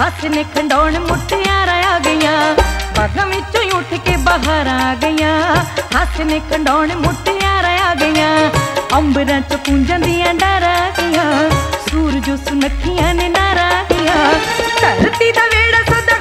ਹੱਥ ਨੇ ਖੰਡੋਣ ਮੁੱਠੀਆਂ ਆ ਗਈਆਂ ਬਾਗਾਂ ਵਿੱਚੋਂ ਉੱਠ ਕੇ ਬਾਹਰ ਆ ਗਈਆਂ ਹੱਥ ਨੇ ਖੰਡੋਣ ਮੁੱਠੀਆਂ ਆ ਗਈਆਂ ਅੰਬਰਾਂ ਚ ਪੁੰਜਾਂ ਦੀਆਂ ਡਰਾ ਗਈਆਂ ਸੂਰਜੋਂ ਸੁਨੱਖੀਆਂ ਨੇ ਨਾਰਾ ਗਈਆਂ ਧਰਤੀ ਦਾ ਵੇੜਾ ਸਦਾ